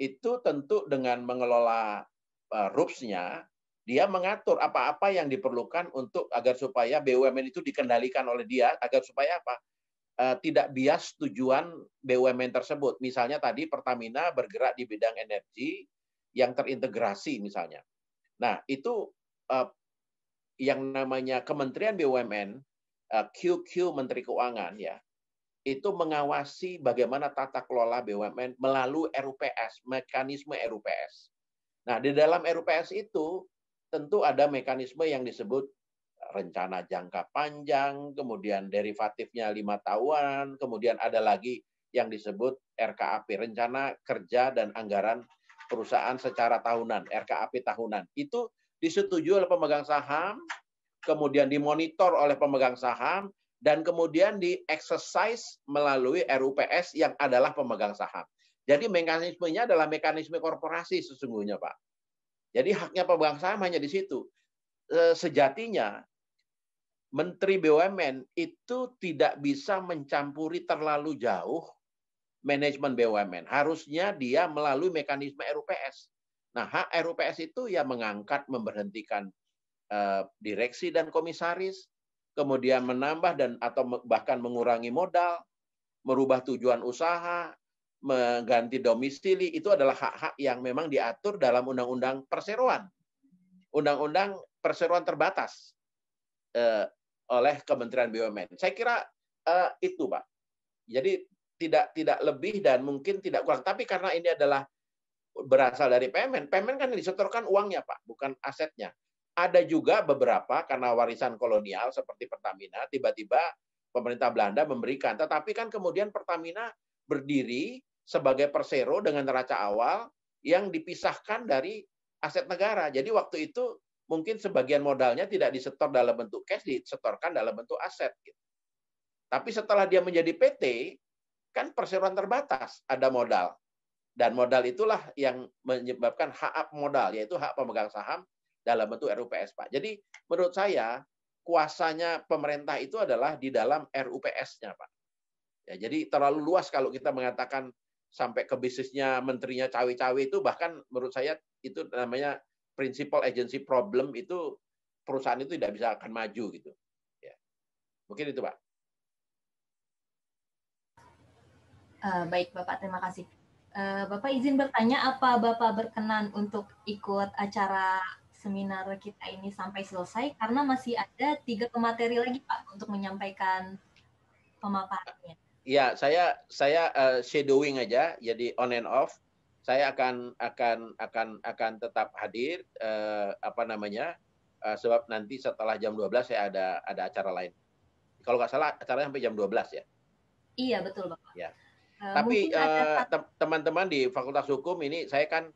itu tentu dengan mengelola uh, RUPS-nya dia mengatur apa-apa yang diperlukan untuk agar supaya BUMN itu dikendalikan oleh dia agar supaya apa eh, tidak bias tujuan BUMN tersebut. Misalnya tadi Pertamina bergerak di bidang energi yang terintegrasi misalnya. Nah, itu eh, yang namanya Kementerian BUMN, QQ eh, Menteri Keuangan ya, itu mengawasi bagaimana tata kelola BUMN melalui RUPS, mekanisme RUPS. Nah, di dalam RUPS itu tentu ada mekanisme yang disebut rencana jangka panjang, kemudian derivatifnya lima tahunan, kemudian ada lagi yang disebut RKAP, rencana kerja dan anggaran perusahaan secara tahunan, RKAP tahunan. Itu disetujui oleh pemegang saham, kemudian dimonitor oleh pemegang saham, dan kemudian di-exercise melalui RUPS yang adalah pemegang saham. Jadi mekanismenya adalah mekanisme korporasi sesungguhnya, Pak. Jadi haknya pemegang saham hanya di situ. E, sejatinya Menteri BUMN itu tidak bisa mencampuri terlalu jauh manajemen BUMN. Harusnya dia melalui mekanisme RUPS. Nah, hak RUPS itu ya mengangkat, memberhentikan eh, direksi dan komisaris, kemudian menambah dan atau bahkan mengurangi modal, merubah tujuan usaha, mengganti domisili itu adalah hak-hak yang memang diatur dalam undang-undang perseroan. Undang-undang perseroan terbatas eh, oleh Kementerian BUMN. Saya kira eh, itu, Pak. Jadi tidak tidak lebih dan mungkin tidak kurang. Tapi karena ini adalah berasal dari PMN, PMN kan disetorkan uangnya, Pak, bukan asetnya. Ada juga beberapa karena warisan kolonial seperti Pertamina tiba-tiba pemerintah Belanda memberikan. Tetapi kan kemudian Pertamina berdiri sebagai persero dengan neraca awal yang dipisahkan dari aset negara. Jadi waktu itu mungkin sebagian modalnya tidak disetor dalam bentuk cash, disetorkan dalam bentuk aset. Gitu. Tapi setelah dia menjadi PT, kan perseroan terbatas, ada modal. Dan modal itulah yang menyebabkan hak modal, yaitu hak pemegang saham dalam bentuk RUPS, Pak. Jadi menurut saya, kuasanya pemerintah itu adalah di dalam RUPS-nya, Pak. Ya, jadi terlalu luas kalau kita mengatakan sampai ke bisnisnya menterinya cawe-cawe itu bahkan menurut saya itu namanya principal agency problem itu perusahaan itu tidak bisa akan maju gitu. Ya. Mungkin itu Pak. Uh, baik Bapak, terima kasih. Uh, Bapak izin bertanya apa Bapak berkenan untuk ikut acara seminar kita ini sampai selesai karena masih ada tiga pemateri lagi Pak untuk menyampaikan pemaparannya ya saya saya uh, shadowing aja jadi on and off saya akan akan akan akan tetap hadir uh, apa namanya uh, sebab nanti setelah jam 12 saya ada ada acara lain kalau nggak salah acaranya sampai jam 12 ya iya betul bapak ya uh, tapi teman-teman uh, di Fakultas Hukum ini saya kan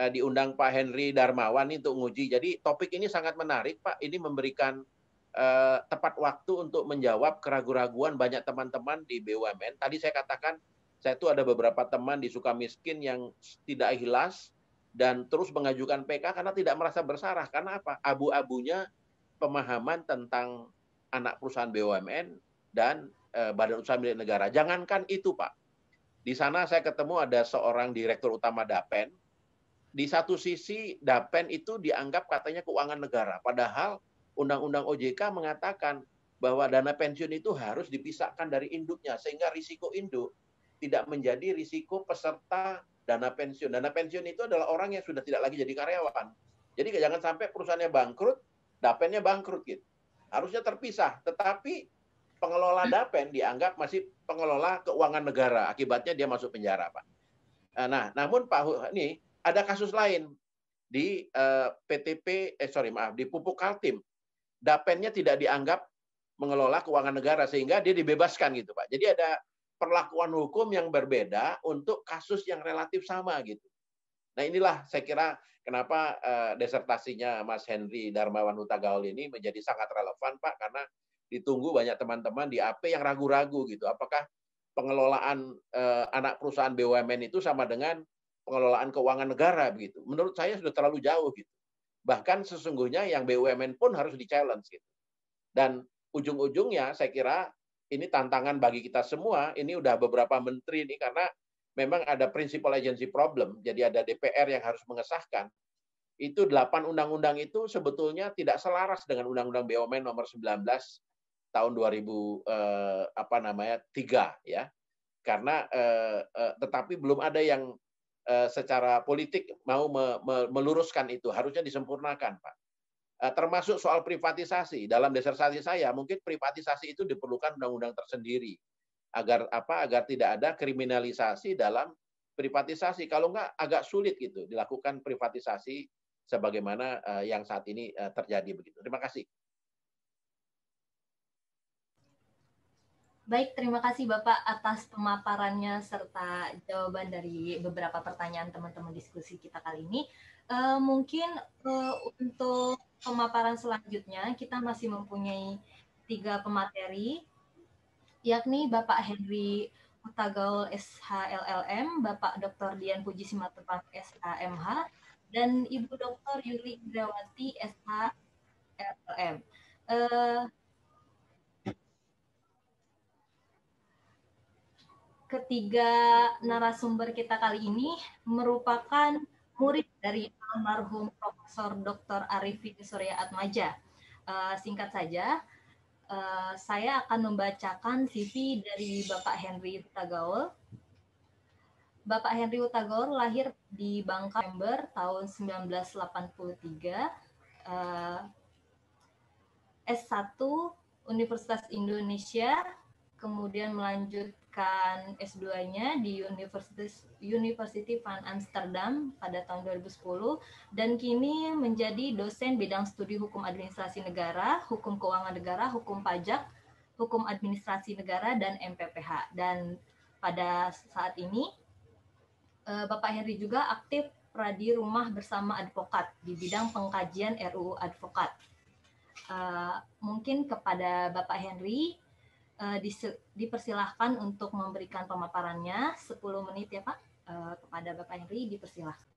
uh, diundang Pak Henry Darmawan ini untuk nguji jadi topik ini sangat menarik Pak ini memberikan eh, tepat waktu untuk menjawab keraguan-keraguan banyak teman-teman di BUMN. Tadi saya katakan saya itu ada beberapa teman di Sukamiskin yang tidak ikhlas dan terus mengajukan PK karena tidak merasa bersalah. Karena apa? Abu-abunya pemahaman tentang anak perusahaan BUMN dan eh, badan usaha milik negara. Jangankan itu, Pak. Di sana saya ketemu ada seorang direktur utama Dapen. Di satu sisi Dapen itu dianggap katanya keuangan negara, padahal Undang-Undang OJK mengatakan bahwa dana pensiun itu harus dipisahkan dari induknya sehingga risiko induk tidak menjadi risiko peserta dana pensiun. Dana pensiun itu adalah orang yang sudah tidak lagi jadi karyawan. Jadi jangan sampai perusahaannya bangkrut, dapennya bangkrut gitu. Harusnya terpisah, tetapi pengelola dapen dianggap masih pengelola keuangan negara. Akibatnya dia masuk penjara, Pak. Eh, nah, namun Pak ini ada kasus lain di PTP eh, eh sorry maaf di pupuk Kaltim Dapennya tidak dianggap mengelola keuangan negara sehingga dia dibebaskan gitu Pak. Jadi ada perlakuan hukum yang berbeda untuk kasus yang relatif sama gitu. Nah inilah saya kira kenapa uh, eh, desertasinya Mas Henry Darmawan Huta Gaul ini menjadi sangat relevan Pak karena ditunggu banyak teman-teman di AP yang ragu-ragu gitu apakah pengelolaan uh, anak perusahaan BUMN itu sama dengan pengelolaan keuangan negara begitu. Menurut saya sudah terlalu jauh gitu. Bahkan sesungguhnya yang BUMN pun harus di-challenge. Gitu. Dan ujung-ujungnya saya kira ini tantangan bagi kita semua. Ini udah beberapa menteri ini karena memang ada principal agency problem. Jadi ada DPR yang harus mengesahkan. Itu delapan undang-undang itu sebetulnya tidak selaras dengan Undang-Undang BUMN nomor 19 tahun 2000 eh, apa namanya tiga ya karena eh, eh, tetapi belum ada yang Eh, secara politik mau meluruskan itu harusnya disempurnakan pak eh, termasuk soal privatisasi dalam disertasi saya mungkin privatisasi itu diperlukan undang-undang tersendiri agar apa agar tidak ada kriminalisasi dalam privatisasi kalau enggak agak sulit gitu dilakukan privatisasi sebagaimana eh, yang saat ini terjadi begitu terima kasih Baik, terima kasih Bapak atas pemaparannya serta jawaban dari beberapa pertanyaan teman-teman diskusi kita kali ini. Uh, mungkin uh, untuk pemaparan selanjutnya kita masih mempunyai tiga pemateri, yakni Bapak Henry Utagaul SHLLM, Bapak Dr. Dian Puji Simatupang SHMH, dan Ibu Dr. Yuli Indrawati SHLLM. Uh, eh, ketiga narasumber kita kali ini merupakan murid dari almarhum Profesor Dr. Arifin Surya Atmaja. Uh, singkat saja, uh, saya akan membacakan CV dari Bapak Henry Utagaul. Bapak Henry Utagaul lahir di Bangka November tahun 1983. Uh, S1 Universitas Indonesia, kemudian melanjut melanjutkan S2-nya di Universitas University van Amsterdam pada tahun 2010 dan kini menjadi dosen bidang studi hukum administrasi negara, hukum keuangan negara, hukum pajak, hukum administrasi negara dan MPPH. Dan pada saat ini eh, Bapak Henry juga aktif pradi rumah bersama advokat di bidang pengkajian RUU advokat. Uh, mungkin kepada Bapak Henry Eh, dipersilahkan untuk memberikan pemaparannya 10 menit ya Pak eh, kepada Bapak Henry dipersilahkan.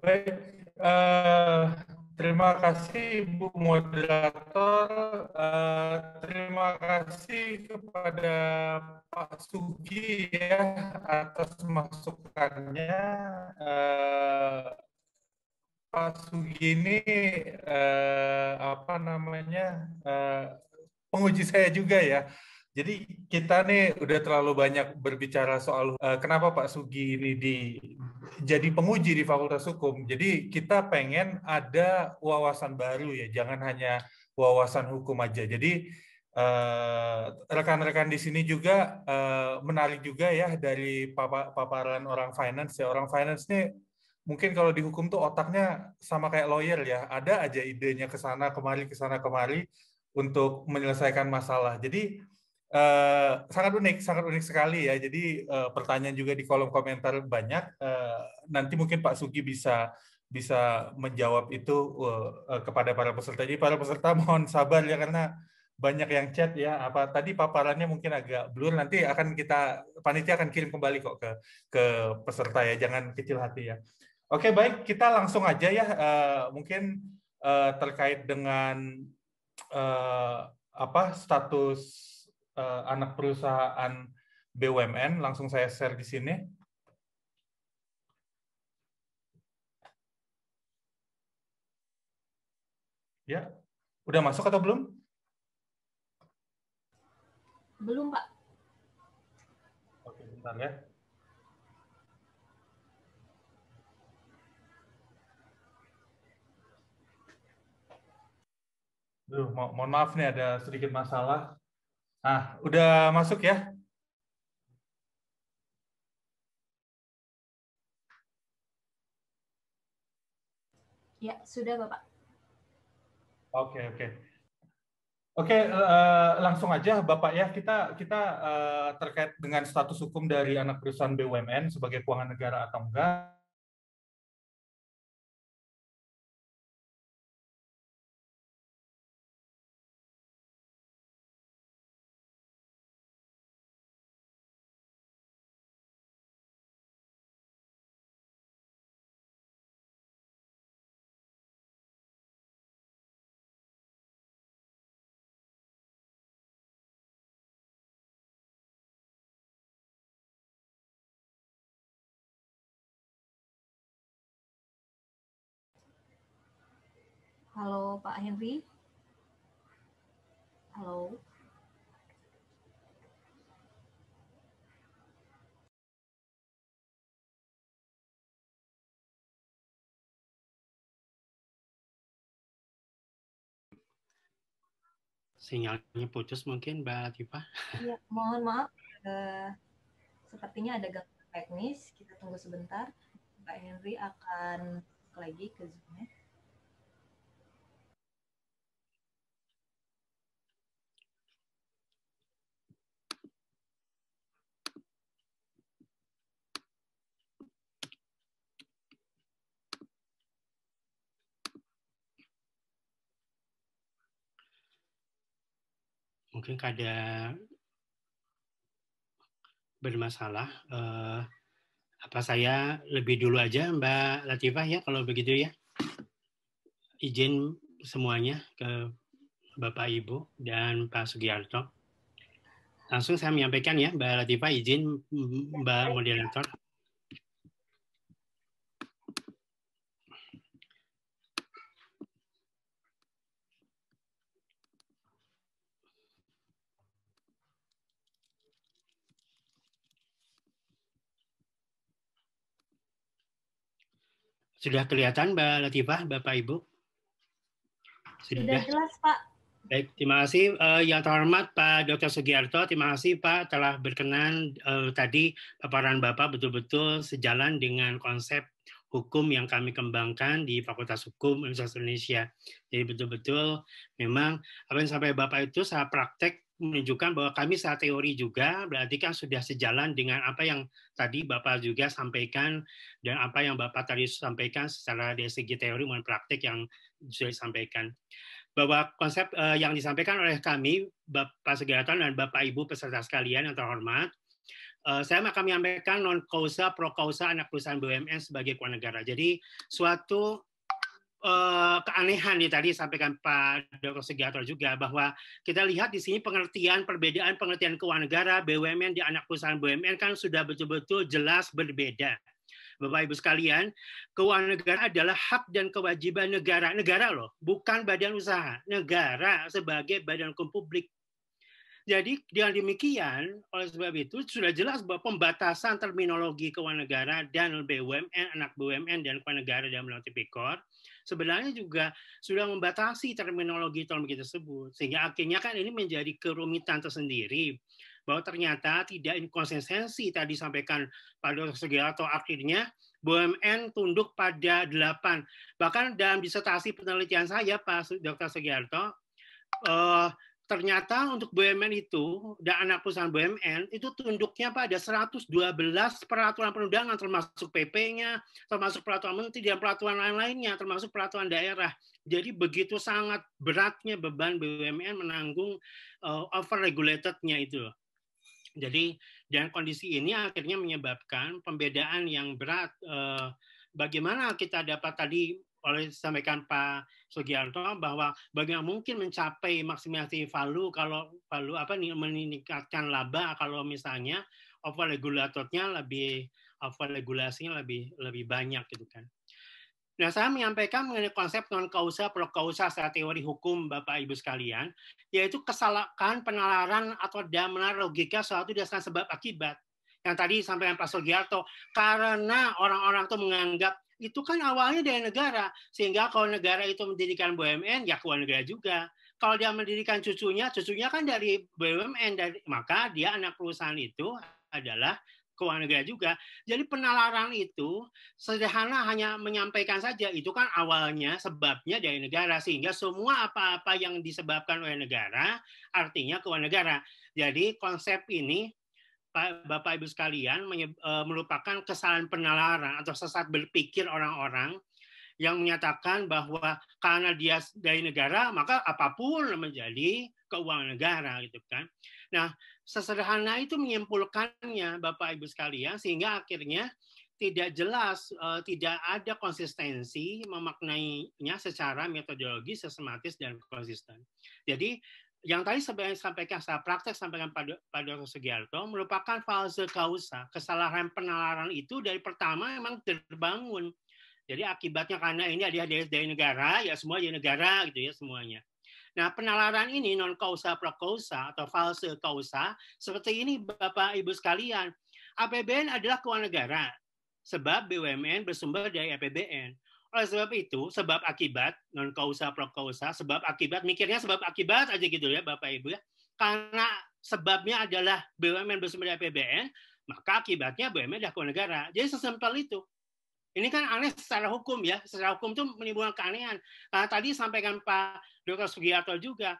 Baik, uh, terima kasih Bu Moderator, uh, terima kasih kepada Pak Sugi ya atas masukannya. Uh, Pak Sugini eh, apa namanya eh, penguji saya juga ya. Jadi kita nih udah terlalu banyak berbicara soal eh, kenapa Pak Sugi ini di jadi penguji di Fakultas Hukum. Jadi kita pengen ada wawasan baru ya, jangan hanya wawasan hukum aja. Jadi eh, rekan-rekan eh, di sini juga eh, menarik juga ya dari paparan orang finance ya. Orang finance nih mungkin kalau dihukum tuh otaknya sama kayak lawyer ya, ada aja idenya ke sana kemari ke sana kemari untuk menyelesaikan masalah. Jadi eh, sangat unik, sangat unik sekali ya. Jadi eh, pertanyaan juga di kolom komentar banyak. Eh, nanti mungkin Pak Sugi bisa bisa menjawab itu uh, kepada para peserta. Jadi para peserta <laughs> mohon sabar ya karena banyak yang chat ya apa tadi paparannya mungkin agak blur nanti akan kita panitia akan kirim kembali kok ke ke peserta ya jangan kecil hati ya. Oke, baik. Kita langsung aja ya. Uh, mungkin uh, terkait dengan uh, apa status uh, anak perusahaan BUMN, langsung saya share di sini. Ya, udah masuk atau belum? Belum, Pak. Oke, bentar ya. Duh, mo mohon maaf nih ada sedikit masalah. nah udah masuk ya? Ya, sudah Bapak. Oke, okay, oke. Okay. Oke, okay, uh, eh, langsung aja Bapak ya, kita kita uh, terkait dengan status hukum dari anak perusahaan BUMN sebagai keuangan negara atau enggak. Halo Pak Henry. Halo. Sinyalnya putus mungkin Mbak Tifa. Iya, mohon maaf. Uh, sepertinya ada gangguan teknis. Kita tunggu sebentar. Mbak Henry akan lagi ke zoom mungkin ada bermasalah. Uh, apa saya lebih dulu aja Mbak Latifah ya kalau begitu ya. Izin semuanya ke Bapak Ibu dan Pak Sugiarto. Langsung saya menyampaikan ya Mbak Latifah izin Mbak moderator. Sudah kelihatan Mbak Latifah, Bapak Ibu? Sudah, Sudah jelas Pak. Baik, terima kasih uh, yang terhormat Pak Dr. Sugiarto, terima kasih Pak telah berkenan uh, tadi paparan Bapak betul-betul sejalan dengan konsep hukum yang kami kembangkan di Fakultas Hukum Universitas Indonesia. Jadi betul-betul memang apa yang sampai Bapak itu saya praktek menunjukkan bahwa kami secara teori juga berarti kan sudah sejalan dengan apa yang tadi Bapak juga sampaikan dan apa yang Bapak tadi sampaikan secara dari segi teori maupun praktik yang sudah disampaikan. Bahwa konsep eh, yang disampaikan oleh kami, Bapak Segeratan dan Bapak Ibu peserta sekalian yang terhormat, eh, saya akan menyampaikan non-causa, pro-causa anak perusahaan BUMN sebagai kewarganegara. Jadi suatu Eh, keanehan di tadi sampaikan Pak Dr. Segator juga bahwa kita lihat di sini pengertian perbedaan pengertian keuangan negara BUMN di anak perusahaan BUMN kan sudah betul-betul jelas berbeda. Bapak Ibu sekalian, keuangan negara adalah hak dan kewajiban negara. Negara loh, bukan badan usaha. Negara sebagai badan hukum publik. Jadi dengan demikian, oleh sebab itu sudah jelas bahwa pembatasan terminologi keuangan negara dan BUMN, anak BUMN dan keuangan negara dalam melalui tipikor sebenarnya juga sudah membatasi terminologi terminologi tersebut sehingga akhirnya kan ini menjadi kerumitan tersendiri bahwa ternyata tidak inkonsistensi tadi sampaikan Pak Dr. Sugiharto akhirnya BUMN tunduk pada delapan bahkan dalam disertasi penelitian saya Pak Dr. Sugiharto eh, ternyata untuk BUMN itu dan anak perusahaan BUMN itu tunduknya pada 112 peraturan perundangan termasuk PP-nya, termasuk peraturan menteri dan peraturan lain-lainnya, termasuk peraturan daerah. Jadi begitu sangat beratnya beban BUMN menanggung uh, eh, over regulated-nya itu. Jadi dan kondisi ini akhirnya menyebabkan pembedaan yang berat uh, bagaimana kita dapat tadi oleh sampaikan Pak Sugiarto bahwa bagaimana mungkin mencapai maksimasi value kalau value apa meningkatkan laba kalau misalnya over regulatornya lebih over regulasinya lebih lebih banyak gitu kan. Nah, saya menyampaikan mengenai konsep non kausa pro kausa secara teori hukum Bapak Ibu sekalian, yaitu kesalahan penalaran atau damaran logika suatu dasar sebab akibat yang tadi sampaikan Pak Sugiarto, karena orang-orang itu menganggap itu kan awalnya dari negara. Sehingga kalau negara itu mendirikan BUMN, ya keluar negara juga. Kalau dia mendirikan cucunya, cucunya kan dari BUMN, dari, maka dia anak perusahaan itu adalah keuangan negara juga. Jadi penalaran itu sederhana hanya menyampaikan saja itu kan awalnya sebabnya dari negara sehingga semua apa-apa yang disebabkan oleh negara artinya keuangan negara. Jadi konsep ini Bapak Ibu sekalian e, melupakan kesalahan penalaran atau sesat berpikir orang-orang yang menyatakan bahwa karena dia dari negara maka apapun menjadi keuangan negara gitu kan. Nah, sesederhana itu menyimpulkannya Bapak Ibu sekalian sehingga akhirnya tidak jelas, e, tidak ada konsistensi memaknainya secara metodologi, sistematis, dan konsisten. Jadi yang tadi saya sampaikan saya praktek sampaikan pada pada Dr. Sugiarto merupakan false causa kesalahan penalaran itu dari pertama memang terbangun jadi akibatnya karena ini ada dari, dari negara ya semua dari negara gitu ya semuanya nah penalaran ini non causa pro causa atau false causa seperti ini bapak ibu sekalian APBN adalah keuangan negara sebab BUMN bersumber dari APBN oleh sebab itu, sebab akibat, non kausa pro kausa, sebab akibat, mikirnya sebab akibat aja gitu ya Bapak Ibu ya. Karena sebabnya adalah BUMN bersumber dari APBN, maka akibatnya BUMN dilakukan negara. Jadi sesimpel itu. Ini kan aneh secara hukum ya. Secara hukum itu menimbulkan keanehan. Nah, tadi sampaikan Pak Dr. sugiarto juga,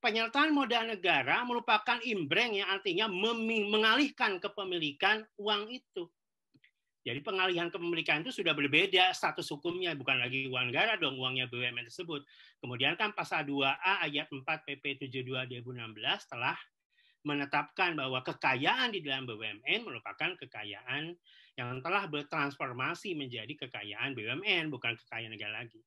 penyertaan modal negara merupakan imbreng yang artinya mengalihkan kepemilikan uang itu. Jadi pengalihan kepemilikan itu sudah berbeda status hukumnya, bukan lagi uang negara dong uangnya BUMN tersebut. Kemudian kan pasal 2A ayat 4 PP 72 2016 telah menetapkan bahwa kekayaan di dalam BUMN merupakan kekayaan yang telah bertransformasi menjadi kekayaan BUMN, bukan kekayaan negara lagi.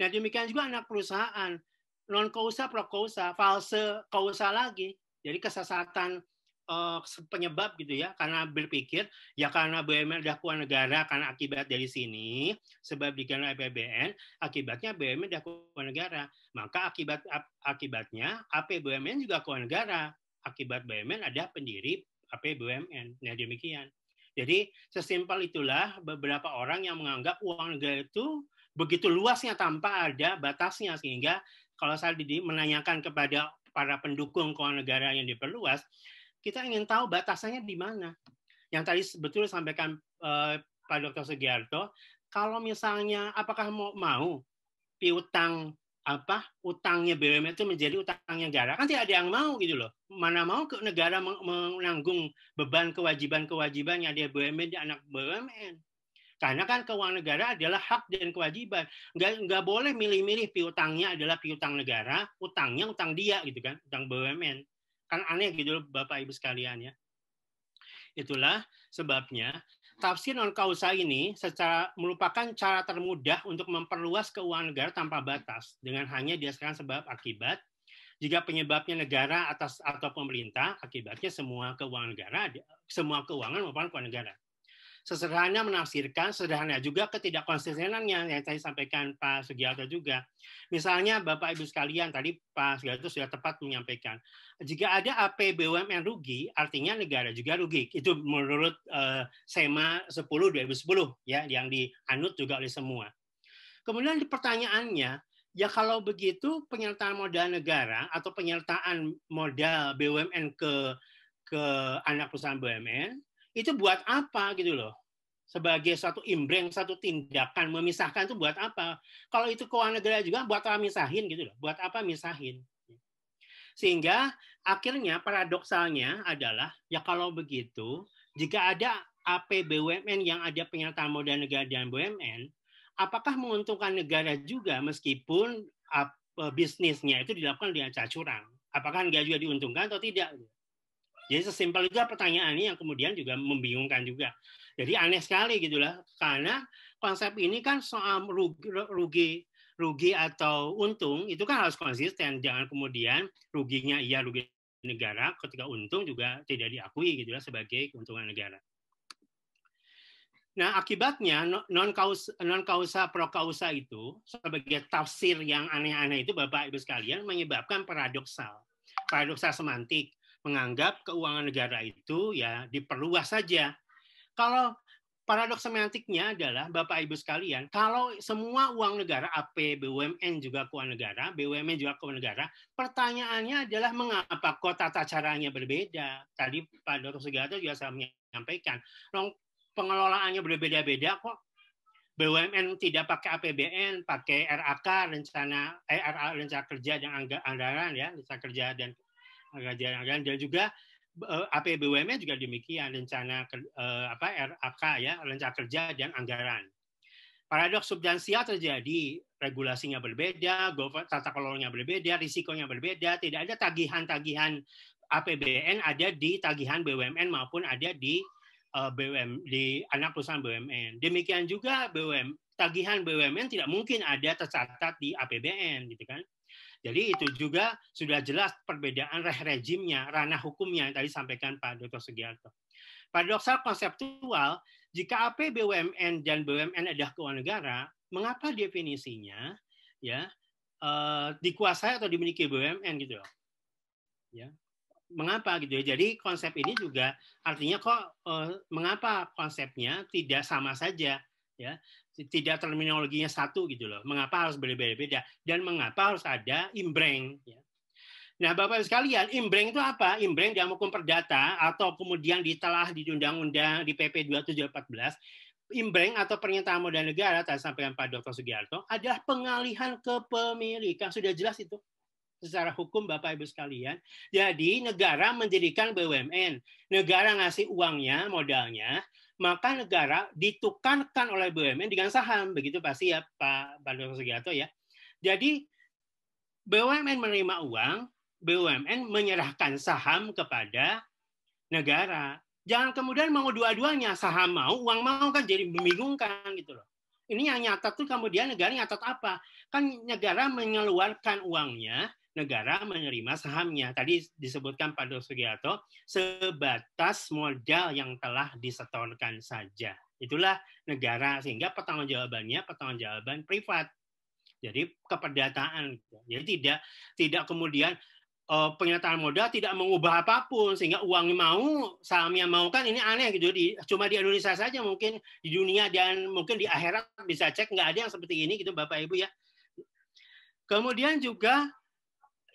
Nah demikian juga anak perusahaan, non kausa pro kausa, false kausa lagi. Jadi kesesatan uh, penyebab gitu ya karena berpikir ya karena BUMN dakwaan negara karena akibat dari sini sebab dikena APBN akibatnya BUMN dakwaan negara maka akibat akibatnya APBUMN juga keuangan negara akibat BUMN ada pendiri APBUMN nah demikian jadi sesimpel itulah beberapa orang yang menganggap uang negara itu begitu luasnya tanpa ada batasnya sehingga kalau saya menanyakan kepada para pendukung keuangan negara yang diperluas kita ingin tahu batasannya di mana. Yang tadi sebetulnya sampaikan uh, eh, Pak Dr. Sugiarto, kalau misalnya apakah mau, mau piutang apa utangnya BUMN itu menjadi utangnya negara kan tidak ada yang mau gitu loh mana mau ke negara menanggung beban kewajiban-kewajiban yang ada BUMN di anak BUMN karena kan keuangan negara adalah hak dan kewajiban nggak nggak boleh milih-milih piutangnya adalah piutang negara utangnya utang dia gitu kan utang BUMN Kan aneh gitu Bapak Ibu sekalian ya. Itulah sebabnya tafsir non kausa ini secara merupakan cara termudah untuk memperluas keuangan negara tanpa batas dengan hanya diasahkan sebab akibat jika penyebabnya negara atas atau pemerintah, akibatnya semua keuangan negara, semua keuangan merupakan keuangan negara sesederhana menafsirkan, sederhana juga ketidakkonsistenannya yang tadi sampaikan Pak Sugiarto juga. Misalnya Bapak Ibu sekalian tadi Pak Sugiarto sudah tepat menyampaikan, jika ada AP BUMN rugi, artinya negara juga rugi. Itu menurut eh, SEMA 10 2010 ya yang dianut juga oleh semua. Kemudian di pertanyaannya, Ya kalau begitu penyertaan modal negara atau penyertaan modal BUMN ke ke anak perusahaan BUMN itu buat apa gitu loh sebagai satu imbreng satu tindakan memisahkan itu buat apa kalau itu keuangan negara juga buat apa misahin gitu loh buat apa misahin sehingga akhirnya paradoksalnya adalah ya kalau begitu jika ada APBUMN yang ada penyertaan modal negara dan BUMN apakah menguntungkan negara juga meskipun e, bisnisnya itu dilakukan dengan curang apakah negara juga diuntungkan atau tidak jadi sesimpel pertanyaan ini yang kemudian juga membingungkan juga. Jadi aneh sekali gitulah karena konsep ini kan soal rugi, rugi rugi atau untung itu kan harus konsisten jangan kemudian ruginya iya rugi negara ketika untung juga tidak diakui gitulah sebagai keuntungan negara. Nah, akibatnya non kausa, non kausa pro kausa itu sebagai tafsir yang aneh-aneh itu Bapak Ibu sekalian menyebabkan paradoksal, paradoksal semantik menganggap keuangan negara itu ya diperluas saja. Kalau paradoks semantiknya adalah Bapak Ibu sekalian, kalau semua uang negara AP, BUMN juga keuangan negara, BUMN juga keuangan negara, pertanyaannya adalah mengapa kok tata caranya berbeda? Tadi Pak Dr. Sugiharto juga saya menyampaikan, pengelolaannya berbeda-beda kok. BUMN tidak pakai APBN, pakai RAK rencana eh, RA, rencana kerja dan anggaran ya, rencana kerja dan pengajian-pengajian dan juga eh, APBUM-nya juga demikian rencana eh, apa RAK ya rencana kerja dan anggaran. Paradoks substansial terjadi, regulasinya berbeda, tata kelolanya berbeda, risikonya berbeda, tidak ada tagihan-tagihan APBN ada di tagihan BUMN maupun ada di uh, eh, BUM di anak perusahaan BUMN. Demikian juga BUM tagihan BUMN tidak mungkin ada tercatat di APBN gitu kan. Jadi itu juga sudah jelas perbedaan rejimnya, ranah hukumnya yang tadi sampaikan Pak Dr. Sugiarto. Paradoksal konseptual, jika AP BUMN dan BUMN adalah keuangan negara, mengapa definisinya ya eh, dikuasai atau dimiliki BUMN gitu loh. Ya. Mengapa gitu ya? Jadi konsep ini juga artinya kok eh, mengapa konsepnya tidak sama saja ya tidak terminologinya satu gitu loh. Mengapa harus berbeda-beda dan mengapa harus ada imbreng? Ya. Nah, Bapak Ibu sekalian, imbreng itu apa? Imbreng dalam hukum perdata atau kemudian ditelah di Undang-Undang di PP 2714, imbreng atau pernyataan modal negara tadi sampaikan Pak Dr. Sugiharto adalah pengalihan kepemilikan. Sudah jelas itu secara hukum Bapak Ibu sekalian. Jadi negara mendirikan BUMN, negara ngasih uangnya, modalnya, maka negara ditukarkan oleh BUMN dengan saham. Begitu pasti ya Pak Bandung Sugiyato ya. Jadi BUMN menerima uang, BUMN menyerahkan saham kepada negara. Jangan kemudian mau dua-duanya saham mau, uang mau kan jadi membingungkan gitu loh. Ini yang nyatat tuh kemudian negara nyatat apa? Kan negara mengeluarkan uangnya, negara menerima sahamnya. Tadi disebutkan Pak Sugiyato, sebatas modal yang telah disetorkan saja. Itulah negara, sehingga pertanggung jawabannya pertanggung jawaban privat. Jadi keperdataan. Jadi tidak tidak kemudian uh, pernyataan modal tidak mengubah apapun sehingga uangnya mau sahamnya mau kan ini aneh gitu di cuma di Indonesia saja mungkin di dunia dan mungkin di akhirat bisa cek nggak ada yang seperti ini gitu Bapak Ibu ya kemudian juga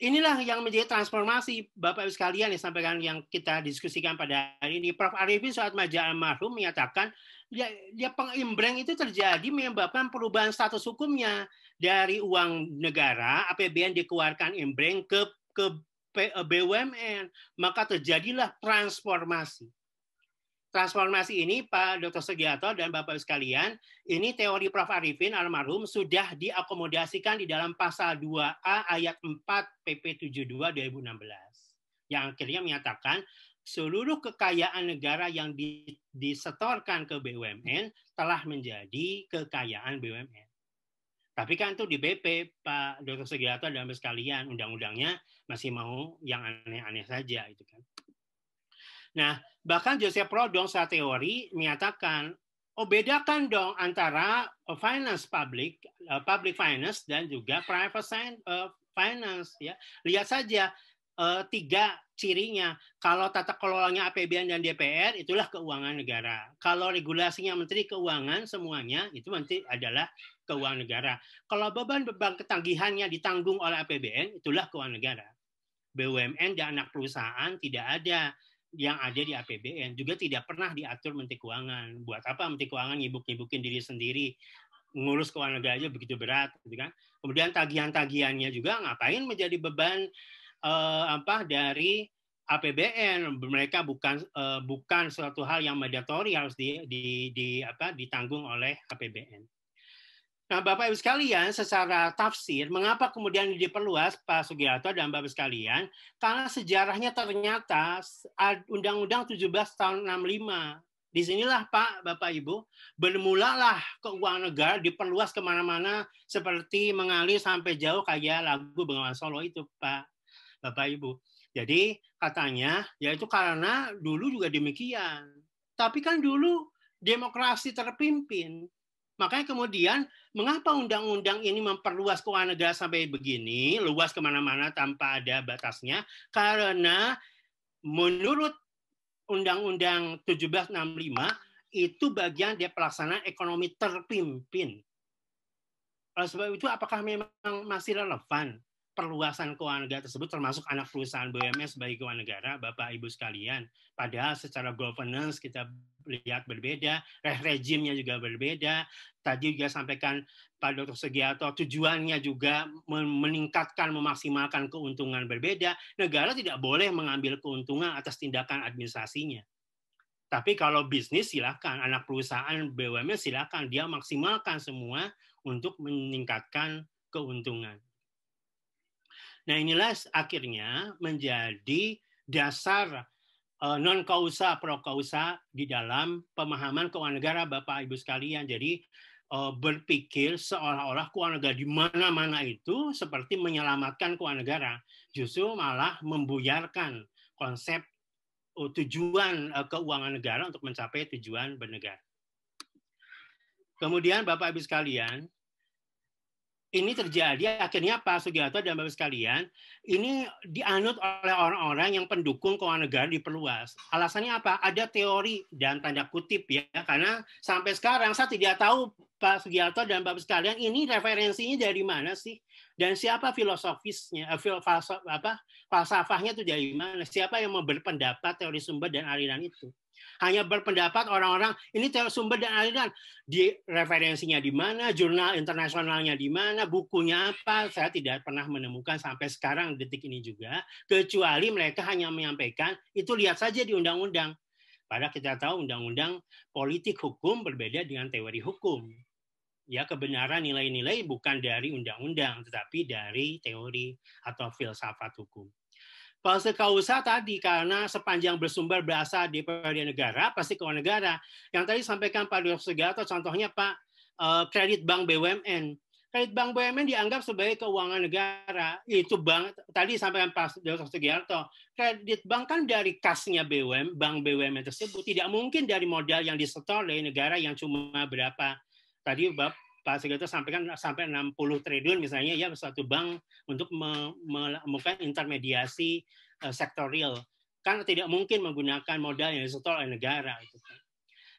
inilah yang menjadi transformasi Bapak Ibu sekalian yang sampaikan yang kita diskusikan pada hari ini. Prof. Arifin saat maja almarhum menyatakan dia, ya, ya pengimbreng itu terjadi menyebabkan perubahan status hukumnya dari uang negara APBN dikeluarkan imbreng ke ke eh, BUMN maka terjadilah transformasi transformasi ini Pak Dr. Sugiarto dan Bapak sekalian, ini teori Prof. Arifin almarhum sudah diakomodasikan di dalam pasal 2A ayat 4 PP 72 2016 yang akhirnya menyatakan seluruh kekayaan negara yang disetorkan ke BUMN telah menjadi kekayaan BUMN. Tapi kan itu di BP Pak Dr. Sugiarto dan Bapak sekalian undang-undangnya masih mau yang aneh-aneh saja itu kan. Nah, bahkan Joseph Rodong secara teori menyatakan, oh bedakan dong antara uh, finance public, uh, public finance dan juga private uh, finance. Ya, lihat saja tiga cirinya. Kalau tata kelolanya APBN dan DPR itulah keuangan negara. Kalau regulasinya Menteri Keuangan semuanya itu nanti adalah keuangan negara. Kalau beban-beban ketanggihannya ditanggung oleh APBN itulah keuangan negara. BUMN dan anak perusahaan tidak ada yang ada di APBN juga tidak pernah diatur Menteri Keuangan. Buat apa Menteri Keuangan ngibuk-ngibukin diri sendiri ngurus keuangan negara aja begitu berat, gitu kan? Kemudian tagihan-tagihannya juga ngapain menjadi beban uh, apa dari APBN? Mereka bukan uh, bukan suatu hal yang mandatory harus di, di, di apa ditanggung oleh APBN. Nah, Bapak Ibu sekalian, secara tafsir, mengapa kemudian diperluas Pak Sugiharto dan Bapak Ibu sekalian? Karena sejarahnya ternyata Undang-Undang 17 tahun 65. di sinilah Pak, Bapak Ibu, bermulalah keuangan negara diperluas kemana-mana seperti mengalir sampai jauh kayak lagu Bengawan Solo itu Pak, Bapak Ibu. Jadi katanya, yaitu karena dulu juga demikian. Tapi kan dulu demokrasi terpimpin, Makanya kemudian mengapa undang-undang ini memperluas keuangan negara sampai begini, luas kemana-mana tanpa ada batasnya? Karena menurut Undang-Undang 1765 itu bagian dari pelaksanaan ekonomi terpimpin. Oleh sebab itu, apakah memang masih relevan perluasan keuangan negara tersebut termasuk anak perusahaan BUMN sebagai keuangan negara, Bapak Ibu sekalian. Padahal secara governance kita lihat berbeda, rejimnya juga berbeda. Tadi juga sampaikan Pak Dr. Segiato, tujuannya juga meningkatkan, memaksimalkan keuntungan berbeda. Negara tidak boleh mengambil keuntungan atas tindakan administrasinya. Tapi kalau bisnis silakan anak perusahaan BUMN silakan dia maksimalkan semua untuk meningkatkan keuntungan. Nah inilah akhirnya menjadi dasar eh, non kausa pro kausa di dalam pemahaman keuangan negara Bapak Ibu sekalian. Jadi eh, berpikir seolah-olah keuangan negara di mana-mana itu seperti menyelamatkan keuangan negara, justru malah membuyarkan konsep eh, tujuan keuangan negara untuk mencapai tujuan bernegara. Kemudian Bapak Ibu sekalian, ini terjadi akhirnya Pak Sugiharto dan Bapak sekalian ini dianut oleh orang-orang yang pendukung keuangan negara diperluas. Alasannya apa? Ada teori dan tanda kutip ya karena sampai sekarang saya tidak tahu Pak Sugiharto dan Bapak sekalian ini referensinya dari mana sih? Dan siapa filosofisnya, eh, Filosof apa, falsafahnya itu dari mana? Siapa yang mau berpendapat teori sumber dan aliran itu? hanya berpendapat orang-orang ini sumber dan aliran di referensinya di mana jurnal internasionalnya di mana bukunya apa saya tidak pernah menemukan sampai sekarang detik ini juga kecuali mereka hanya menyampaikan itu lihat saja di undang-undang padahal kita tahu undang-undang politik hukum berbeda dengan teori hukum ya kebenaran nilai-nilai bukan dari undang-undang tetapi dari teori atau filsafat hukum Palsu kausa tadi karena sepanjang bersumber berasal di periode negara, pasti keuangan negara. Yang tadi sampaikan Pak Dr. Sugiarto contohnya Pak, eh, kredit bank BUMN. Kredit bank BUMN dianggap sebagai keuangan negara. Itu bank, tadi sampaikan Pak Dr. Sugiarto kredit bank kan dari kasnya BUM, bank BUMN tersebut. Tidak mungkin dari modal yang disetor dari negara yang cuma berapa. Tadi Bapak Pak Sugiharto sampaikan sampai 60 triliun misalnya ya suatu bank untuk melakukan intermediasi sektoral, eh, sektor kan tidak mungkin menggunakan modal yang disetor oleh negara itu kan.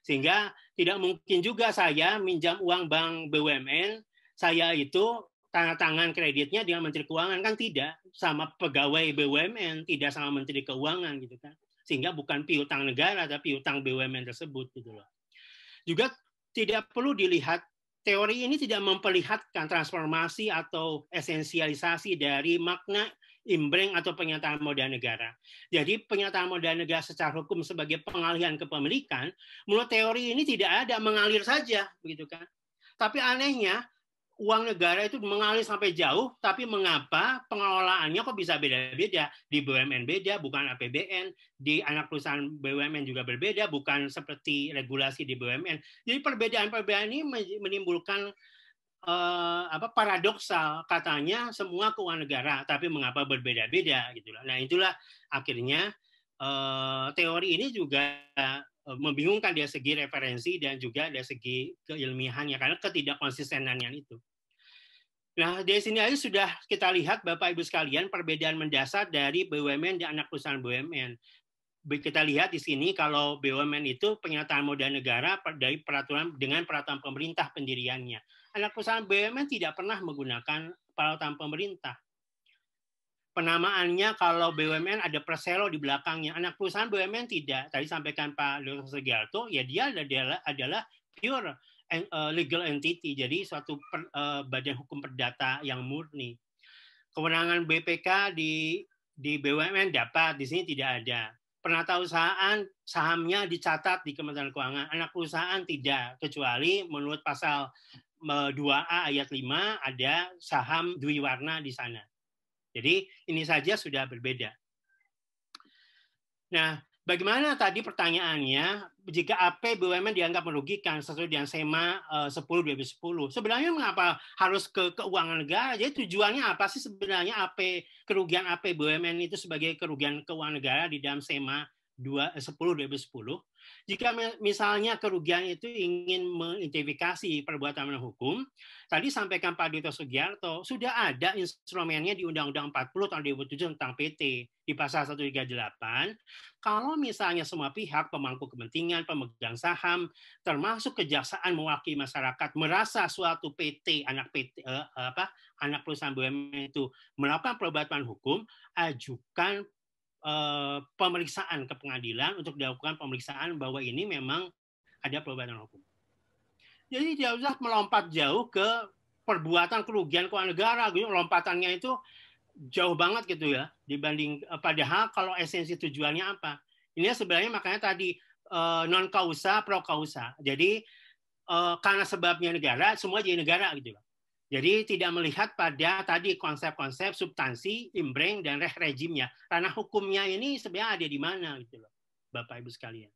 sehingga tidak mungkin juga saya minjam uang bank BUMN saya itu tanda tangan kreditnya dengan menteri keuangan kan tidak sama pegawai BUMN tidak sama menteri keuangan gitu kan sehingga bukan piutang negara tapi piutang BUMN tersebut gitu loh juga tidak perlu dilihat teori ini tidak memperlihatkan transformasi atau esensialisasi dari makna imbreng atau penyataan modal negara. Jadi penyataan modal negara secara hukum sebagai pengalihan kepemilikan, menurut teori ini tidak ada mengalir saja, begitu kan? Tapi anehnya uang negara itu mengalir sampai jauh, tapi mengapa pengelolaannya kok bisa beda-beda? Di BUMN beda, bukan APBN. Di anak perusahaan BUMN juga berbeda, bukan seperti regulasi di BUMN. Jadi perbedaan-perbedaan ini menimbulkan eh, apa paradoksal katanya semua keuangan negara, tapi mengapa berbeda-beda gitulah. Nah itulah akhirnya eh, teori ini juga Eh, membingungkan dari segi referensi dan juga dari segi keilmiahannya karena ketidakkonsistenannya itu. Nah, di sini aja sudah kita lihat Bapak Ibu sekalian perbedaan mendasar dari BUMN dan anak perusahaan BUMN. Kita lihat di sini kalau BUMN itu penyataan modal negara dari peraturan dengan peraturan pemerintah pendiriannya. Anak perusahaan BUMN tidak pernah menggunakan peraturan pemerintah penamaannya kalau BUMN ada Persero di belakangnya. Anak perusahaan BUMN tidak. Tadi sampaikan Pak Leo Segiarto, ya dia adalah, adalah pure and, uh, eh, legal entity, jadi suatu per, uh, badan hukum perdata yang murni. Kewenangan BPK di di BUMN dapat, di sini tidak ada. Penata usahaan sahamnya dicatat di Kementerian Keuangan, anak perusahaan tidak, kecuali menurut pasal 2A eh, ayat 5 ada saham dwi warna di sana jadi ini saja sudah berbeda. Nah, bagaimana tadi pertanyaannya jika AP BUMN dianggap merugikan sesuai dengan SEMA 10 2010. Sebenarnya mengapa harus ke keuangan negara? Jadi tujuannya apa sih sebenarnya AP kerugian AP BUMN itu sebagai kerugian keuangan negara di dalam SEMA 2 10 2010? Jika misalnya kerugian itu ingin mengidentifikasi perbuatan hukum, tadi sampaikan Pak Dito Sugiarto, sudah ada instrumennya di Undang-Undang 40 tahun 2007 tentang PT di pasal 138. Kalau misalnya semua pihak pemangku kepentingan, pemegang saham, termasuk kejaksaan mewakili masyarakat merasa suatu PT anak PT eh, eh, apa anak perusahaan BUMN itu melakukan perbuatan hukum, ajukan Eh, pemeriksaan ke pengadilan untuk dilakukan pemeriksaan bahwa ini memang ada perbuatan hukum. Jadi dia sudah melompat jauh ke perbuatan kerugian keuangan negara, gitu. lompatannya itu jauh banget gitu ya dibanding eh, padahal kalau esensi tujuannya apa? Ini sebenarnya makanya tadi eh, non kausa pro kausa. Jadi karena sebabnya negara, semua jadi negara gitu. loh. Jadi tidak melihat pada tadi konsep-konsep substansi, imbreng dan reh rejimnya. Ranah hukumnya ini sebenarnya ada di mana gitu loh, Bapak Ibu sekalian.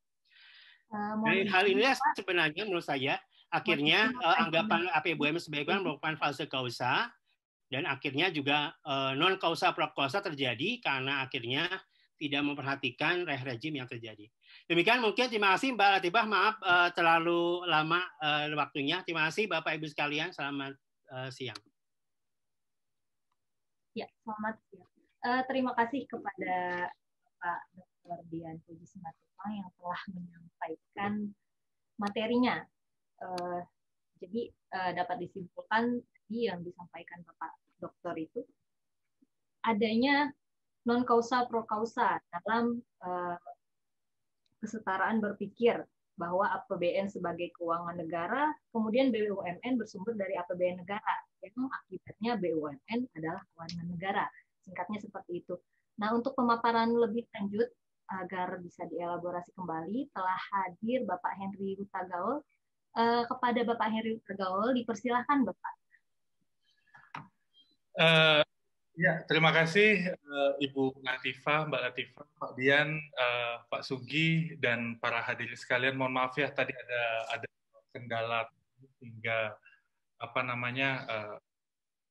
Uh, nah, hal ini sebenarnya menurut saya akhirnya uh, anggapan APBM sebagai merupakan fase kausa dan akhirnya juga uh, eh, non kausa pro kausa terjadi karena akhirnya tidak memperhatikan reh rejim yang terjadi. Demikian mungkin terima kasih Mbak Latibah, maaf uh, terlalu lama uh, waktunya. Terima kasih Bapak Ibu sekalian, selamat uh, siang. Ya, selamat siang. Uh, terima kasih kepada Pak Dr. Dian Puji Simatupang yang telah menyampaikan materinya. Uh, jadi uh, dapat disimpulkan tadi yang disampaikan Bapak Dokter itu adanya non kausa pro kausa dalam uh, kesetaraan berpikir bahwa APBN sebagai keuangan negara, kemudian BUMN bersumber dari APBN negara, yang akibatnya BUMN adalah keuangan negara. Singkatnya seperti itu. Nah, untuk pemaparan lebih lanjut, agar bisa dielaborasi kembali, telah hadir Bapak Henry Utagaul. Eh, kepada Bapak Henry Utagaul, dipersilahkan Bapak. Eh, Ya, terima kasih uh, Ibu Latifa, Mbak Latifa, Pak Dian, uh, eh, Pak Sugi, dan para hadirin sekalian. Mohon maaf ya tadi ada ada kendala hingga apa namanya uh,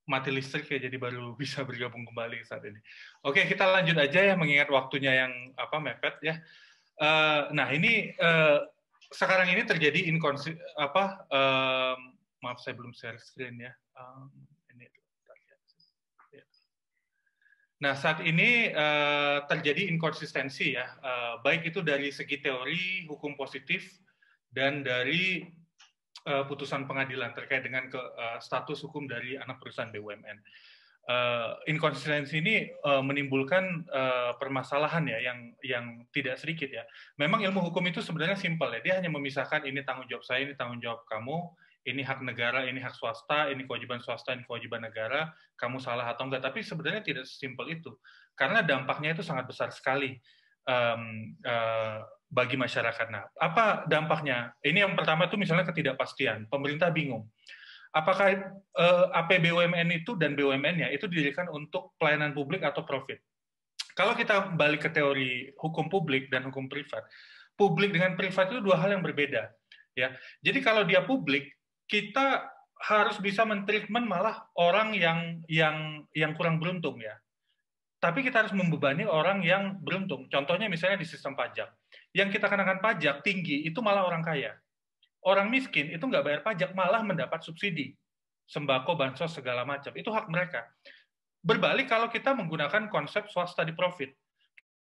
mati listrik ya jadi baru <laughs> bisa bergabung kembali saat ini. Oke kita lanjut aja ya mengingat waktunya yang apa mepet ya. Uh, nah ini uh, sekarang ini terjadi inkonsi apa uh, maaf saya belum share screen ya. Um, Nah, saat ini uh, terjadi inkonsistensi ya, uh, baik itu dari segi teori hukum positif dan dari uh, putusan pengadilan terkait dengan ke, uh, status hukum dari anak perusahaan BUMN. Uh, inkonsistensi ini uh, menimbulkan uh, permasalahan ya yang yang tidak sedikit ya. Memang ilmu hukum itu sebenarnya simpel ya, dia hanya memisahkan ini tanggung jawab saya, ini tanggung jawab kamu, ini hak negara, ini hak swasta, ini kewajiban swasta, ini kewajiban negara, kamu salah atau enggak. Tapi sebenarnya tidak sesimpel itu. Karena dampaknya itu sangat besar sekali um, uh, bagi masyarakat. Nah, apa dampaknya? Ini yang pertama itu misalnya ketidakpastian. Pemerintah bingung. Apakah uh, eh, APBUMN itu dan BUMN-nya itu didirikan untuk pelayanan publik atau profit? Kalau kita balik ke teori hukum publik dan hukum privat, publik dengan privat itu dua hal yang berbeda. Ya, jadi kalau dia publik kita harus bisa mentreatment malah orang yang yang yang kurang beruntung ya. Tapi kita harus membebani orang yang beruntung. Contohnya misalnya di sistem pajak. Yang kita kenakan pajak tinggi itu malah orang kaya. Orang miskin itu nggak bayar pajak, malah mendapat subsidi. Sembako, bansos, segala macam. Itu hak mereka. Berbalik kalau kita menggunakan konsep swasta di profit.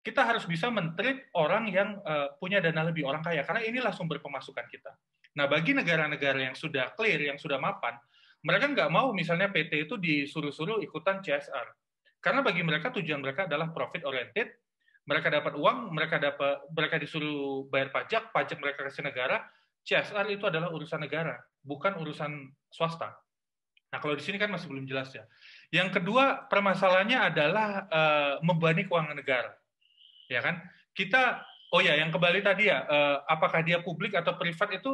Kita harus bisa mentreat orang yang eh, punya dana lebih, orang kaya. Karena inilah sumber pemasukan kita Nah, bagi negara-negara yang sudah clear, yang sudah mapan, mereka nggak mau misalnya PT itu disuruh-suruh ikutan CSR. Karena bagi mereka tujuan mereka adalah profit oriented, mereka dapat uang, mereka dapat mereka disuruh bayar pajak, pajak mereka kasih negara, CSR itu adalah urusan negara, bukan urusan swasta. Nah, kalau di sini kan masih belum jelas ya. Yang kedua, permasalahannya adalah e, membebani keuangan negara. Ya kan? Kita oh ya, yang kembali tadi ya, e, apakah dia publik atau privat itu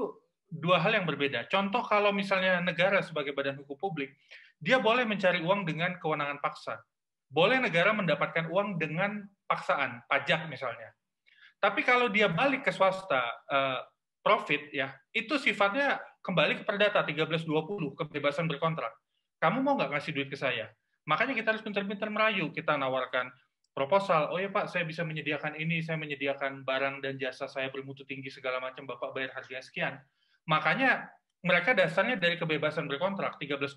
dua hal yang berbeda. Contoh kalau misalnya negara sebagai badan hukum publik, dia boleh mencari uang dengan kewenangan paksa. Boleh negara mendapatkan uang dengan paksaan, pajak misalnya. Tapi kalau dia balik ke swasta, eh, profit ya, itu sifatnya kembali ke perdata 1320, kebebasan berkontrak. Kamu mau nggak ngasih duit ke saya? Makanya kita harus pintar-pintar merayu. Kita nawarkan proposal, oh ya Pak, saya bisa menyediakan ini, saya menyediakan barang dan jasa saya bermutu tinggi segala macam, Bapak bayar harga sekian Makanya mereka dasarnya dari kebebasan berkontrak 1320.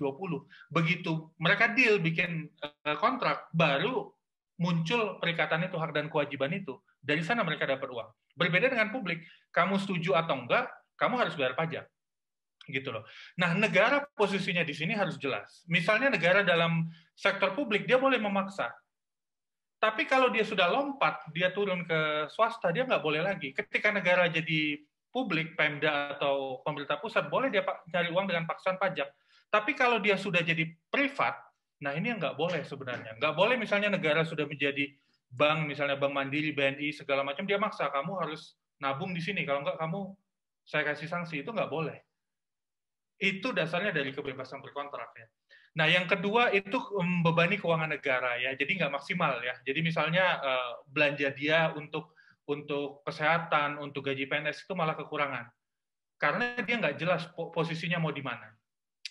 Begitu mereka deal bikin eh, kontrak baru muncul perikatan itu hak dan kewajiban itu. Dari sana mereka dapat uang. Berbeda dengan publik, kamu setuju atau enggak, kamu harus bayar pajak. Gitu loh. Nah, negara posisinya di sini harus jelas. Misalnya negara dalam sektor publik dia boleh memaksa. Tapi kalau dia sudah lompat, dia turun ke swasta, dia nggak boleh lagi. Ketika negara jadi publik, Pemda atau pemerintah pusat, boleh dia cari uang dengan paksaan pajak. Tapi kalau dia sudah jadi privat, nah ini yang nggak boleh sebenarnya. Nggak boleh misalnya negara sudah menjadi bank, misalnya bank mandiri, BNI, segala macam, dia maksa kamu harus nabung di sini. Kalau nggak kamu, saya kasih sanksi. Itu nggak boleh. Itu dasarnya dari kebebasan berkontrak. Ya. Nah, yang kedua itu membebani keuangan negara ya. Jadi nggak maksimal ya. Jadi misalnya eh, belanja dia untuk untuk kesehatan, untuk gaji PNS itu malah kekurangan. Karena dia nggak jelas posisinya mau di mana.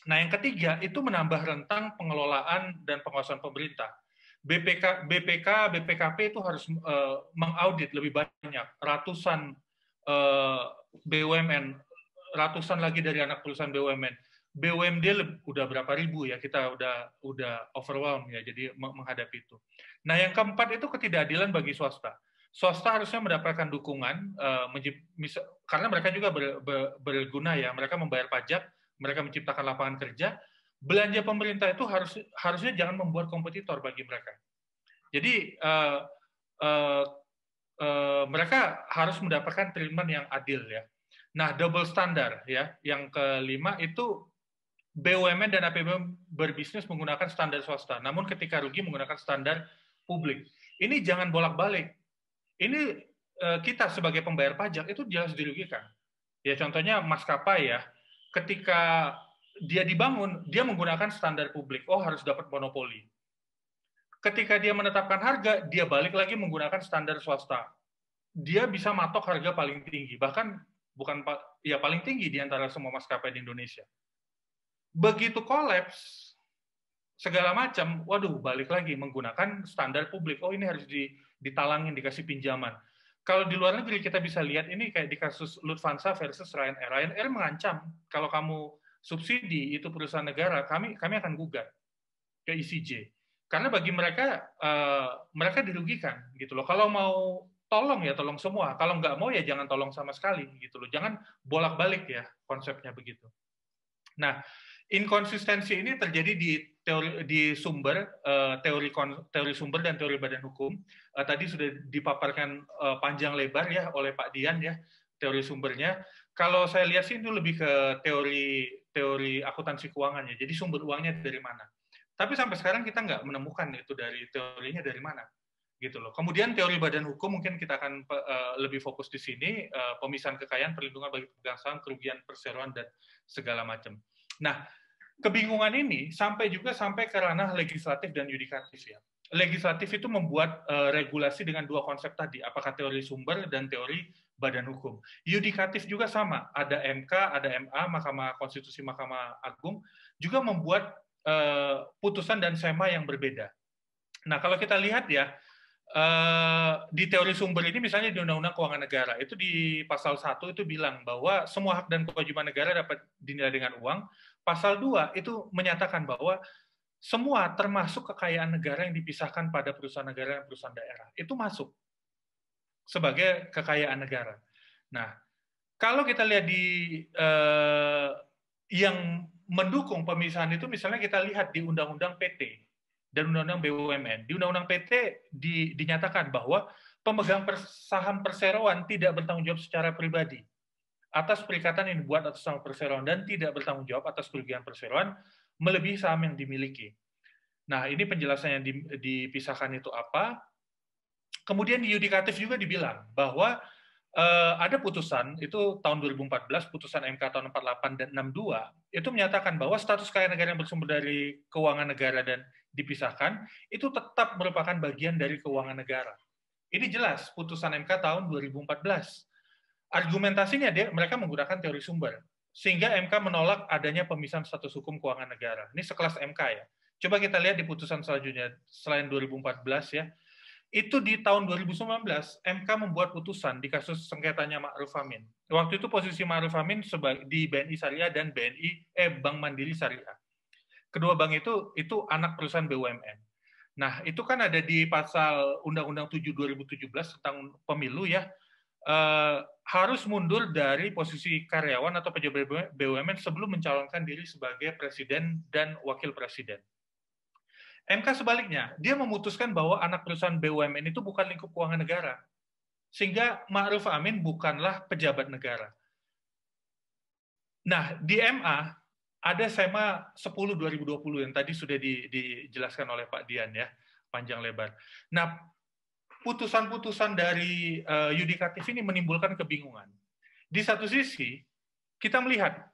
Nah, yang ketiga itu menambah rentang pengelolaan dan pengawasan pemerintah. BPK, BPK, BPKP itu harus uh, mengaudit lebih banyak, ratusan uh, eh, BUMN, ratusan lagi dari anak perusahaan BUMN. BUMD udah berapa ribu ya kita udah udah overwhelmed ya jadi menghadapi itu. Nah yang keempat itu ketidakadilan bagi swasta swasta harusnya mendapatkan dukungan eh, karena mereka juga berguna ya mereka membayar pajak mereka menciptakan lapangan kerja belanja pemerintah itu harus harusnya jangan membuat kompetitor bagi mereka jadi eh, eh, mereka harus mendapatkan treatment yang adil ya nah double standar ya yang kelima itu BUMN dan APBN berbisnis menggunakan standar swasta namun ketika rugi menggunakan standar publik ini jangan bolak-balik ini e, kita sebagai pembayar pajak itu jelas dirugikan. Ya contohnya maskapai ya, ketika dia dibangun, dia menggunakan standar publik. Oh harus dapat monopoli. Ketika dia menetapkan harga, dia balik lagi menggunakan standar swasta. Dia bisa matok harga paling tinggi, bahkan bukan ya paling tinggi di antara semua maskapai di Indonesia. Begitu kolaps, segala macam, waduh balik lagi menggunakan standar publik. Oh ini harus di ditalangin dikasih pinjaman. Kalau di luar negeri kita bisa lihat ini kayak di kasus Lufthansa versus Ryanair. Ryanair mengancam kalau kamu subsidi itu perusahaan negara, kami kami akan gugat ke ICJ. E Karena bagi mereka uh, mereka dirugikan gitu loh. Kalau mau tolong ya tolong semua. Kalau nggak mau ya jangan tolong sama sekali gitu loh. Jangan bolak-balik ya konsepnya begitu. Nah, Inkonsistensi ini terjadi di teori di sumber eh, teori teori sumber dan teori badan hukum. Eh, tadi sudah dipaparkan eh, panjang lebar ya oleh Pak Dian ya teori sumbernya. Kalau saya lihat sih itu lebih ke teori teori akuntansi keuangannya. Jadi sumber uangnya dari mana? Tapi sampai sekarang kita nggak menemukan itu dari teorinya dari mana gitu loh. Kemudian teori badan hukum mungkin kita akan lebih fokus di sini pemisahan kekayaan, perlindungan bagi pegang saham, kerugian perseroan dan segala macam. Nah, kebingungan ini sampai juga sampai ke ranah legislatif dan yudikatif ya. Legislatif itu membuat uh, regulasi dengan dua konsep tadi, apakah teori sumber dan teori badan hukum. Yudikatif juga sama, ada MK, ada MA, Mahkamah Konstitusi, Mahkamah Agung juga membuat uh, putusan dan sema yang berbeda. Nah, kalau kita lihat ya, Eh, di teori sumber ini misalnya di Undang-Undang Keuangan Negara itu di pasal 1 itu bilang bahwa semua hak dan kewajiban negara dapat dinilai dengan uang. Pasal 2 itu menyatakan bahwa semua termasuk kekayaan negara yang dipisahkan pada perusahaan negara dan perusahaan daerah itu masuk sebagai kekayaan negara. Nah, kalau kita lihat di eh, yang mendukung pemisahan itu misalnya kita lihat di Undang-Undang PT dan Undang-Undang BUMN. Di Undang-Undang PT di, dinyatakan bahwa pemegang saham perseroan tidak bertanggung jawab secara pribadi atas perikatan yang dibuat atas saham perseroan dan tidak bertanggung jawab atas kerugian perseroan melebihi saham yang dimiliki. Nah, ini penjelasan yang dipisahkan itu apa. Kemudian di yudikatif juga dibilang bahwa eh, ada putusan itu tahun 2014 putusan MK tahun 48 dan 62 itu menyatakan bahwa status kaya negara yang bersumber dari keuangan negara dan dipisahkan, itu tetap merupakan bagian dari keuangan negara. Ini jelas putusan MK tahun 2014. Argumentasinya dia, mereka menggunakan teori sumber, sehingga MK menolak adanya pemisahan status hukum keuangan negara. Ini sekelas MK ya. Coba kita lihat di putusan selanjutnya, selain 2014 ya, itu di tahun 2019 MK membuat putusan di kasus sengketanya Ma'ruf Amin. Waktu itu posisi Ma'ruf Amin di BNI Syariah dan BNI eh Bank Mandiri Syariah. Kedua bank itu itu anak perusahaan BUMN. Nah, itu kan ada di pasal Undang-Undang 7 2017 tentang pemilu ya. Eh, harus mundur dari posisi karyawan atau pejabat BUMN sebelum mencalonkan diri sebagai presiden dan wakil presiden. MK sebaliknya, dia memutuskan bahwa anak perusahaan BUMN itu bukan lingkup keuangan negara. Sehingga Ma'ruf Amin bukanlah pejabat negara. Nah, di MA ada SEMA 10 2020 yang tadi sudah di, dijelaskan oleh Pak Dian ya, panjang lebar. Nah, putusan-putusan dari uh, yudikatif ini menimbulkan kebingungan. Di satu sisi, kita melihat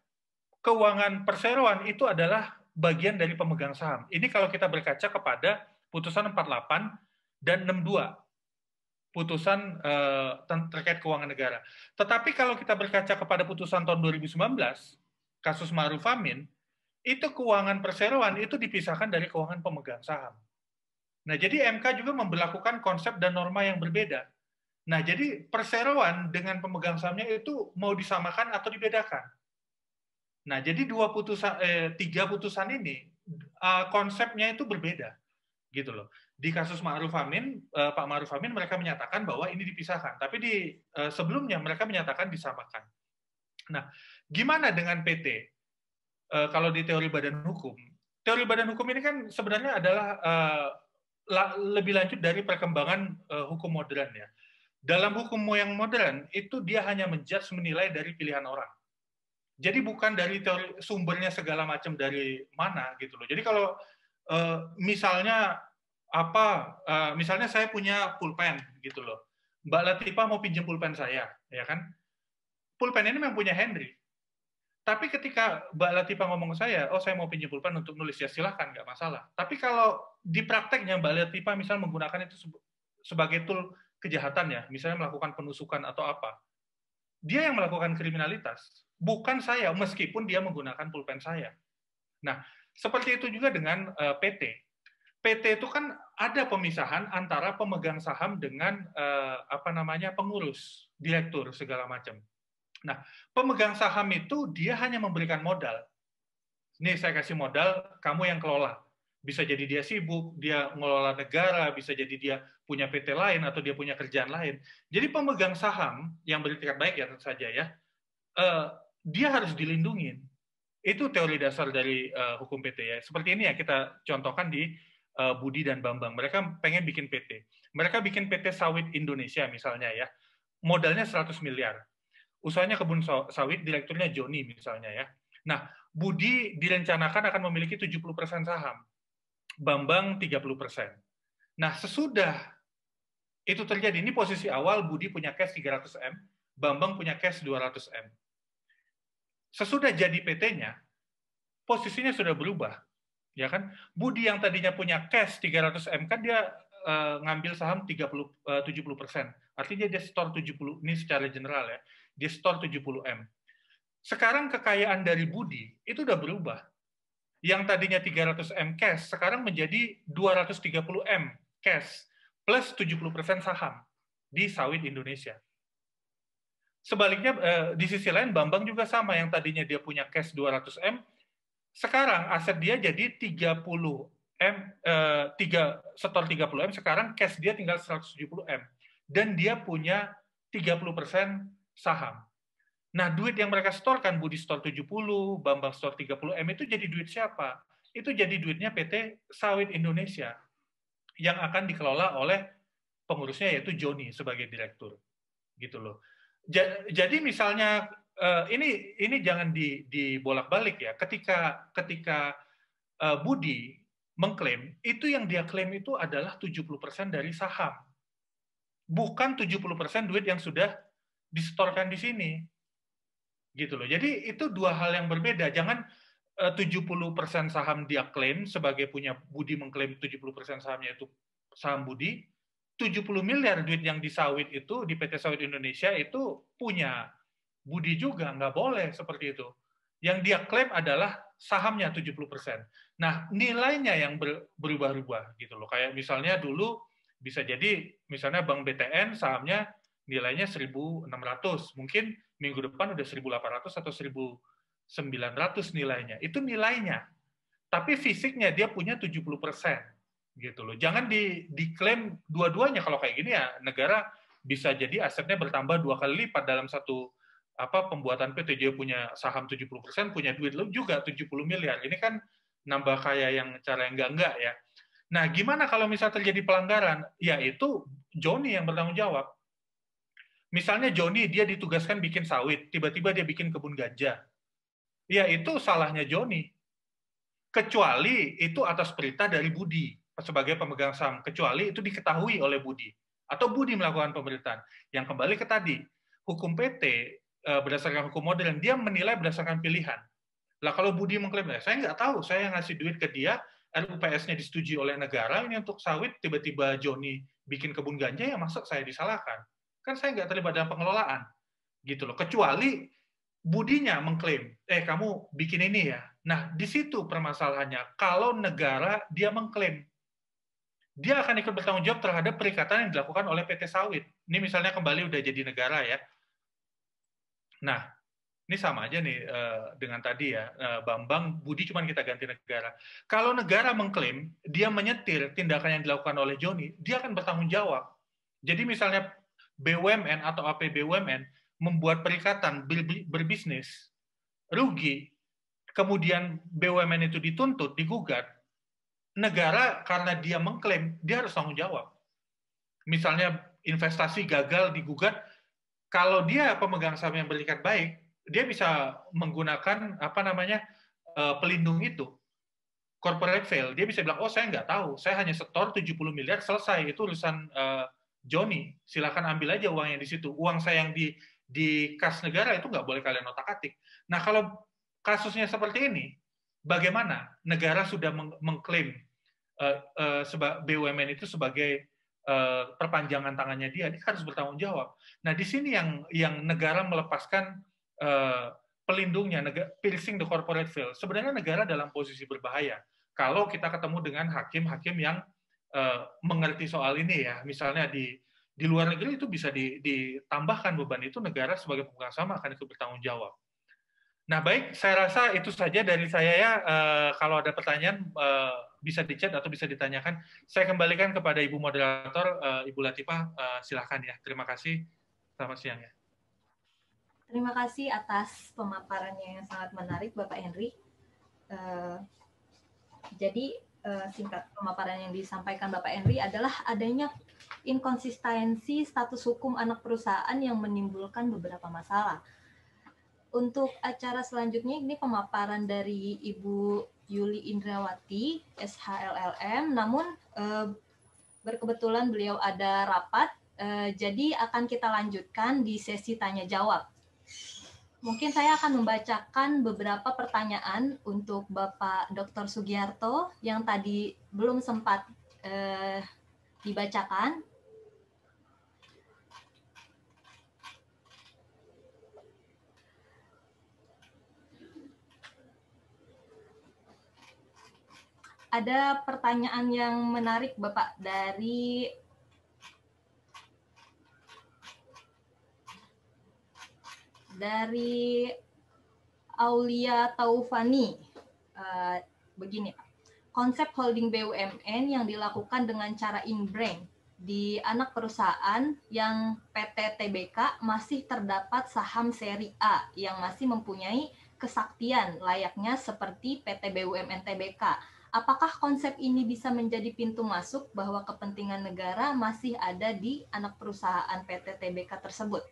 keuangan perseroan itu adalah bagian dari pemegang saham. Ini kalau kita berkaca kepada putusan 48 dan 62 putusan uh, terkait keuangan negara. Tetapi kalau kita berkaca kepada putusan tahun 2019 kasus Ma'ruf Amin, itu keuangan perseroan itu dipisahkan dari keuangan pemegang saham. Nah, jadi MK juga memperlakukan konsep dan norma yang berbeda. Nah, jadi perseroan dengan pemegang sahamnya itu mau disamakan atau dibedakan. Nah, jadi dua putusan, eh, tiga putusan ini uh, konsepnya itu berbeda, gitu loh. Di kasus Ma'ruf Amin, uh, Pak Ma'ruf Amin mereka menyatakan bahwa ini dipisahkan, tapi di uh, sebelumnya mereka menyatakan disamakan. Nah, Gimana dengan PT? Uh, eh, kalau di teori badan hukum, teori badan hukum ini kan sebenarnya adalah uh, lebih lanjut dari perkembangan uh, hukum modern ya. Dalam hukum yang modern itu dia hanya menjudge menilai dari pilihan orang. Jadi bukan dari teori sumbernya segala macam dari mana gitu loh. Jadi kalau uh, misalnya apa uh, misalnya saya punya pulpen gitu loh. Mbak Latifah mau pinjam pulpen saya, ya kan? Pulpen ini memang punya Henry. Tapi ketika Mbak Latifah ngomong saya, oh saya mau pinjam pulpen untuk nulis, ya silahkan, nggak masalah. Tapi kalau di prakteknya Mbak Latifah misalnya menggunakan itu sebagai tool kejahatan ya, misalnya melakukan penusukan atau apa, dia yang melakukan kriminalitas, bukan saya, meskipun dia menggunakan pulpen saya. Nah, seperti itu juga dengan eh, PT. PT itu kan ada pemisahan antara pemegang saham dengan eh, apa namanya pengurus, direktur segala macam. Nah, pemegang saham itu dia hanya memberikan modal. ini saya kasih modal, kamu yang kelola. Bisa jadi dia sibuk, dia ngelola negara, bisa jadi dia punya PT lain atau dia punya kerjaan lain. Jadi pemegang saham yang beritikat baik ya tentu saja ya, eh, dia harus dilindungi. Itu teori dasar dari eh, hukum PT ya. Seperti ini ya kita contohkan di eh, Budi dan Bambang. Mereka pengen bikin PT. Mereka bikin PT Sawit Indonesia misalnya ya. Modalnya 100 miliar Usahanya kebun sawit, direkturnya Joni misalnya ya. Nah, Budi direncanakan akan memiliki 70% saham. Bambang 30%. Nah, sesudah itu terjadi, ini posisi awal Budi punya cash 300M, Bambang punya cash 200M. Sesudah jadi PT-nya, posisinya sudah berubah. Ya kan? Budi yang tadinya punya cash 300M kan dia eh, ngambil saham 30 eh, puluh persen, Artinya dia store 70 ini secara general ya di store 70M. Sekarang kekayaan dari Budi itu udah berubah. Yang tadinya 300M cash, sekarang menjadi 230M cash, plus 70% saham di sawit Indonesia. Sebaliknya, eh, di sisi lain Bambang juga sama, yang tadinya dia punya cash 200M, sekarang aset dia jadi 30 M eh, setor 30 M sekarang cash dia tinggal 170 M dan dia punya 30% saham. Nah, duit yang mereka setorkan, Budi setor 70, Bambang setor 30M itu jadi duit siapa? Itu jadi duitnya PT Sawit Indonesia yang akan dikelola oleh pengurusnya yaitu Joni sebagai direktur. Gitu loh. Jadi misalnya eh, ini ini jangan dibolak-balik ya. Ketika ketika eh, Budi mengklaim, itu yang dia klaim itu adalah 70% dari saham. Bukan 70% duit yang sudah disetorkan di sini. Gitu loh. Jadi itu dua hal yang berbeda. Jangan 70% eh, saham dia klaim sebagai punya Budi mengklaim 70% sahamnya itu saham Budi, 70 miliar duit yang di sawit itu di PT Sawit Indonesia itu punya Budi juga, nggak boleh seperti itu. Yang dia klaim adalah sahamnya 70%. Nah, nilainya yang berubah-ubah gitu loh. Kayak misalnya dulu bisa jadi misalnya Bank BTN sahamnya nilainya 1.600. Mungkin minggu depan udah 1.800 atau 1.900 nilainya. Itu nilainya. Tapi fisiknya dia punya 70 persen. Gitu loh. Jangan di, diklaim dua-duanya kalau kayak gini ya negara bisa jadi asetnya bertambah dua kali lipat dalam satu apa pembuatan PT dia punya saham 70 persen punya duit lo juga 70 miliar ini kan nambah kaya yang cara yang enggak enggak ya nah gimana kalau misalnya terjadi pelanggaran ya itu Joni yang bertanggung jawab Misalnya Joni dia ditugaskan bikin sawit, tiba-tiba dia bikin kebun ganja. Ya itu salahnya Joni. Kecuali itu atas perintah dari Budi sebagai pemegang saham, kecuali itu diketahui oleh Budi atau Budi melakukan pemerintahan. Yang kembali ke tadi, hukum PT e, berdasarkan hukum modern dia menilai berdasarkan pilihan. Lah kalau Budi mengklaim, saya nggak tahu, saya ngasih duit ke dia, RUPS-nya disetujui oleh negara ini untuk sawit, tiba-tiba Joni bikin kebun ganja, ya masuk saya disalahkan. Kan saya nggak terlibat dalam pengelolaan. Gitu loh. Kecuali budinya mengklaim, eh kamu bikin ini ya. Nah, di situ permasalahannya. Kalau negara dia mengklaim, dia akan ikut bertanggung jawab terhadap perikatan yang dilakukan oleh PT Sawit. Ini misalnya kembali udah jadi negara ya. Nah, ini sama aja nih eh, dengan tadi ya, eh, Bambang, Budi cuman kita ganti negara. Kalau negara mengklaim dia menyetir tindakan yang dilakukan oleh Joni, dia akan bertanggung jawab. Jadi misalnya BUMN atau AP membuat perikatan berbisnis rugi, kemudian BUMN itu dituntut, digugat, negara karena dia mengklaim dia harus tanggung jawab. Misalnya investasi gagal digugat, kalau dia pemegang saham yang berikat baik, dia bisa menggunakan apa namanya eh, pelindung itu corporate veil. Dia bisa bilang, oh saya nggak tahu, saya hanya setor 70 miliar, selesai itu urusan uh, Joni, silakan ambil aja uangnya di situ. Uang saya yang di di kas negara itu nggak boleh kalian otak-atik. Nah, kalau kasusnya seperti ini, bagaimana negara sudah meng mengklaim uh, eh, uh, eh, BUMN itu sebagai uh, perpanjangan tangannya dia, dia harus bertanggung jawab. Nah, di sini yang yang negara melepaskan uh, pelindungnya, piercing the corporate veil. Sebenarnya negara dalam posisi berbahaya kalau kita ketemu dengan hakim-hakim yang Eh, mengerti soal ini ya. Misalnya di di luar negeri itu bisa di, ditambahkan beban itu negara sebagai pemegang saham akan ikut bertanggung jawab. Nah baik, saya rasa itu saja dari saya ya. E, kalau ada pertanyaan e, bisa dicat atau bisa ditanyakan. Saya kembalikan kepada Ibu moderator, e, Ibu Latifah, e, silahkan ya. Terima kasih. Selamat siang ya. Terima kasih atas pemaparannya yang sangat menarik, Bapak Henry. E, jadi Eh, singkat pemaparan yang disampaikan Bapak Henry adalah adanya inkonsistensi status hukum anak perusahaan yang menimbulkan beberapa masalah. Untuk acara selanjutnya ini pemaparan dari Ibu Yuli Indrawati SHLLM, namun eh, berkebetulan beliau ada rapat, eh, jadi akan kita lanjutkan di sesi tanya jawab mungkin saya akan membacakan beberapa pertanyaan untuk Bapak Dr. Sugiarto yang tadi belum sempat eh, dibacakan. Ada pertanyaan yang menarik Bapak dari dari Aulia Taufani. Uh, begini, konsep holding BUMN yang dilakukan dengan cara in-brain di anak perusahaan yang PT TBK masih terdapat saham seri A yang masih mempunyai kesaktian layaknya seperti PT BUMN TBK. Apakah konsep ini bisa menjadi pintu masuk bahwa kepentingan negara masih ada di anak perusahaan PT TBK tersebut?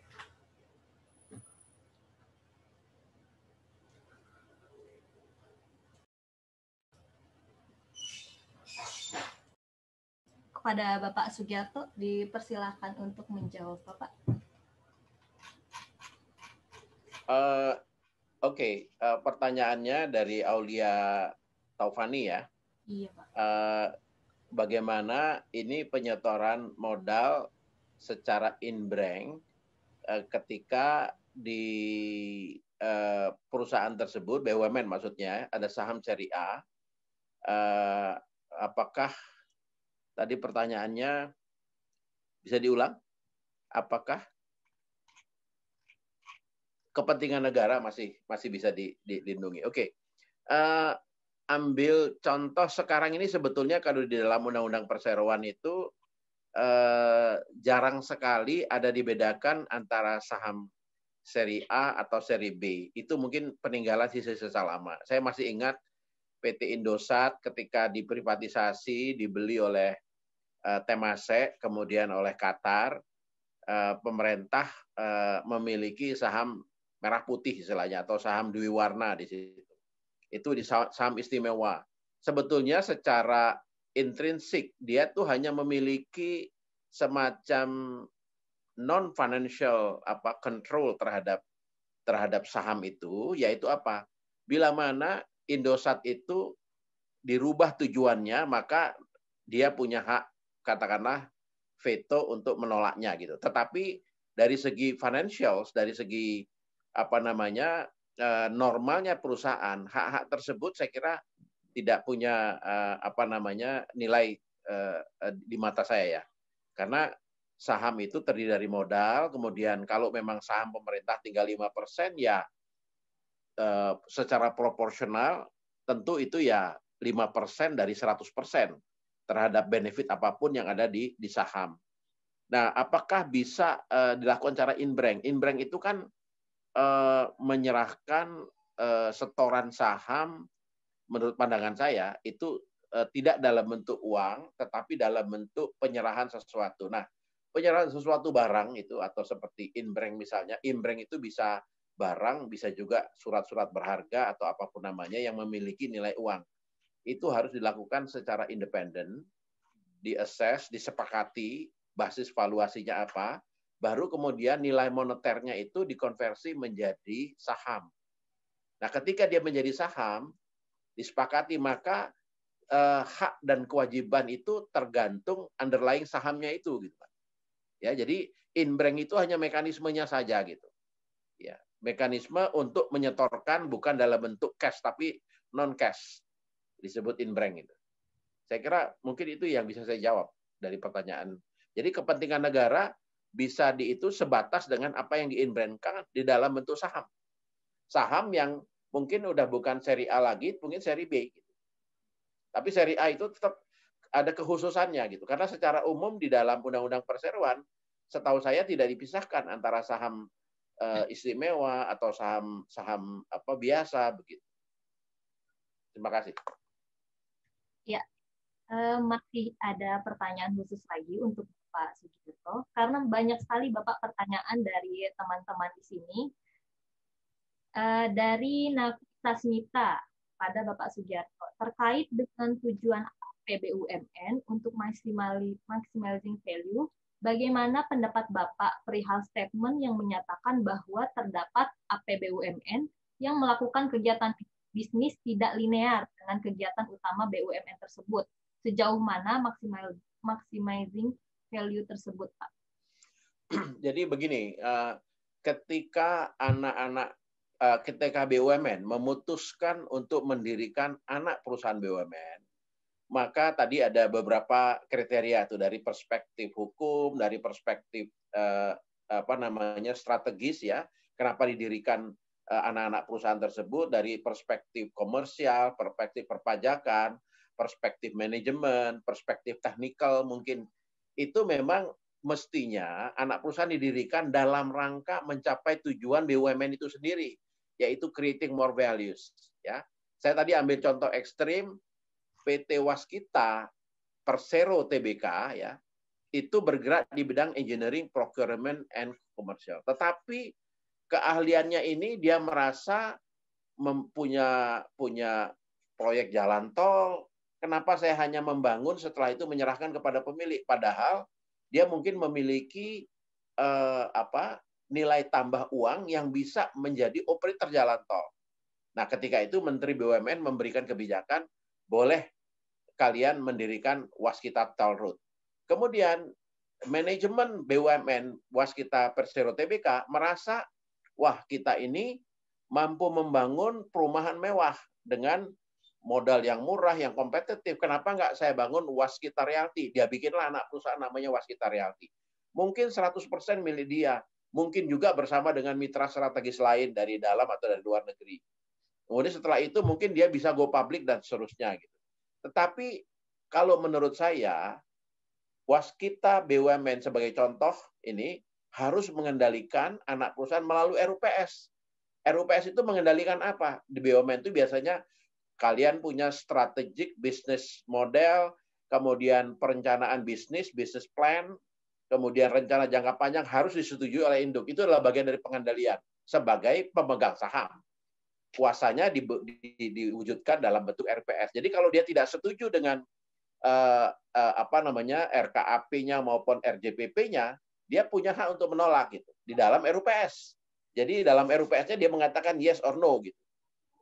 kepada Bapak Sugiyato dipersilahkan untuk menjawab Bapak. Uh, Oke, okay. uh, eh, pertanyaannya dari Aulia Taufani ya. Iya Pak. Uh, bagaimana ini penyetoran modal secara in brand uh, ketika di uh, perusahaan tersebut BUMN maksudnya ada saham seri A uh, apakah Tadi pertanyaannya bisa diulang? Apakah kepentingan negara masih masih bisa dilindungi? Oke, uh, ambil contoh sekarang ini sebetulnya kalau di dalam undang-undang perseroan itu Uh, jarang sekali ada dibedakan antara saham seri A atau seri B. Itu mungkin peninggalan sisa-sisa lama. Saya masih ingat PT Indosat ketika diprivatisasi dibeli oleh Eh, Temasek, kemudian oleh Qatar, eh, pemerintah eh, memiliki saham merah putih istilahnya atau saham dwi warna di situ. Itu di saham istimewa. Sebetulnya secara intrinsik dia tuh hanya memiliki semacam non financial apa control terhadap terhadap saham itu yaitu apa? Bila mana Indosat itu dirubah tujuannya maka dia punya hak katakanlah veto untuk menolaknya gitu. Tetapi dari segi financials, dari segi apa namanya eh, normalnya perusahaan, hak-hak tersebut saya kira tidak punya eh, apa namanya nilai eh, di mata saya ya. Karena saham itu terdiri dari modal, kemudian kalau memang saham pemerintah tinggal lima persen ya secara proporsional tentu itu ya lima persen dari 100 persen terhadap benefit apapun yang ada di di saham. Nah, apakah bisa uh, dilakukan cara inbreng? Inbreng itu kan uh, menyerahkan uh, setoran saham menurut pandangan saya itu uh, tidak dalam bentuk uang tetapi dalam bentuk penyerahan sesuatu. Nah, penyerahan sesuatu barang itu atau seperti inbreng misalnya, inbreng itu bisa barang, bisa juga surat-surat berharga atau apapun namanya yang memiliki nilai uang itu harus dilakukan secara independen, diassess, disepakati basis valuasinya apa, baru kemudian nilai moneternya itu dikonversi menjadi saham. Nah, ketika dia menjadi saham, disepakati maka eh, hak dan kewajiban itu tergantung underlying sahamnya itu gitu Ya, jadi inbreng itu hanya mekanismenya saja gitu. Ya, mekanisme untuk menyetorkan bukan dalam bentuk cash tapi non cash disebut in brand itu. Saya kira mungkin itu yang bisa saya jawab dari pertanyaan. Jadi kepentingan negara bisa di itu sebatas dengan apa yang di diinbrandkan di dalam bentuk saham. Saham yang mungkin udah bukan seri A lagi, mungkin seri B. Gitu. Tapi seri A itu tetap ada kehususannya gitu. Karena secara umum di dalam Undang-Undang Perseroan, setahu saya tidak dipisahkan antara saham uh, istimewa atau saham saham apa biasa begitu. Terima kasih. Ya, eh, masih ada pertanyaan khusus lagi untuk Pak Sugiharto karena banyak sekali Bapak pertanyaan dari teman-teman di sini. Eh, dari Nafita Smita pada Bapak Sugiharto terkait dengan tujuan PBUMN untuk maximizing value bagaimana pendapat Bapak perihal statement yang menyatakan bahwa terdapat APBUMN yang melakukan kegiatan bisnis tidak linear dengan kegiatan utama BUMN tersebut. Sejauh mana maksimal maximizing value tersebut, Pak? <clears throat> Jadi begini, eh, ketika anak-anak eh, ketika BUMN memutuskan untuk mendirikan anak perusahaan BUMN, maka tadi ada beberapa kriteria tuh dari perspektif hukum, dari perspektif eh, apa namanya strategis ya, kenapa didirikan Eh, anak-anak perusahaan tersebut dari perspektif komersial, perspektif perpajakan, perspektif manajemen, perspektif teknikal mungkin itu memang mestinya anak perusahaan didirikan dalam rangka mencapai tujuan BUMN itu sendiri, yaitu creating more values. Ya, saya tadi ambil contoh ekstrim PT Waskita Persero TBK ya itu bergerak di bidang engineering, procurement, and commercial. Tetapi keahliannya ini dia merasa mempunya punya proyek jalan tol. Kenapa saya hanya membangun setelah itu menyerahkan kepada pemilik? Padahal dia mungkin memiliki eh, apa nilai tambah uang yang bisa menjadi operator jalan tol. Nah, ketika itu Menteri BUMN memberikan kebijakan boleh kalian mendirikan Waskita Tol Road. Kemudian manajemen BUMN Waskita Persero TBK merasa wah kita ini mampu membangun perumahan mewah dengan modal yang murah, yang kompetitif. Kenapa nggak saya bangun Waskita Realty? Dia bikinlah anak perusahaan namanya Waskita Realty. Mungkin 100% milik dia. Mungkin juga bersama dengan mitra strategis lain dari dalam atau dari luar negeri. Kemudian setelah itu mungkin dia bisa go public dan seterusnya. gitu. Tetapi kalau menurut saya, Waskita BUMN sebagai contoh ini harus mengendalikan anak perusahaan melalui RUPS. RUPS itu mengendalikan apa? Di BUMN itu biasanya kalian punya strategic business model, kemudian perencanaan bisnis, business plan, kemudian rencana jangka panjang harus disetujui oleh induk. Itu adalah bagian dari pengendalian sebagai pemegang saham kuasanya di, di, diwujudkan dalam bentuk RPS. Jadi kalau dia tidak setuju dengan uh, uh, apa namanya RKAP-nya maupun RJPP-nya, dia punya hak untuk menolak gitu di dalam RUPS. Jadi dalam RUPS-nya dia mengatakan yes or no gitu.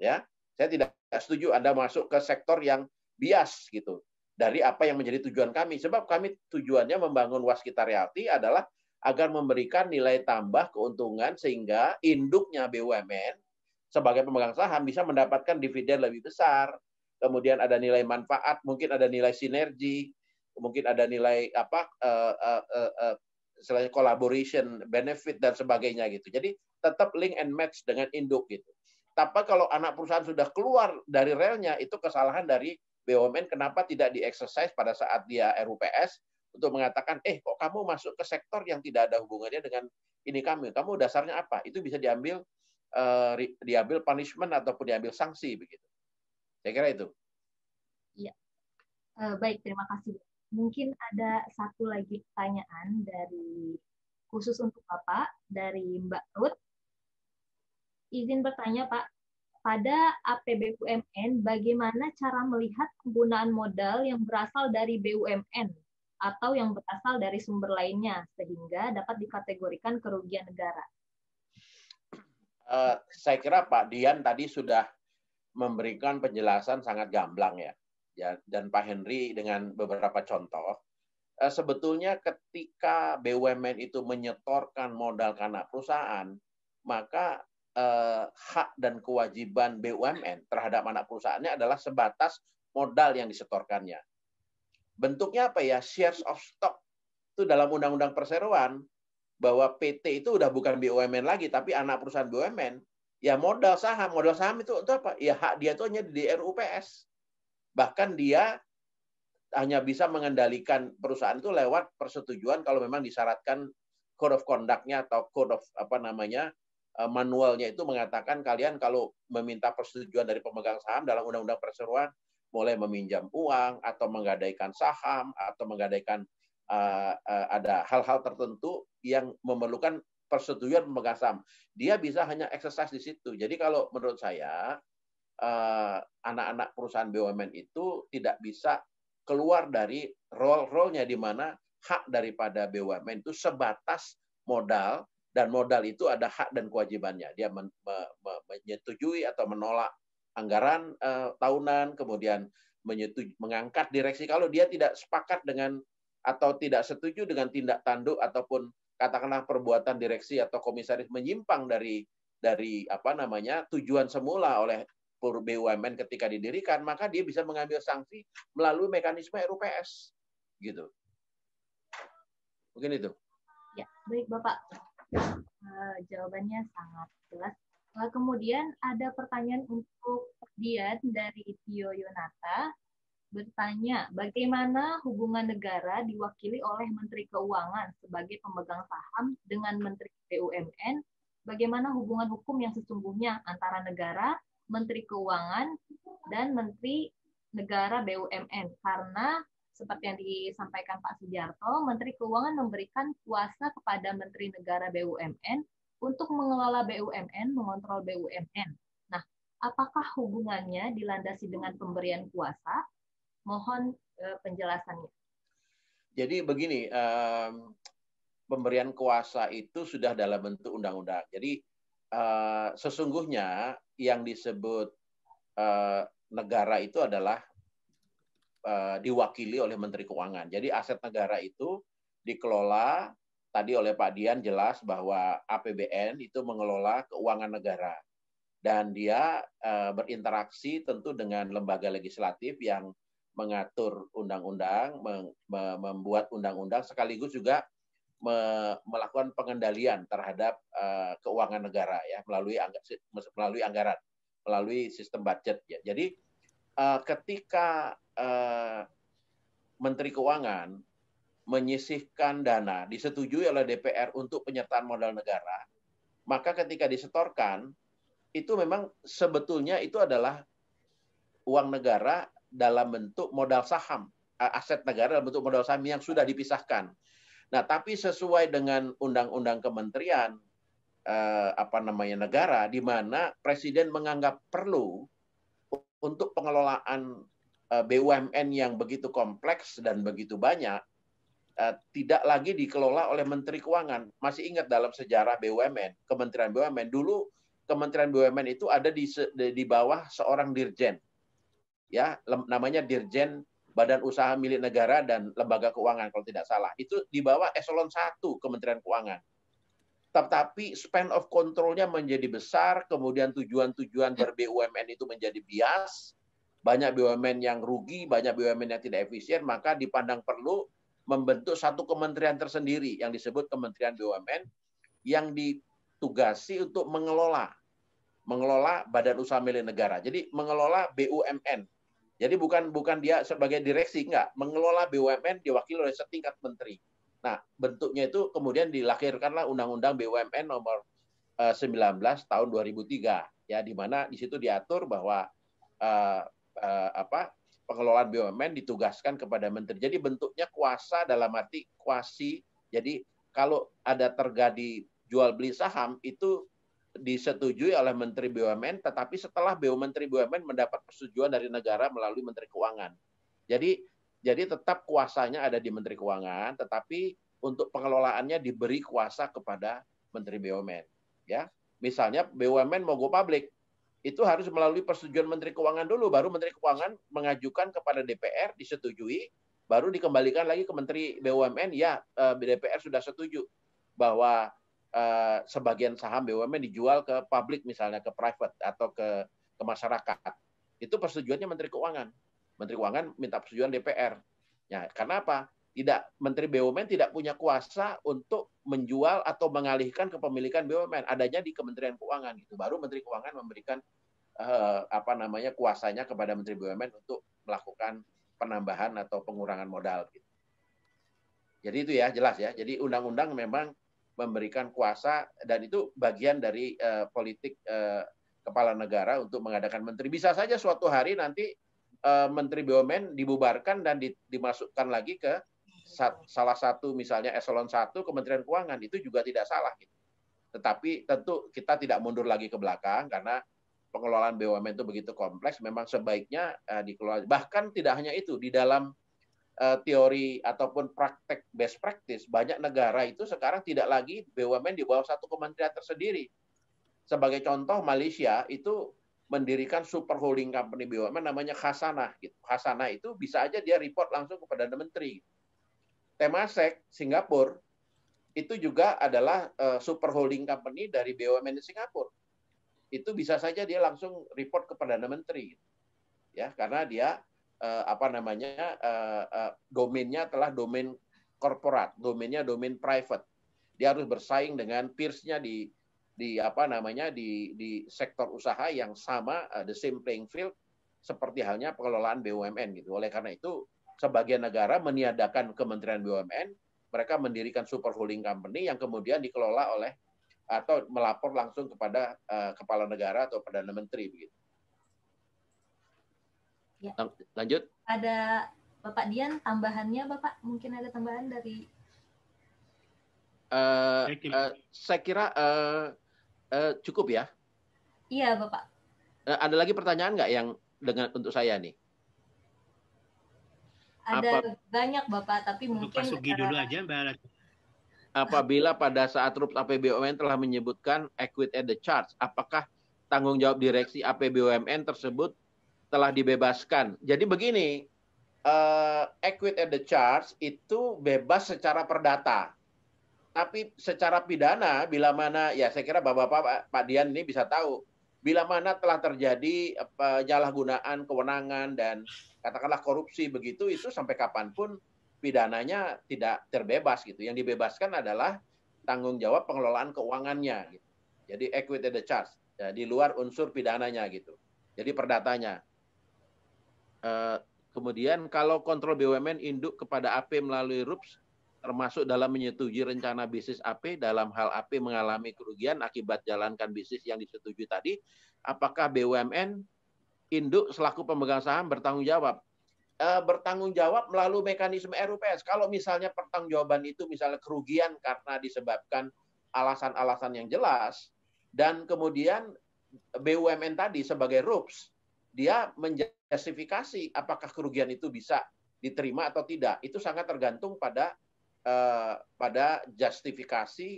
Ya. Saya tidak setuju Anda masuk ke sektor yang bias gitu dari apa yang menjadi tujuan kami. Sebab kami tujuannya membangun waskita realty adalah agar memberikan nilai tambah keuntungan sehingga induknya BUMN sebagai pemegang saham bisa mendapatkan dividen lebih besar. Kemudian ada nilai manfaat, mungkin ada nilai sinergi, mungkin ada nilai apa eh, eh, eh, selain collaboration, benefit dan sebagainya gitu. Jadi tetap link and match dengan induk gitu. Tapi kalau anak perusahaan sudah keluar dari relnya itu kesalahan dari BUMN kenapa tidak di exercise pada saat dia RUPS untuk mengatakan eh kok kamu masuk ke sektor yang tidak ada hubungannya dengan ini kami. Kamu dasarnya apa? Itu bisa diambil uh, diambil punishment ataupun diambil sanksi begitu. Saya kira itu. Iya. Uh, baik, terima kasih. Mungkin ada satu lagi pertanyaan dari khusus untuk Bapak dari Mbak Ruth. Izin bertanya Pak, pada APBUMN bagaimana cara melihat penggunaan modal yang berasal dari BUMN atau yang berasal dari sumber lainnya sehingga dapat dikategorikan kerugian negara? Uh, saya kira Pak Dian tadi sudah memberikan penjelasan sangat gamblang ya ya dan Pak Henry dengan beberapa contoh eh, sebetulnya ketika BUMN itu menyetorkan modal ke anak perusahaan maka eh, hak dan kewajiban BUMN terhadap anak perusahaannya adalah sebatas modal yang disetorkannya bentuknya apa ya shares of stock itu dalam undang-undang perseroan bahwa PT itu udah bukan BUMN lagi tapi anak perusahaan BUMN ya modal saham modal saham itu itu apa ya hak dia itu hanya di RUPS Bahkan dia hanya bisa mengendalikan perusahaan itu lewat persetujuan kalau memang disyaratkan code of conduct-nya atau code of apa namanya eh, manualnya itu mengatakan kalian kalau meminta persetujuan dari pemegang saham dalam undang-undang perseroan boleh meminjam uang atau menggadaikan saham atau menggadaikan uh, uh, ada hal-hal tertentu yang memerlukan persetujuan pemegang saham. Dia bisa hanya exercise di situ. Jadi kalau menurut saya Eh, anak-anak perusahaan BUMN itu tidak bisa keluar dari role role di mana hak daripada BUMN itu sebatas modal dan modal itu ada hak dan kewajibannya. Dia men, me, me, menyetujui atau menolak anggaran uh, tahunan, kemudian mengangkat direksi kalau dia tidak sepakat dengan atau tidak setuju dengan tindak tanduk ataupun katakanlah perbuatan direksi atau komisaris menyimpang dari dari apa namanya tujuan semula oleh struktur BUMN ketika didirikan, maka dia bisa mengambil sanksi melalui mekanisme RUPS. Gitu. Mungkin itu. Ya, baik Bapak. Uh, jawabannya sangat jelas. Nah, kemudian ada pertanyaan untuk Dian dari Tio Yonata bertanya bagaimana hubungan negara diwakili oleh Menteri Keuangan sebagai pemegang saham dengan Menteri BUMN, bagaimana hubungan hukum yang sesungguhnya antara negara Menteri Keuangan dan Menteri Negara BUMN karena seperti yang disampaikan Pak Sujarto, Menteri Keuangan memberikan kuasa kepada Menteri Negara BUMN untuk mengelola BUMN, mengontrol BUMN. Nah, apakah hubungannya dilandasi dengan pemberian kuasa? Mohon eh, penjelasannya. Jadi begini, pemberian kuasa itu sudah dalam bentuk undang-undang. Jadi Eh, sesungguhnya yang disebut eh, negara itu adalah eh, diwakili oleh Menteri Keuangan. Jadi aset negara itu dikelola tadi oleh Pak Dian jelas bahwa APBN itu mengelola keuangan negara dan dia berinteraksi tentu dengan lembaga legislatif yang mengatur undang-undang, membuat undang-undang sekaligus juga me melakukan pengendalian terhadap uh, keuangan negara ya melalui angg melalui anggaran, melalui sistem budget ya. Jadi uh, ketika uh, Menteri Keuangan menyisihkan dana disetujui oleh DPR untuk penyertaan modal negara, maka ketika disetorkan itu memang sebetulnya itu adalah uang negara dalam bentuk modal saham, aset negara dalam bentuk modal saham yang sudah dipisahkan. Nah, tapi sesuai dengan undang-undang kementerian eh, apa namanya negara di mana presiden menganggap perlu untuk pengelolaan eh, BUMN yang begitu kompleks dan begitu banyak eh, tidak lagi dikelola oleh menteri keuangan. Masih ingat dalam sejarah BUMN, Kementerian BUMN dulu Kementerian BUMN itu ada di di bawah seorang dirjen. Ya, namanya Dirjen badan usaha milik negara dan lembaga keuangan kalau tidak salah. Itu di bawah eselon 1 Kementerian Keuangan. Tetapi span of controlnya menjadi besar, kemudian tujuan-tujuan hmm. ber BUMN itu menjadi bias, banyak BUMN yang rugi, banyak BUMN yang tidak efisien, maka dipandang perlu membentuk satu kementerian tersendiri yang disebut Kementerian BUMN yang ditugasi untuk mengelola mengelola badan usaha milik negara. Jadi mengelola BUMN jadi bukan bukan dia sebagai direksi enggak, mengelola BUMN diwakili oleh setingkat menteri. Nah, bentuknya itu kemudian dilahirkanlah Undang-Undang BUMN nomor 19 eh, tahun 2003 ya di mana di situ diatur bahwa uh, uh, apa pengelolaan BUMN ditugaskan kepada menteri. Jadi bentuknya kuasa dalam arti kuasi. Jadi kalau ada terjadi jual beli saham itu disetujui oleh Menteri BUMN, tetapi setelah BU Menteri BUMN mendapat persetujuan dari negara melalui Menteri Keuangan. Jadi jadi tetap kuasanya ada di Menteri Keuangan, tetapi untuk pengelolaannya diberi kuasa kepada Menteri BUMN. Ya, misalnya BUMN mau go public, itu harus melalui persetujuan Menteri Keuangan dulu, baru Menteri Keuangan mengajukan kepada DPR disetujui, baru dikembalikan lagi ke Menteri BUMN. Ya, eh, DPR sudah setuju bahwa Eh, sebagian saham BUMN dijual ke publik misalnya ke private atau ke ke masyarakat. Itu persetujuannya Menteri Keuangan. Menteri Keuangan minta persetujuan DPR. Ya, karena apa? Tidak Menteri BUMN tidak punya kuasa untuk menjual atau mengalihkan kepemilikan BUMN. Adanya di Kementerian Keuangan itu Baru Menteri Keuangan memberikan eh, apa namanya kuasanya kepada Menteri BUMN untuk melakukan penambahan atau pengurangan modal gitu. Jadi itu ya jelas ya. Jadi undang-undang memang memberikan kuasa dan itu bagian dari uh, politik uh, kepala negara untuk mengadakan menteri. Bisa saja suatu hari nanti uh, menteri BUMN dibubarkan dan di, dimasukkan lagi ke sat, salah satu misalnya eselon 1 Kementerian Keuangan itu juga tidak salah gitu. Tetapi tentu kita tidak mundur lagi ke belakang karena pengelolaan BUMN itu begitu kompleks memang sebaiknya uh, dikelola bahkan tidak hanya itu di dalam Eh, teori ataupun praktek best practice banyak negara itu sekarang tidak lagi BUMN di bawah satu kementerian tersendiri. Sebagai contoh Malaysia itu mendirikan super holding company BUMN namanya Khasanah gitu. Khasanah itu bisa aja dia report langsung kepada Menteri. Temasek Singapura itu juga adalah eh, super holding company dari BUMN di Singapura. Itu bisa saja dia langsung report kepada Perdana Menteri. Ya, karena dia uh, apa namanya eh, eh, domainnya telah domain korporat, domainnya domain private. Dia harus bersaing dengan peersnya di di apa namanya di di sektor usaha yang sama uh, the same playing field seperti halnya pengelolaan BUMN gitu. Oleh karena itu sebagian negara meniadakan Kementerian BUMN, mereka mendirikan super holding company yang kemudian dikelola oleh atau melapor langsung kepada uh, kepala negara atau perdana menteri begitu. Ya. Lanjut. Ada Bapak Dian tambahannya Bapak mungkin ada tambahan dari Uh, uh, saya kira uh, uh, cukup ya. Iya bapak. Uh, ada lagi pertanyaan nggak yang dengan untuk saya nih? Ada Apa, banyak bapak, tapi mungkin. Pak Sugi dulu aja mbak. Apabila pada saat RUPS APBUMN telah menyebutkan equity at the charge, apakah tanggung jawab direksi APBUMN tersebut telah dibebaskan. Jadi begini, uh, equity at the charge itu bebas secara perdata. Tapi secara pidana bila mana ya saya kira Bapak-bapak Pak Dian ini bisa tahu bila mana telah terjadi penyalahgunaan kewenangan dan katakanlah korupsi begitu itu sampai kapanpun pidananya tidak terbebas gitu. Yang dibebaskan adalah tanggung jawab pengelolaan keuangannya gitu. Jadi equity at the charge ya, di luar unsur pidananya gitu. Jadi perdatanya. Eh, kemudian kalau kontrol BUMN induk kepada AP melalui RUPS termasuk dalam menyetujui rencana bisnis AP dalam hal AP mengalami kerugian akibat jalankan bisnis yang disetujui tadi, apakah BUMN induk selaku pemegang saham bertanggung jawab? E, bertanggung jawab melalui mekanisme RUPS. Kalau misalnya pertanggungjawaban itu misalnya kerugian karena disebabkan alasan-alasan yang jelas dan kemudian BUMN tadi sebagai RUPS dia menjustifikasi apakah kerugian itu bisa diterima atau tidak. Itu sangat tergantung pada eh, pada justifikasi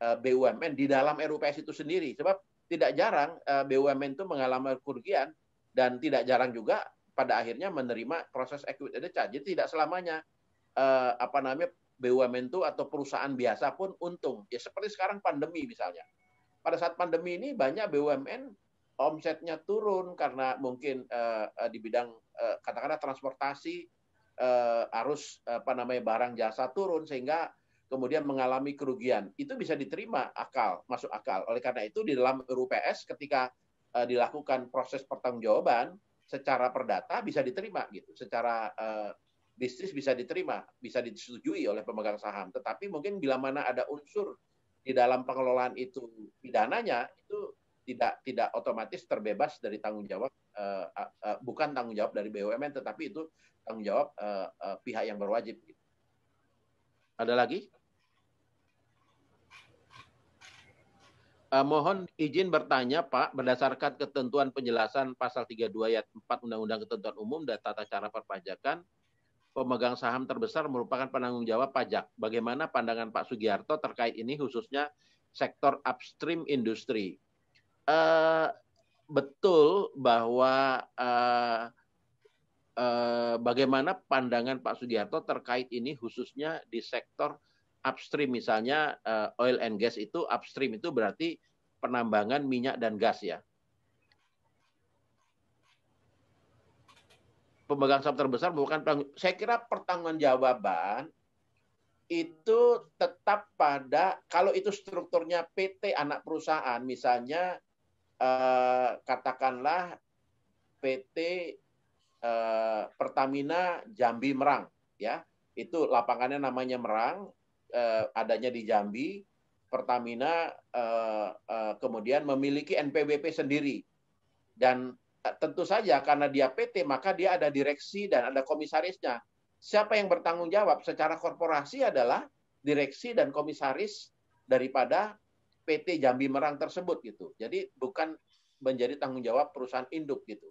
eh, BUMN di dalam RUPS itu sendiri. Sebab tidak jarang eh, BUMN itu mengalami kerugian dan tidak jarang juga pada akhirnya menerima proses equity charge. Jadi tidak selamanya eh, apa namanya BUMN itu atau perusahaan biasa pun untung. Ya seperti sekarang pandemi misalnya. Pada saat pandemi ini banyak BUMN omsetnya turun karena mungkin uh, di bidang uh, katakanlah transportasi uh, arus apa namanya barang jasa turun sehingga kemudian mengalami kerugian itu bisa diterima akal masuk akal oleh karena itu di dalam RUPS ketika uh, dilakukan proses pertanggungjawaban secara perdata bisa diterima gitu secara uh, bisnis bisa diterima bisa disetujui oleh pemegang saham tetapi mungkin bila mana ada unsur di dalam pengelolaan itu pidananya itu tidak tidak otomatis terbebas dari tanggung jawab uh, uh, bukan tanggung jawab dari BUMN tetapi itu tanggung jawab uh, uh, pihak yang berwajib. Gitu. Ada lagi? Uh, mohon izin bertanya Pak, berdasarkan ketentuan penjelasan pasal 32 ayat 4 Undang-Undang Ketentuan Umum dan Tata Cara Perpajakan, pemegang saham terbesar merupakan penanggung jawab pajak. Bagaimana pandangan Pak Sugiharto terkait ini khususnya sektor upstream industri? uh, betul bahwa uh, uh, bagaimana pandangan Pak Sugiharto terkait ini khususnya di sektor upstream misalnya uh, oil and gas itu upstream itu berarti penambangan minyak dan gas ya. Pemegang saham terbesar bukan saya kira pertanggungjawaban itu tetap pada kalau itu strukturnya PT anak perusahaan misalnya Eh, katakanlah PT eh, Pertamina Jambi Merang ya itu lapangannya namanya Merang eh, adanya di Jambi Pertamina kemudian memiliki NPWP sendiri dan tentu saja karena dia PT maka dia ada direksi dan ada komisarisnya. Siapa yang bertanggung jawab secara korporasi adalah direksi dan komisaris daripada PT Jambi Merang tersebut gitu. Jadi bukan menjadi tanggung jawab perusahaan induk gitu.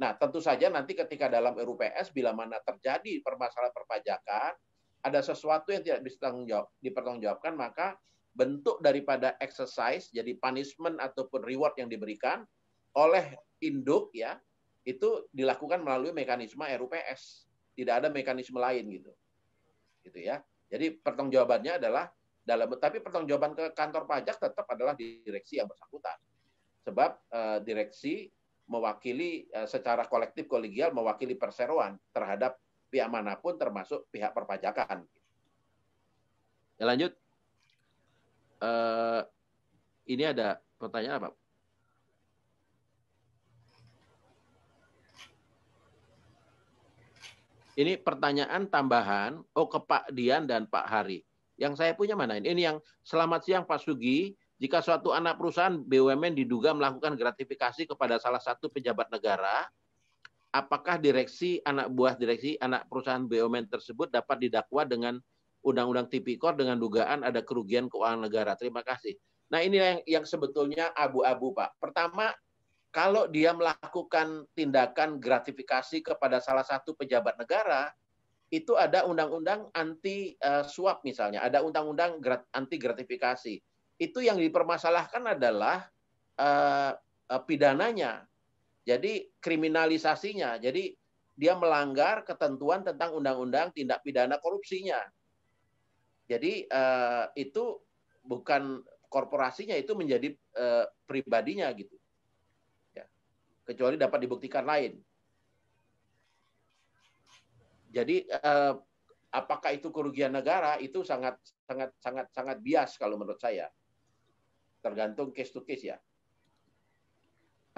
Nah, tentu saja nanti ketika dalam RUPS bila mana terjadi permasalahan perpajakan, ada sesuatu yang tidak bisa tanggung jawab, dipertanggungjawabkan, maka bentuk daripada exercise jadi punishment ataupun reward yang diberikan oleh induk ya itu dilakukan melalui mekanisme RUPS. Tidak ada mekanisme lain gitu. Gitu ya. Jadi pertanggungjawabannya adalah dalam tapi pertanggungjawaban ke kantor pajak tetap adalah direksi yang bersangkutan sebab uh, direksi mewakili uh, secara kolektif kolegial mewakili perseroan terhadap pihak manapun termasuk pihak perpajakan. Ya lanjut. Uh, ini ada pertanyaan apa? Ini pertanyaan tambahan oh ke Pak Dian dan Pak Hari. Yang saya punya mana? Ini yang selamat siang Pak Sugi. Jika suatu anak perusahaan BUMN diduga melakukan gratifikasi kepada salah satu pejabat negara, apakah direksi anak buah direksi anak perusahaan BUMN tersebut dapat didakwa dengan Undang-Undang Tipikor dengan dugaan ada kerugian keuangan negara? Terima kasih. Nah ini yang, yang sebetulnya abu-abu Pak. Pertama, kalau dia melakukan tindakan gratifikasi kepada salah satu pejabat negara, itu ada undang-undang anti uh, suap misalnya, ada undang-undang grat, anti gratifikasi. Itu yang dipermasalahkan adalah uh, uh, pidananya. Jadi kriminalisasinya. Jadi dia melanggar ketentuan tentang undang-undang tindak pidana korupsinya. Jadi uh, itu bukan korporasinya itu menjadi uh, pribadinya gitu. Ya. Kecuali dapat dibuktikan lain. Jadi eh, apakah itu kerugian negara itu sangat sangat sangat sangat bias kalau menurut saya. Tergantung case to case ya.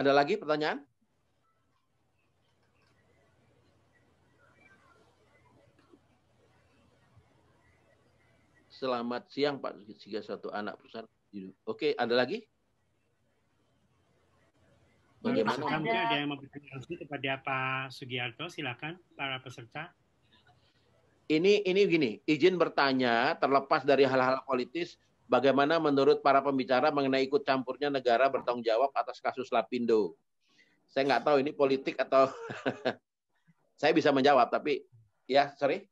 Ada lagi pertanyaan? Selamat siang Pak Siga satu anak besar. Oke, ada lagi? Bagaimana? Ada, yang mau bertanya kepada Pak Sugiarto, silakan para peserta ini ini gini, izin bertanya terlepas dari hal-hal politis, bagaimana menurut para pembicara mengenai ikut campurnya negara bertanggung jawab atas kasus Lapindo? Saya nggak tahu ini politik atau <laughs> saya bisa menjawab, tapi ya sorry,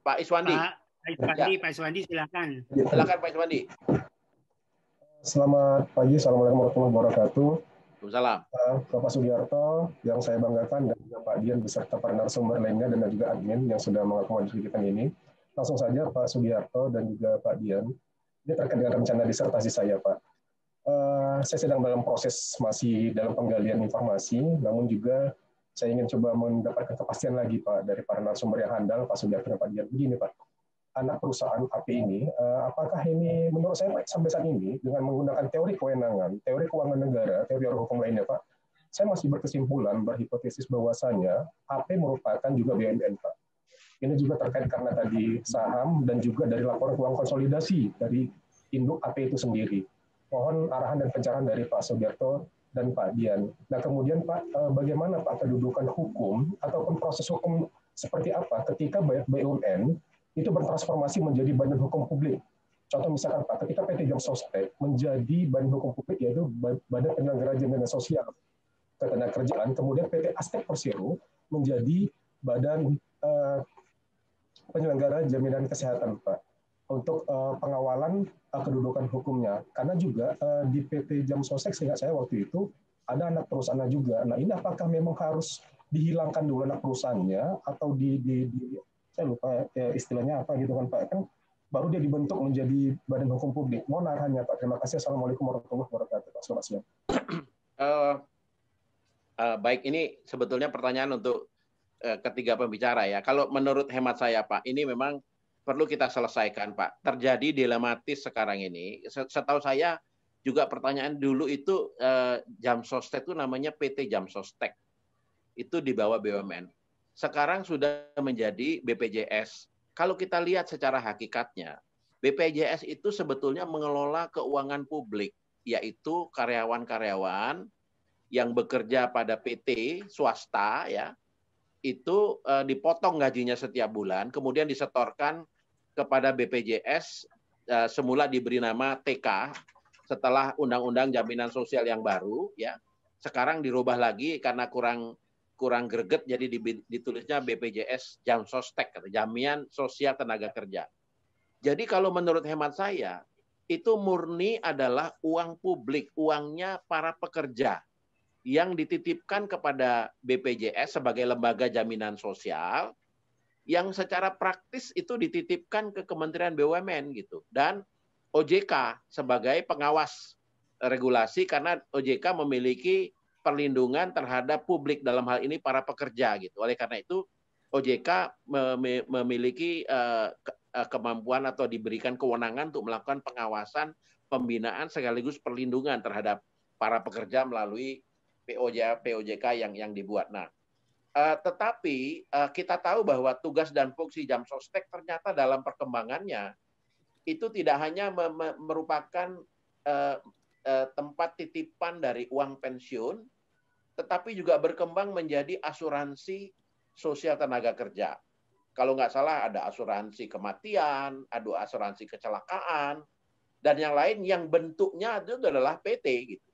Pak Iswandi. Pak, Pak Iswandi, ya. Pak Iswandi silakan. Silakan Pak Iswandi. Selamat pagi, assalamualaikum warahmatullahi wabarakatuh. Waalaikumsalam. Eh, Bapak Sugiarto, yang saya banggakan dan juga Pak Dian beserta para narasumber lainnya dan juga admin yang sudah mengakomodir kegiatan ini. Langsung saja Pak Sugiarto dan juga Pak Dian. Ini terkait dengan rencana disertasi saya, Pak. Eh, saya sedang dalam proses masih dalam penggalian informasi, namun juga saya ingin coba mendapatkan kepastian lagi Pak dari para narasumber yang handal, Pak Sugiarto dan Pak Dian. Begini Pak, anak perusahaan AP ini, eh, apakah ini menurut saya sampai saat ini dengan menggunakan teori kewenangan, teori keuangan negara, teori hukum lainnya Pak, saya masih berkesimpulan, berhipotesis bahwasanya AP merupakan juga BNN Pak. Ini juga terkait karena tadi saham dan juga dari laporan keuangan konsolidasi dari induk AP itu sendiri. Mohon arahan dan pencerahan dari Pak Sugiarto dan Pak Dian. Nah kemudian Pak, eh, bagaimana Pak kedudukan hukum ataupun proses hukum seperti apa ketika BUMN itu bertransformasi menjadi badan hukum publik. Contoh misalkan Pak, ketika PT Jam Sostek menjadi badan hukum publik yaitu Badan Penyelenggara Jaminan Sosial Ketenaga Kerjaan, kemudian PT Astek Persero menjadi badan eh, penyelenggara jaminan kesehatan Pak untuk eh, pengawalan eh, kedudukan hukumnya. Karena juga di PT Jam Sostek sehingga saya waktu itu ada anak perusahaan juga. Nah ini apakah memang harus dihilangkan dulu anak perusahaannya atau di, di, di saya lupa ya, istilahnya apa gitu kan Pak kan baru dia dibentuk menjadi badan hukum publik. Mohon arahannya Pak. Terima kasih. Assalamualaikum warahmatullahi wabarakatuh. Pak Selamat siang. Uh, eh, uh, eh, baik, ini sebetulnya pertanyaan untuk uh, ketiga pembicara ya. Kalau menurut hemat saya Pak, ini memang perlu kita selesaikan Pak. Terjadi dilematis sekarang ini. Setahu saya juga pertanyaan dulu itu uh, jam sostek itu namanya PT jam sostek. Itu di bawah BUMN sekarang sudah menjadi BPJS. Kalau kita lihat secara hakikatnya, BPJS itu sebetulnya mengelola keuangan publik, yaitu karyawan-karyawan yang bekerja pada PT swasta ya, itu eh, dipotong gajinya setiap bulan, kemudian disetorkan kepada BPJS eh, semula diberi nama TK setelah undang-undang jaminan sosial yang baru ya. Sekarang dirubah lagi karena kurang kurang greget jadi ditulisnya BPJS jam sostek jaminan sosial tenaga kerja. Jadi kalau menurut hemat saya itu murni adalah uang publik, uangnya para pekerja yang dititipkan kepada BPJS sebagai lembaga jaminan sosial yang secara praktis itu dititipkan ke Kementerian BUMN gitu dan OJK sebagai pengawas regulasi karena OJK memiliki perlindungan terhadap publik dalam hal ini para pekerja gitu. Oleh karena itu OJK memiliki eh, kemampuan atau diberikan kewenangan untuk melakukan pengawasan, pembinaan sekaligus perlindungan terhadap para pekerja melalui POJ POJK yang yang dibuat. Nah, eh, tetapi eh, kita tahu bahwa tugas dan fungsi jam sostek ternyata dalam perkembangannya itu tidak hanya merupakan tempat titipan dari uang pensiun, tetapi juga berkembang menjadi asuransi sosial tenaga kerja. Kalau nggak salah ada asuransi kematian, ada asuransi kecelakaan, dan yang lain yang bentuknya itu adalah PT gitu.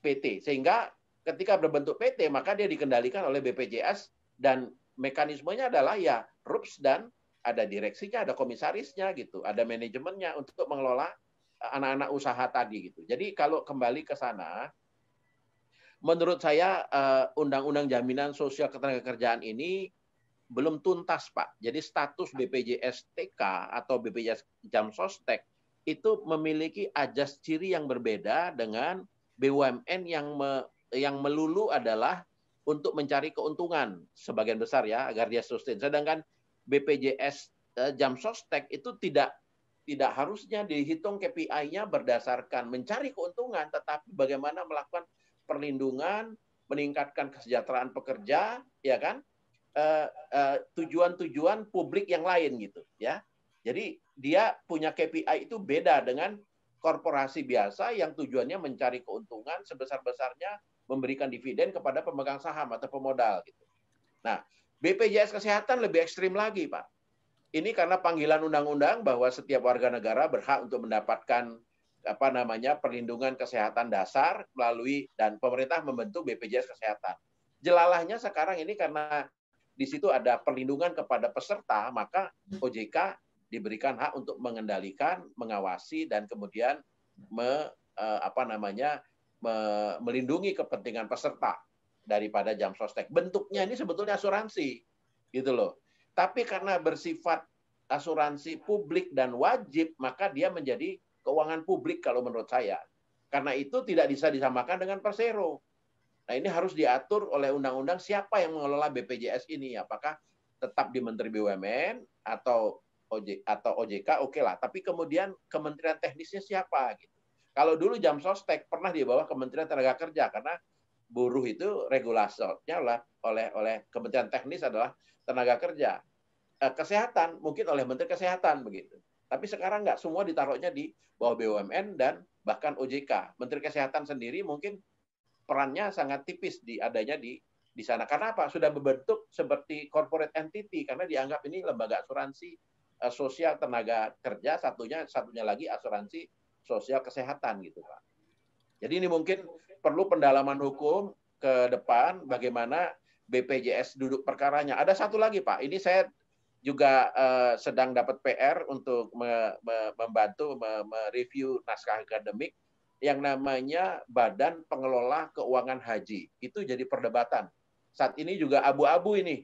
PT. Sehingga ketika berbentuk PT maka dia dikendalikan oleh BPJS dan mekanismenya adalah ya RUPS dan ada direksinya, ada komisarisnya gitu, ada manajemennya untuk mengelola eh, anak-anak usaha tadi gitu. Jadi kalau kembali ke sana, menurut saya eh, undang-undang jaminan sosial ketenagakerjaan ini belum tuntas Pak. Jadi status BPJS TK atau BPJS Jam Sostek itu memiliki ajas ciri yang berbeda dengan BUMN yang me, yang melulu adalah untuk mencari keuntungan sebagian besar ya agar dia sustain. Sedangkan BPJS eh, Jam Sostek itu tidak tidak harusnya dihitung KPI-nya berdasarkan mencari keuntungan, tetapi bagaimana melakukan perlindungan, meningkatkan kesejahteraan pekerja, ya kan? Eh, eh, tujuan-tujuan uh, publik yang lain gitu, ya. Jadi dia punya KPI itu beda dengan korporasi biasa yang tujuannya mencari keuntungan sebesar-besarnya memberikan dividen kepada pemegang saham atau pemodal gitu. Nah, BPJS kesehatan lebih ekstrim lagi, Pak. Ini karena panggilan undang-undang bahwa setiap warga negara berhak untuk mendapatkan apa namanya perlindungan kesehatan dasar melalui dan pemerintah membentuk BPJS kesehatan. Jelalahnya sekarang ini karena di situ ada perlindungan kepada peserta, maka OJK diberikan hak untuk mengendalikan, mengawasi dan kemudian me, eh, apa namanya me, melindungi kepentingan peserta daripada jam sostek. Bentuknya ini sebetulnya asuransi gitu loh. Tapi karena bersifat asuransi publik dan wajib, maka dia menjadi keuangan publik kalau menurut saya. Karena itu tidak bisa disamakan dengan persero. Nah ini harus diatur oleh undang-undang siapa yang mengelola BPJS ini. Apakah tetap di Menteri BUMN atau OJ, atau OJK oke okay lah. Tapi kemudian kementerian teknisnya siapa gitu. Kalau dulu jam sostek pernah di bawah Kementerian Tenaga Kerja karena buruh itu regulasornya lah oleh oleh Kementerian Teknis adalah tenaga kerja. Eh, kesehatan mungkin oleh Menteri Kesehatan begitu. Tapi sekarang nggak semua ditaruhnya di bawah BUMN dan bahkan OJK. Menteri Kesehatan sendiri mungkin perannya sangat tipis di adanya di di sana. Karena apa? Sudah berbentuk seperti corporate entity karena dianggap ini lembaga asuransi eh, sosial tenaga kerja satunya satunya lagi asuransi sosial kesehatan gitu Pak. Jadi ini mungkin perlu pendalaman hukum ke depan bagaimana BPJS duduk perkaranya. Ada satu lagi Pak, ini saya juga uh, sedang dapat PR untuk me, me, membantu me, mereview naskah akademik yang namanya Badan Pengelola Keuangan Haji. Itu jadi perdebatan. Saat ini juga abu-abu ini.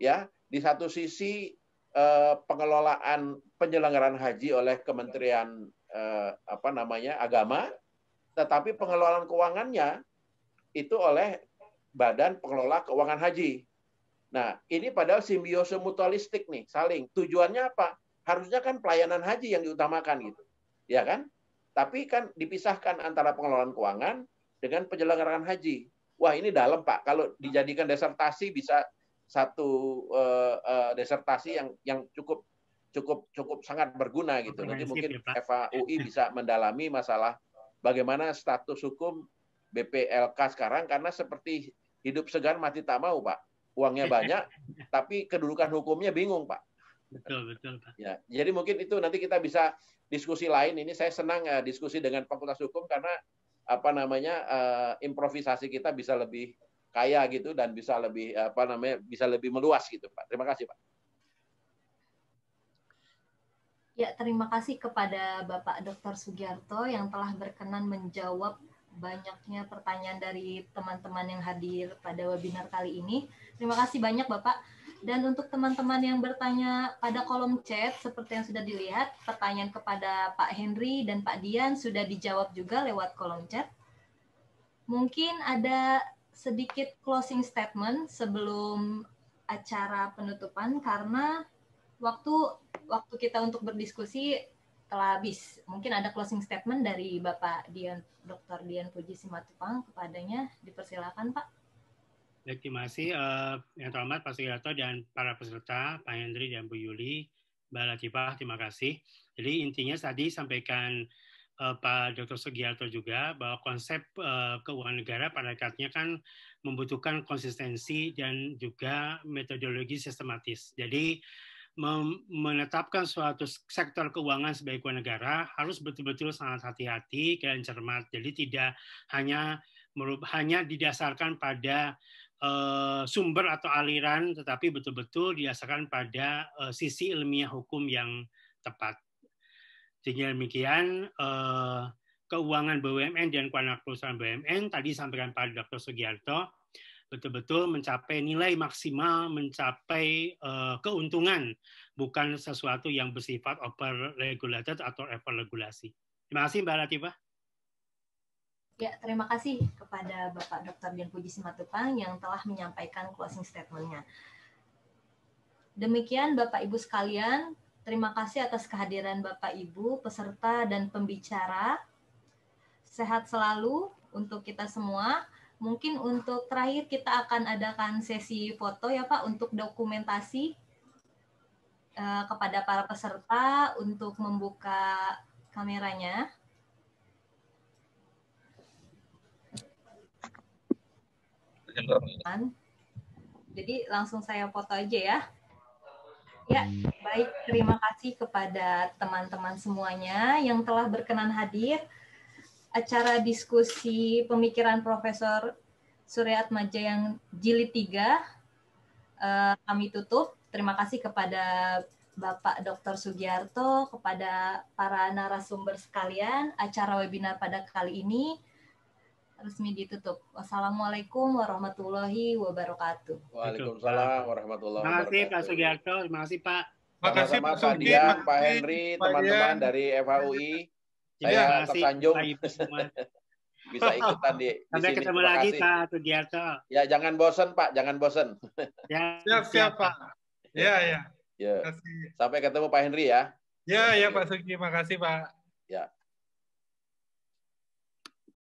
Ya, di satu sisi eh, pengelolaan penyelenggaraan haji oleh Kementerian eh, apa namanya Agama, tetapi pengelolaan keuangannya itu oleh Badan Pengelola Keuangan Haji. Nah, ini padahal simbiose mutualistik nih, saling. Tujuannya apa? Harusnya kan pelayanan haji yang diutamakan gitu. Ya kan? Tapi kan dipisahkan antara pengelolaan keuangan dengan penyelenggaraan haji. Wah, ini dalam, Pak. Kalau dijadikan desertasi bisa satu uh, eh, uh, eh, disertasi yang yang cukup cukup cukup sangat berguna gitu. Nanti mungkin gitu ya, Eva FAUI bisa mendalami masalah bagaimana status hukum BPLK sekarang karena seperti hidup segan mati tak mau, Pak uangnya <laughs> banyak, tapi kedudukan hukumnya bingung, Pak. Betul, betul, Pak. Ya, jadi mungkin itu nanti kita bisa diskusi lain. Ini saya senang uh, diskusi dengan Fakultas Hukum karena apa namanya uh, improvisasi kita bisa lebih kaya gitu dan bisa lebih apa namanya bisa lebih meluas gitu, Pak. Terima kasih, Pak. Ya, terima kasih kepada Bapak Dr. Sugiarto yang telah berkenan menjawab banyaknya pertanyaan dari teman-teman yang hadir pada webinar kali ini. Terima kasih banyak Bapak. Dan untuk teman-teman yang bertanya pada kolom chat, seperti yang sudah dilihat, pertanyaan kepada Pak Henry dan Pak Dian sudah dijawab juga lewat kolom chat. Mungkin ada sedikit closing statement sebelum acara penutupan karena waktu waktu kita untuk berdiskusi setelah habis. Mungkin ada closing statement dari Bapak Dian, Dr. Dian Puji Simatupang kepadanya. Dipersilakan Pak. Baik, terima kasih uh, yang terhormat Pak Sugiharto dan para peserta, Pak Hendri dan Bu Yuli, Mbak Latifah, terima kasih. Jadi intinya tadi sampaikan uh, eh, Pak Dr. Sugiharto juga bahwa konsep uh, keuangan negara pada akhirnya kan membutuhkan konsistensi dan juga metodologi sistematis. Jadi menetapkan suatu sektor keuangan sebagai negara harus betul-betul sangat hati-hati dan cermat. Jadi tidak hanya hanya didasarkan pada uh, sumber atau aliran, tetapi betul-betul didasarkan pada uh, sisi ilmiah hukum yang tepat. Dengan demikian uh, keuangan BUMN dan keuangan perusahaan BUMN tadi sampaikan Pak Dr. Sugiarto betul-betul mencapai nilai maksimal, mencapai uh, keuntungan, bukan sesuatu yang bersifat over regulated atau over regulasi. Terima kasih Mbak Latifah. Ya, terima kasih kepada Bapak Dr. Dian Puji Simatupang yang telah menyampaikan closing statement-nya. Demikian Bapak Ibu sekalian, terima kasih atas kehadiran Bapak Ibu, peserta dan pembicara. Sehat selalu untuk kita semua. Mungkin untuk terakhir kita akan adakan sesi foto ya Pak untuk dokumentasi eh, kepada para peserta untuk membuka kameranya. Jadi langsung saya foto aja ya. Ya, baik. Terima kasih kepada teman-teman semuanya yang telah berkenan hadir acara diskusi pemikiran Profesor Suryat Maja yang jilid 3 eh, kami tutup. Terima kasih kepada Bapak Dr. Sugiarto, kepada para narasumber sekalian. Acara webinar pada kali ini resmi ditutup. Wassalamualaikum warahmatullahi wabarakatuh. Waalaikumsalam warahmatullahi wabarakatuh. Terima kasih Pak Sugiarto, terima kasih Pak. Terima kasih Pak Dian, Pak Henry, teman-teman dari FHUI saya tersanjung. <laughs> Bisa ikutan di, di Sampai sini. ketemu lagi Pak Sugiarto. Ya, jangan bosen, Pak, jangan bosen. <laughs> Ya, siap, siap Pak. Ya, ya. ya. Sampai ketemu Pak Henry ya. Ya, ya Pak Sugi, makasih Pak. Ya.